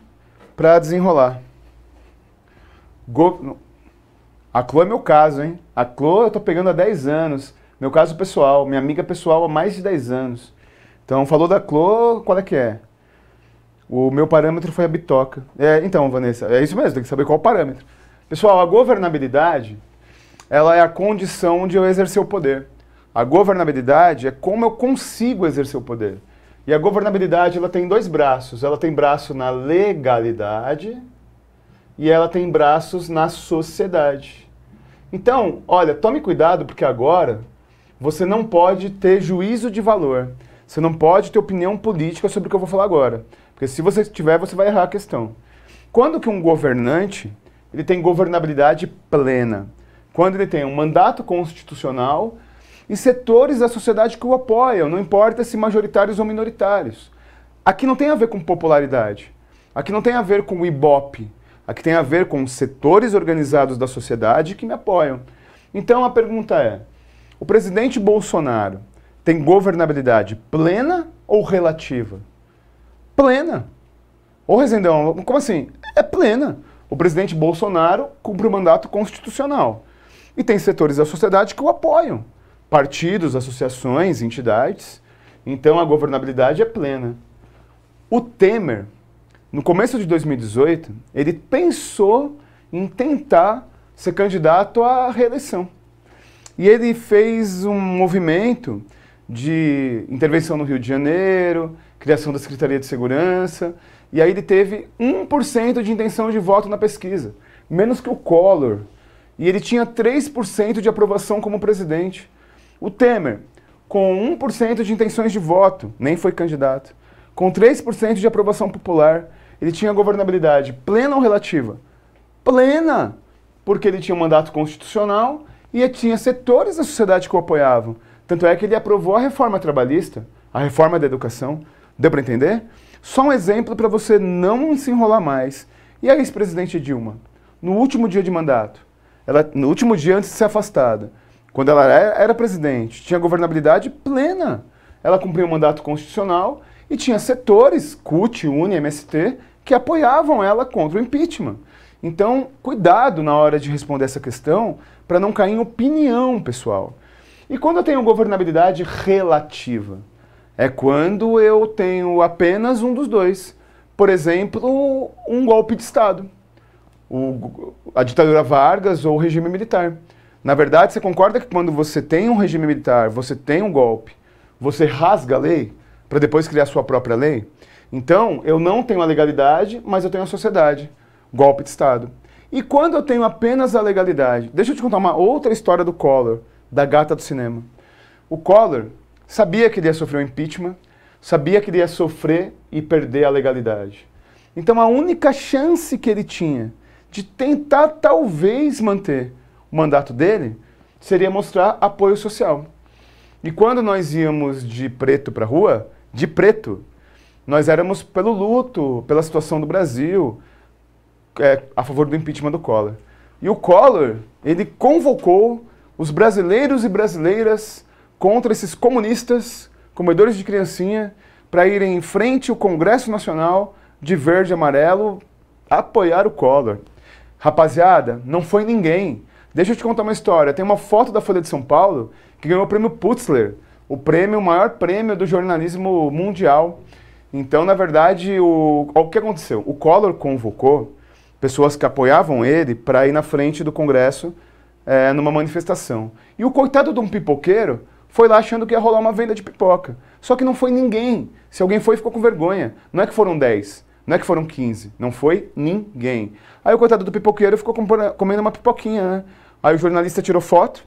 para desenrolar. Go... A Clô é meu caso, hein? A Clô eu tô pegando há 10 anos, meu caso pessoal, minha amiga pessoal há mais de 10 anos. Então falou da Clô, qual é que é? O meu parâmetro foi a bitoca. É, então, Vanessa, é isso mesmo, tem que saber qual o parâmetro. Pessoal, a governabilidade, ela é a condição de eu exercer o poder. A governabilidade é como eu consigo exercer o poder. E a governabilidade ela tem dois braços. Ela tem braço na legalidade e ela tem braços na sociedade. Então, olha, tome cuidado porque agora você não pode ter juízo de valor. Você não pode ter opinião política sobre o que eu vou falar agora, porque se você tiver, você vai errar a questão. Quando que um governante ele tem governabilidade plena? Quando ele tem um mandato constitucional e setores da sociedade que o apoiam, não importa se majoritários ou minoritários. Aqui não tem a ver com popularidade, aqui não tem a ver com o Ibope, aqui tem a ver com setores organizados da sociedade que me apoiam. Então a pergunta é: o presidente Bolsonaro tem governabilidade plena ou relativa? Plena. Ô, Rezendão, como assim? É plena. O presidente Bolsonaro cumpre o mandato constitucional. E tem setores da sociedade que o apoiam partidos, associações, entidades. Então a governabilidade é plena. O Temer, no começo de 2018, ele pensou em tentar ser candidato à reeleição. E ele fez um movimento de intervenção no Rio de Janeiro, criação da Secretaria de Segurança, e aí ele teve 1% de intenção de voto na pesquisa, menos que o Collor. E ele tinha 3% de aprovação como presidente. O Temer, com 1% de intenções de voto, nem foi candidato, com 3% de aprovação popular, ele tinha governabilidade plena ou relativa? Plena! Porque ele tinha um mandato constitucional e tinha setores da sociedade que o apoiavam. Tanto é que ele aprovou a reforma trabalhista, a reforma da educação. Deu para entender? Só um exemplo para você não se enrolar mais. E a ex-presidente Dilma, no último dia de mandato, ela, no último dia antes de ser afastada, quando ela era, presidente, tinha governabilidade plena. Ela cumpriu o um mandato constitucional e tinha setores, CUT, UNE, MST, que apoiavam ela contra o impeachment. Então, cuidado na hora de responder essa questão para não cair em opinião, pessoal. E quando eu tenho governabilidade relativa? É quando eu tenho apenas um dos dois. Por exemplo, um golpe de Estado. O, a ditadura Vargas ou o regime militar. Na verdade, você concorda que quando você tem um regime militar, você tem um golpe, você rasga a lei para depois criar sua própria lei? Então, eu não tenho a legalidade, mas eu tenho a sociedade. Golpe de Estado. E quando eu tenho apenas a legalidade? Deixa eu te contar uma outra história do Collor, da gata do cinema. O Collor sabia que ele ia sofrer um impeachment, sabia que ele ia sofrer e perder a legalidade. Então, a única chance que ele tinha de tentar talvez manter mandato dele seria mostrar apoio social. E quando nós íamos de preto para a rua, de preto, nós éramos pelo luto, pela situação do Brasil, é, a favor do impeachment do Collor. E o Collor, ele convocou os brasileiros e brasileiras contra esses comunistas, comedores de criancinha, para irem em frente ao Congresso Nacional de verde e amarelo apoiar o Collor. Rapaziada, não foi ninguém. Deixa eu te contar uma história. Tem uma foto da Folha de São Paulo que ganhou o prêmio Putzler, o prêmio, o maior prêmio do jornalismo mundial. Então, na verdade, o, o que aconteceu? O Collor convocou pessoas que apoiavam ele para ir na frente do Congresso é, numa manifestação. E o coitado de um pipoqueiro foi lá achando que ia rolar uma venda de pipoca. Só que não foi ninguém. Se alguém foi, ficou com vergonha. Não é que foram 10, não é que foram 15, não foi ninguém. Aí o coitado do pipoqueiro ficou comendo uma pipoquinha, né? Aí o jornalista tirou foto,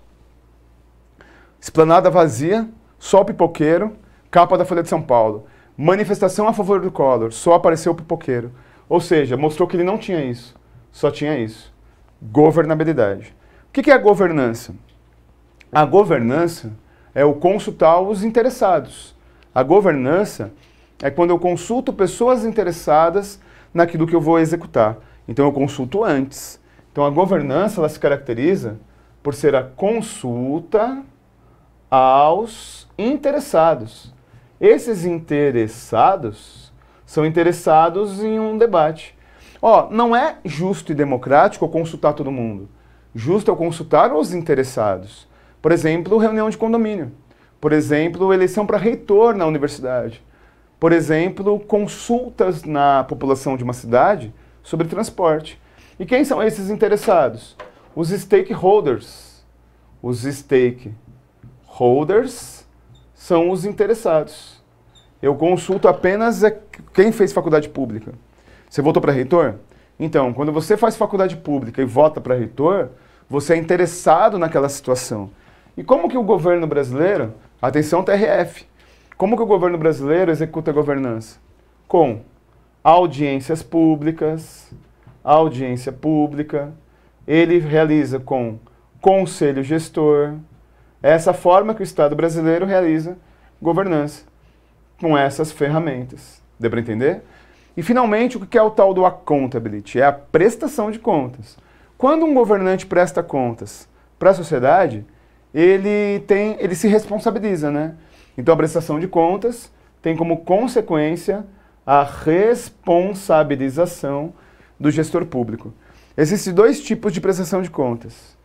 esplanada vazia, só o pipoqueiro, capa da Folha de São Paulo. Manifestação a favor do Collor, só apareceu o pipoqueiro. Ou seja, mostrou que ele não tinha isso, só tinha isso. Governabilidade. O que é a governança? A governança é o consultar os interessados. A governança é quando eu consulto pessoas interessadas naquilo que eu vou executar. Então eu consulto antes, então a governança ela se caracteriza por ser a consulta aos interessados. Esses interessados são interessados em um debate. Ó, oh, não é justo e democrático consultar todo mundo. Justo é consultar os interessados. Por exemplo, reunião de condomínio. Por exemplo, eleição para reitor na universidade. Por exemplo, consultas na população de uma cidade sobre transporte. E quem são esses interessados? Os stakeholders. Os stakeholders são os interessados. Eu consulto apenas quem fez faculdade pública. Você votou para reitor? Então, quando você faz faculdade pública e vota para reitor, você é interessado naquela situação. E como que o governo brasileiro, atenção TRF, como que o governo brasileiro executa a governança? Com audiências públicas, a audiência pública, ele realiza com conselho gestor. É essa forma que o Estado brasileiro realiza governança, com essas ferramentas. Deu para entender? E, finalmente, o que é o tal do accountability? É a prestação de contas. Quando um governante presta contas para a sociedade, ele, tem, ele se responsabiliza, né? Então, a prestação de contas tem como consequência a responsabilização do gestor público. Existem dois tipos de prestação de contas.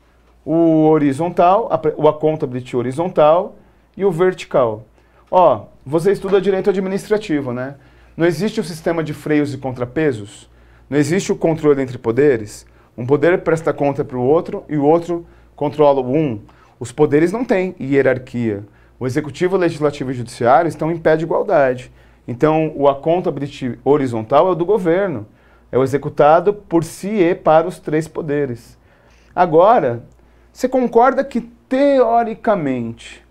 O horizontal, a, o accountability horizontal e o vertical. Ó, você estuda direito administrativo, né? Não existe o um sistema de freios e contrapesos? Não existe o controle entre poderes? Um poder presta conta para o outro e o outro controla o um. Os poderes não têm hierarquia. O executivo, o legislativo e o judiciário estão em pé de igualdade. Então, o accountability horizontal é o do governo é o executado por si e para os três poderes. Agora, você concorda que, teoricamente,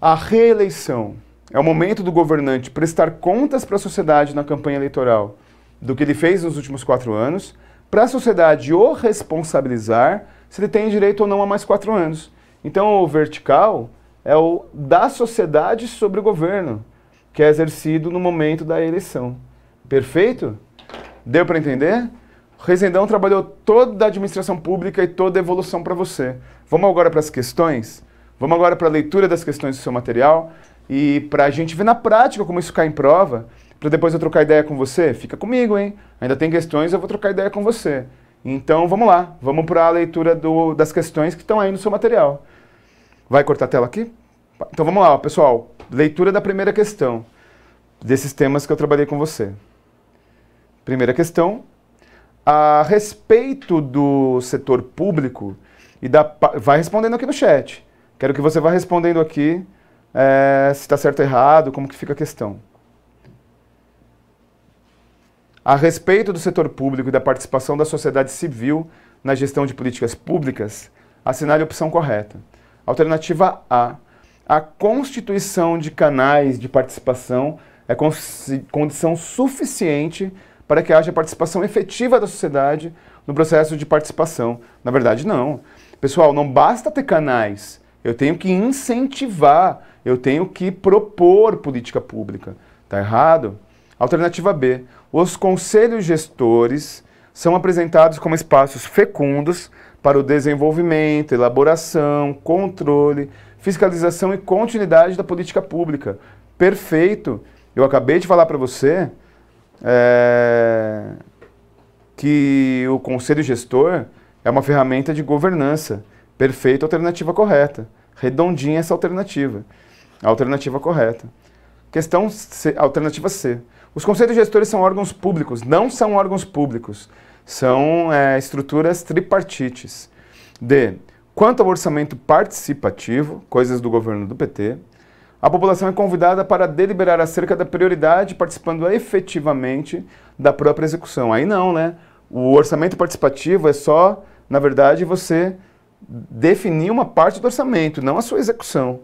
a reeleição é o momento do governante prestar contas para a sociedade na campanha eleitoral do que ele fez nos últimos quatro anos, para a sociedade o responsabilizar se ele tem direito ou não a mais quatro anos. Então, o vertical é o da sociedade sobre o governo, que é exercido no momento da eleição. Perfeito? Deu para entender? Rezendão trabalhou toda a administração pública e toda a evolução para você. Vamos agora para as questões? Vamos agora para a leitura das questões do seu material e para a gente ver na prática como isso cai em prova, para depois eu trocar ideia com você. Fica comigo, hein? Ainda tem questões, eu vou trocar ideia com você. Então vamos lá, vamos para a leitura do, das questões que estão aí no seu material. Vai cortar a tela aqui? Então vamos lá, pessoal. Leitura da primeira questão desses temas que eu trabalhei com você. Primeira questão, a respeito do setor público e da vai respondendo aqui no chat. Quero que você vá respondendo aqui é, se está certo ou errado, como que fica a questão. A respeito do setor público e da participação da sociedade civil na gestão de políticas públicas, assinale a opção correta. Alternativa A. A constituição de canais de participação é condição suficiente para para que haja participação efetiva da sociedade no processo de participação. Na verdade, não. Pessoal, não basta ter canais. Eu tenho que incentivar, eu tenho que propor política pública. Está errado? Alternativa B. Os conselhos gestores são apresentados como espaços fecundos para o desenvolvimento, elaboração, controle, fiscalização e continuidade da política pública. Perfeito. Eu acabei de falar para você é, que o conselho gestor é uma ferramenta de governança, perfeita alternativa correta, redondinha essa alternativa, a alternativa correta. Questão C, alternativa C. Os conselhos gestores são órgãos públicos, não são órgãos públicos, são é, estruturas tripartites. D. Quanto ao orçamento participativo, coisas do governo do PT, a população é convidada para deliberar acerca da prioridade, participando efetivamente da própria execução. Aí não, né? O orçamento participativo é só, na verdade, você definir uma parte do orçamento, não a sua execução.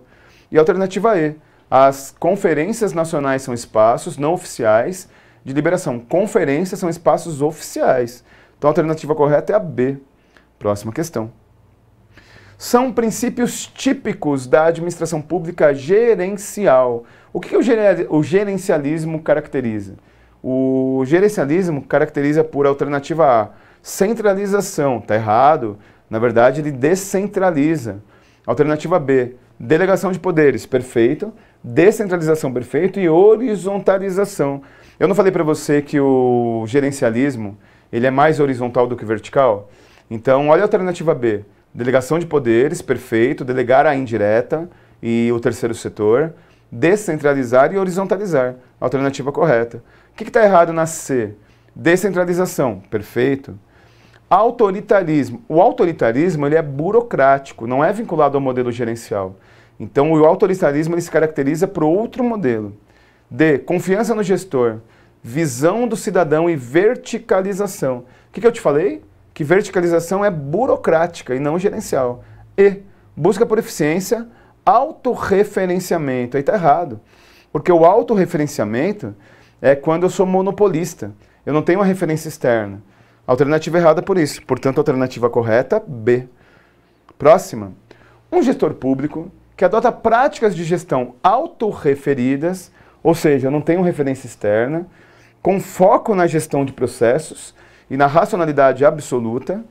E alternativa E, as conferências nacionais são espaços não oficiais de liberação. Conferências são espaços oficiais. Então a alternativa correta é a B. Próxima questão são princípios típicos da administração pública gerencial. O que, o gerencialismo caracteriza? O gerencialismo caracteriza por alternativa A, centralização. Está errado. Na verdade, ele descentraliza. Alternativa B, delegação de poderes. Perfeito. Descentralização, perfeito. E horizontalização. Eu não falei para você que o gerencialismo ele é mais horizontal do que vertical? Então, olha a alternativa B delegação de poderes, perfeito, delegar a indireta e o terceiro setor, descentralizar e horizontalizar, alternativa correta. O que está errado na C? Descentralização, perfeito. Autoritarismo. O autoritarismo ele é burocrático, não é vinculado ao modelo gerencial. Então, o autoritarismo ele se caracteriza por outro modelo. D. Confiança no gestor, visão do cidadão e verticalização. O que, que eu te falei? que verticalização é burocrática e não gerencial. E busca por eficiência, autorreferenciamento. Aí está errado. Porque o autorreferenciamento é quando eu sou monopolista. Eu não tenho uma referência externa. Alternativa errada por isso. Portanto, alternativa correta, B. Próxima. Um gestor público que adota práticas de gestão autorreferidas, ou seja, não tem uma referência externa, com foco na gestão de processos, e na racionalidade absoluta,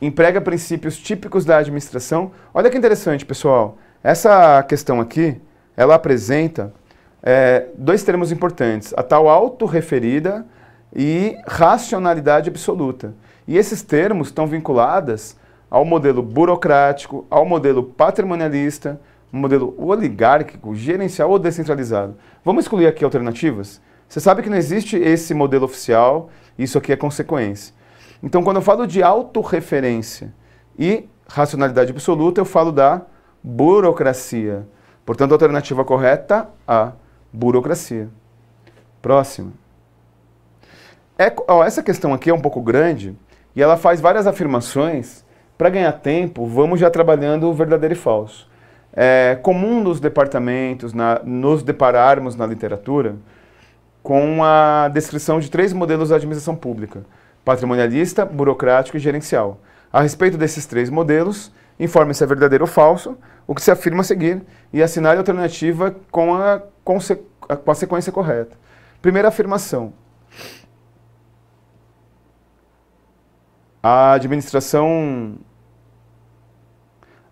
emprega princípios típicos da administração. Olha que interessante, pessoal. Essa questão aqui, ela apresenta é, dois termos importantes, a tal autorreferida e racionalidade absoluta. E esses termos estão vinculados ao modelo burocrático, ao modelo patrimonialista, modelo oligárquico, gerencial ou descentralizado. Vamos excluir aqui alternativas? Você sabe que não existe esse modelo oficial, isso aqui é consequência. Então, quando eu falo de autorreferência e racionalidade absoluta, eu falo da burocracia. Portanto, a alternativa correta, a burocracia. Próxima. É, ó, essa questão aqui é um pouco grande e ela faz várias afirmações. Para ganhar tempo, vamos já trabalhando o verdadeiro e falso. É comum nos departamentos, na, nos depararmos na literatura, com a descrição de três modelos da administração pública: patrimonialista, burocrático e gerencial. A respeito desses três modelos, informe se é verdadeiro ou falso, o que se afirma a seguir e assinale a alternativa com a, com a sequência correta. Primeira afirmação: a administração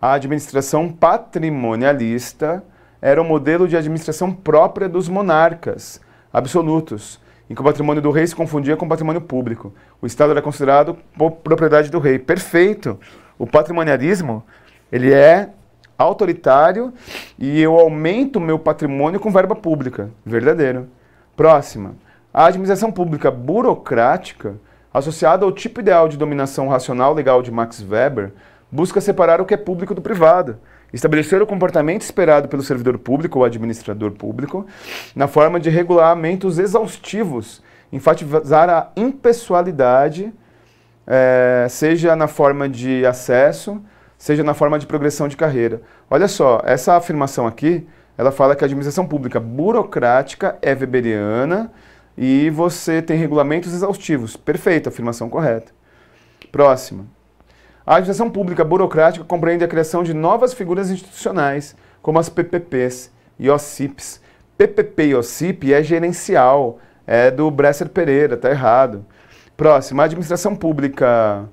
a administração patrimonialista era o modelo de administração própria dos monarcas absolutos, em que o patrimônio do rei se confundia com o patrimônio público. O Estado era considerado propriedade do rei. Perfeito! O patrimonialismo, ele é autoritário e eu aumento o meu patrimônio com verba pública. Verdadeiro. Próxima. A administração pública burocrática, associada ao tipo ideal de dominação racional legal de Max Weber, busca separar o que é público do privado estabelecer o comportamento esperado pelo servidor público ou administrador público na forma de regulamentos exaustivos, enfatizar a impessoalidade, é, seja na forma de acesso, seja na forma de progressão de carreira. Olha só, essa afirmação aqui, ela fala que a administração pública burocrática é weberiana e você tem regulamentos exaustivos. Perfeito, afirmação correta. Próxima. A administração pública burocrática compreende a criação de novas figuras institucionais, como as PPPs e OCIPs. PPP e OCIP é gerencial, é do Bresser Pereira, tá errado. Próximo, a administração pública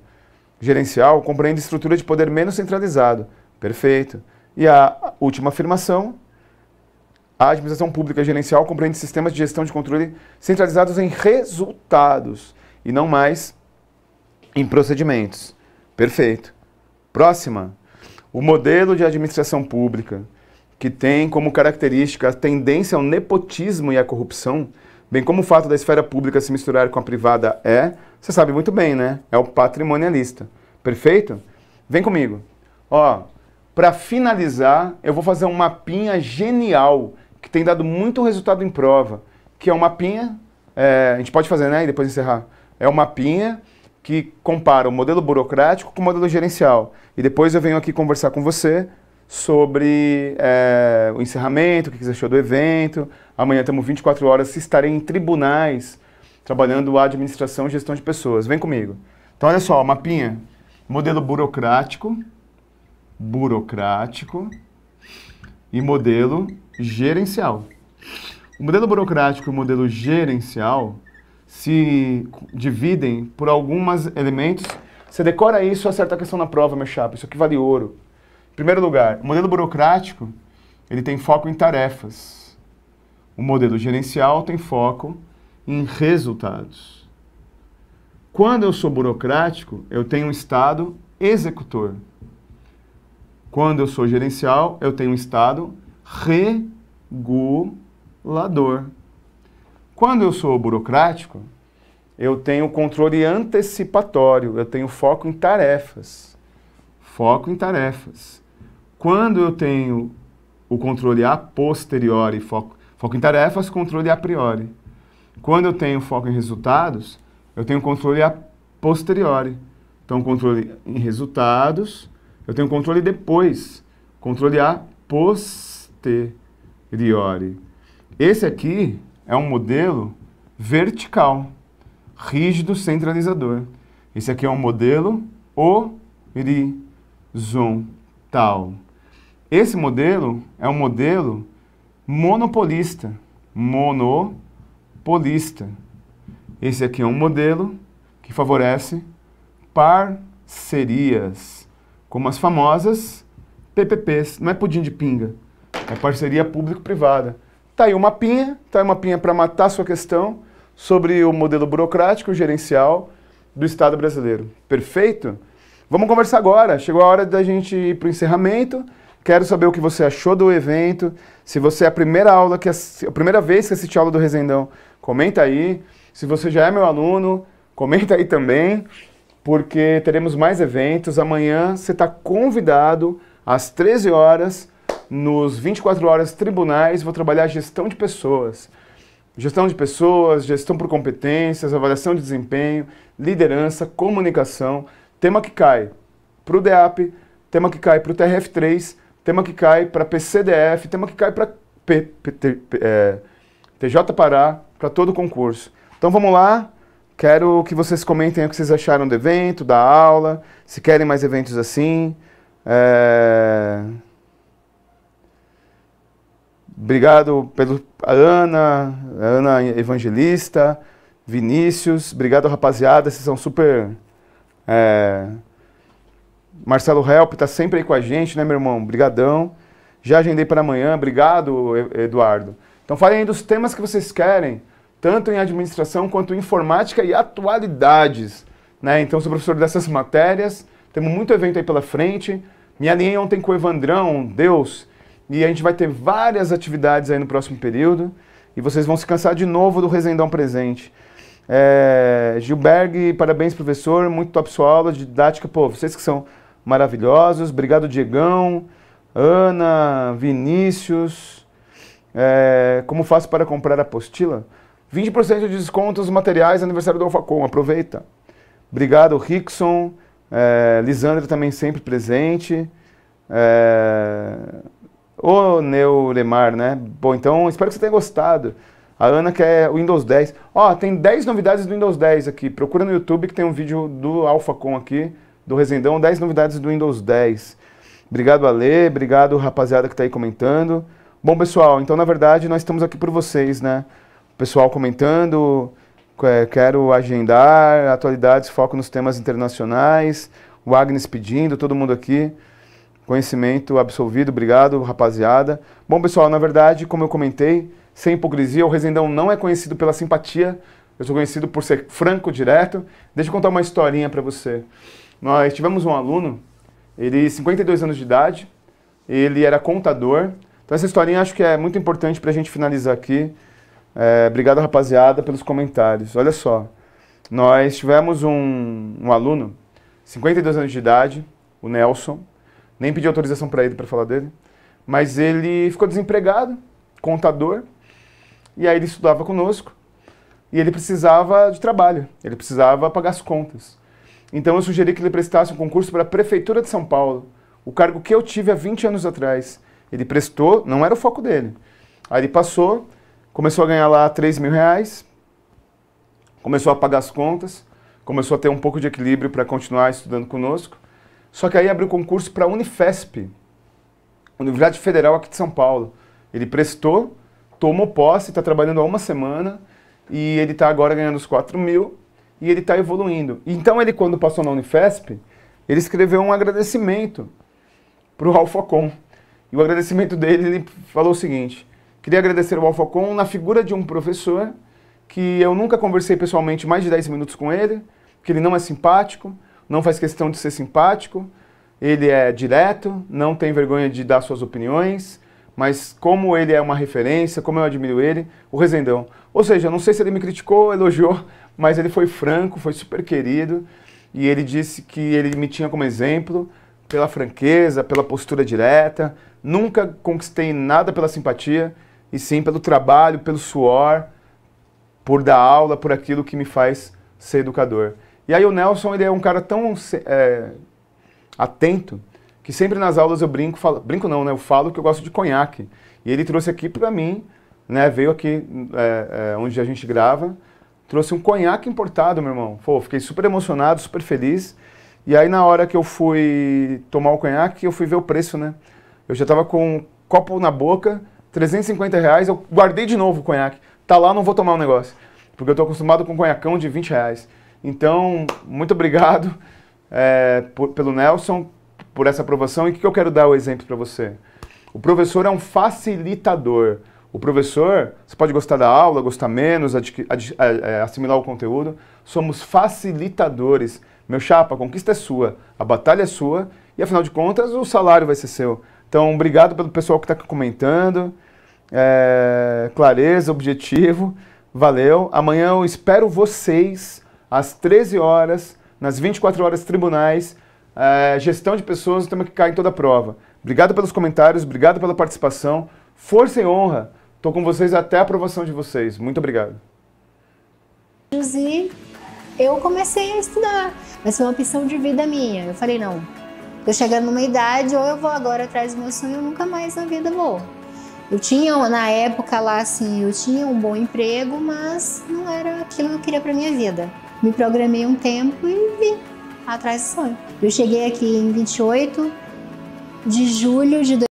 gerencial compreende estrutura de poder menos centralizado. Perfeito. E a última afirmação, a administração pública gerencial compreende sistemas de gestão de controle centralizados em resultados e não mais em procedimentos. Perfeito. Próxima. O modelo de administração pública, que tem como característica a tendência ao nepotismo e à corrupção, bem como o fato da esfera pública se misturar com a privada é, você sabe muito bem, né? É o patrimonialista. Perfeito? Vem comigo. Ó, para finalizar, eu vou fazer um mapinha genial que tem dado muito resultado em prova, que é um mapinha, é, a gente pode fazer, né, e depois encerrar. É um mapinha que compara o modelo burocrático com o modelo gerencial. E depois eu venho aqui conversar com você sobre é, o encerramento, o que você achou do evento. Amanhã temos 24 horas, se estarei em tribunais trabalhando a administração e gestão de pessoas. Vem comigo. Então, olha só, mapinha. Modelo burocrático, burocrático e modelo gerencial. O modelo burocrático e o modelo gerencial se dividem por alguns elementos. Você decora isso e acerta a questão na prova, meu chapa. Isso aqui vale ouro. Em primeiro lugar, o modelo burocrático, ele tem foco em tarefas. O modelo gerencial tem foco em resultados. Quando eu sou burocrático, eu tenho um estado executor. Quando eu sou gerencial, eu tenho um estado regulador. Quando eu sou burocrático, eu tenho controle antecipatório, eu tenho foco em tarefas. Foco em tarefas. Quando eu tenho o controle a posteriori, foco, foco em tarefas, controle a priori. Quando eu tenho foco em resultados, eu tenho controle a posteriori. Então, controle em resultados, eu tenho controle depois, controle a posteriori. Esse aqui é um modelo vertical, rígido, centralizador. Esse aqui é um modelo horizontal. Esse modelo é um modelo monopolista, monopolista. Esse aqui é um modelo que favorece parcerias, como as famosas PPPs. Não é pudim de pinga, é parceria público-privada. Está aí uma pinha, está aí uma pinha para matar a sua questão sobre o modelo burocrático gerencial do Estado brasileiro. Perfeito? Vamos conversar agora. Chegou a hora da gente ir para o encerramento. Quero saber o que você achou do evento. Se você é a primeira aula que a primeira vez que assiste a aula do Resendão, comenta aí. Se você já é meu aluno, comenta aí também, porque teremos mais eventos. Amanhã você está convidado às 13 horas nos 24 horas tribunais, vou trabalhar gestão de pessoas. Gestão de pessoas, gestão por competências, avaliação de desempenho, liderança, comunicação, tema que cai para o DEAP, tema que cai para o TRF3, tema que cai para PCDF, tema que cai para é, TJ Pará, para todo o concurso. Então vamos lá, quero que vocês comentem o que vocês acharam do evento, da aula, se querem mais eventos assim. É... Obrigado pelo a Ana, a Ana Evangelista, Vinícius. Obrigado, rapaziada. Vocês são super. É... Marcelo Help está sempre aí com a gente, né, meu irmão? Obrigadão. Já agendei para amanhã. Obrigado, Eduardo. Então falem aí dos temas que vocês querem, tanto em administração quanto em informática e atualidades. Né? Então sou professor dessas matérias. Temos muito evento aí pela frente. Me alinhei é ontem com o Evandrão, Deus e a gente vai ter várias atividades aí no próximo período. E vocês vão se cansar de novo do Resendão Presente. É, Gilberg, parabéns, professor. Muito top sua aula, didática. Pô, vocês que são maravilhosos. Obrigado, Diegão, Ana, Vinícius. É, como faço para comprar a apostila? 20% de desconto nos materiais aniversário do Alfacom. Aproveita. Obrigado, Rickson. É, Lisandra também sempre presente. É, Ô, Neuremar, né? Bom, então espero que você tenha gostado. A Ana quer o Windows 10. Ó, tem 10 novidades do Windows 10 aqui. Procura no YouTube que tem um vídeo do AlphaCon aqui, do Resendão, 10 novidades do Windows 10. Obrigado, Ale. Obrigado, rapaziada que está aí comentando. Bom, pessoal, então, na verdade, nós estamos aqui por vocês, né? O pessoal comentando, é, quero agendar, atualidades, foco nos temas internacionais, o Agnes pedindo, todo mundo aqui. Conhecimento absolvido, obrigado, rapaziada. Bom, pessoal, na verdade, como eu comentei, sem hipocrisia, o Resendão não é conhecido pela simpatia, eu sou conhecido por ser franco, direto. Deixa eu contar uma historinha para você. Nós tivemos um aluno, ele 52 anos de idade, ele era contador. Então essa historinha acho que é muito importante para a gente finalizar aqui. É, obrigado, rapaziada, pelos comentários. Olha só, nós tivemos um, um aluno, 52 anos de idade, o Nelson, nem pedi autorização para ele para falar dele. Mas ele ficou desempregado, contador, e aí ele estudava conosco. E ele precisava de trabalho, ele precisava pagar as contas. Então eu sugeri que ele prestasse um concurso para a Prefeitura de São Paulo, o cargo que eu tive há 20 anos atrás. Ele prestou, não era o foco dele. Aí ele passou, começou a ganhar lá 3 mil reais, começou a pagar as contas, começou a ter um pouco de equilíbrio para continuar estudando conosco. Só que aí abriu concurso para a Unifesp, Universidade Federal aqui de São Paulo. Ele prestou, tomou posse, está trabalhando há uma semana e ele está agora ganhando os 4 mil e ele está evoluindo. Então ele, quando passou na Unifesp, ele escreveu um agradecimento para o Alfocom. E o agradecimento dele, ele falou o seguinte, queria agradecer ao Alfocom na figura de um professor que eu nunca conversei pessoalmente mais de 10 minutos com ele, que ele não é simpático, não faz questão de ser simpático, ele é direto, não tem vergonha de dar suas opiniões, mas como ele é uma referência, como eu admiro ele, o Rezendão. Ou seja, não sei se ele me criticou, elogiou, (laughs) mas ele foi franco, foi super querido e ele disse que ele me tinha como exemplo pela franqueza, pela postura direta. Nunca conquistei nada pela simpatia e sim pelo trabalho, pelo suor, por dar aula, por aquilo que me faz ser educador. E aí o Nelson, ele é um cara tão é, atento, que sempre nas aulas eu brinco, falo, brinco não, né? Eu falo que eu gosto de conhaque. E ele trouxe aqui para mim, né? Veio aqui é, é, onde a gente grava, trouxe um conhaque importado, meu irmão. Pô, fiquei super emocionado, super feliz. E aí na hora que eu fui tomar o conhaque, eu fui ver o preço, né? Eu já tava com um copo na boca, 350 reais, eu guardei de novo o conhaque. Tá lá, não vou tomar o um negócio. Porque eu tô acostumado com um conhacão de 20 reais. Então, muito obrigado é, por, pelo Nelson, por essa aprovação. E o que eu quero dar o exemplo para você? O professor é um facilitador. O professor, você pode gostar da aula, gostar menos, eh, eh, assimilar o conteúdo. Somos facilitadores. Meu chapa, a conquista é sua, a batalha é sua e, afinal de contas, o salário vai ser seu. Então, obrigado pelo pessoal que está comentando. É, clareza, objetivo. Valeu. Amanhã eu espero vocês às 13 horas, nas 24 horas tribunais, é, gestão de pessoas, temos que cair em toda a prova. Obrigado pelos comentários, obrigado pela participação. Força e honra. Estou com vocês até a aprovação de vocês. Muito obrigado. E eu comecei a estudar, mas foi uma opção de vida minha. Eu falei, não, estou chegando numa idade, ou eu vou agora atrás do meu sonho, ou nunca mais na vida vou. Eu tinha, na época lá, assim, eu tinha um bom emprego, mas não era aquilo que eu queria para minha vida me programei um tempo e vim atrás do sonho. Eu cheguei aqui em 28 de julho de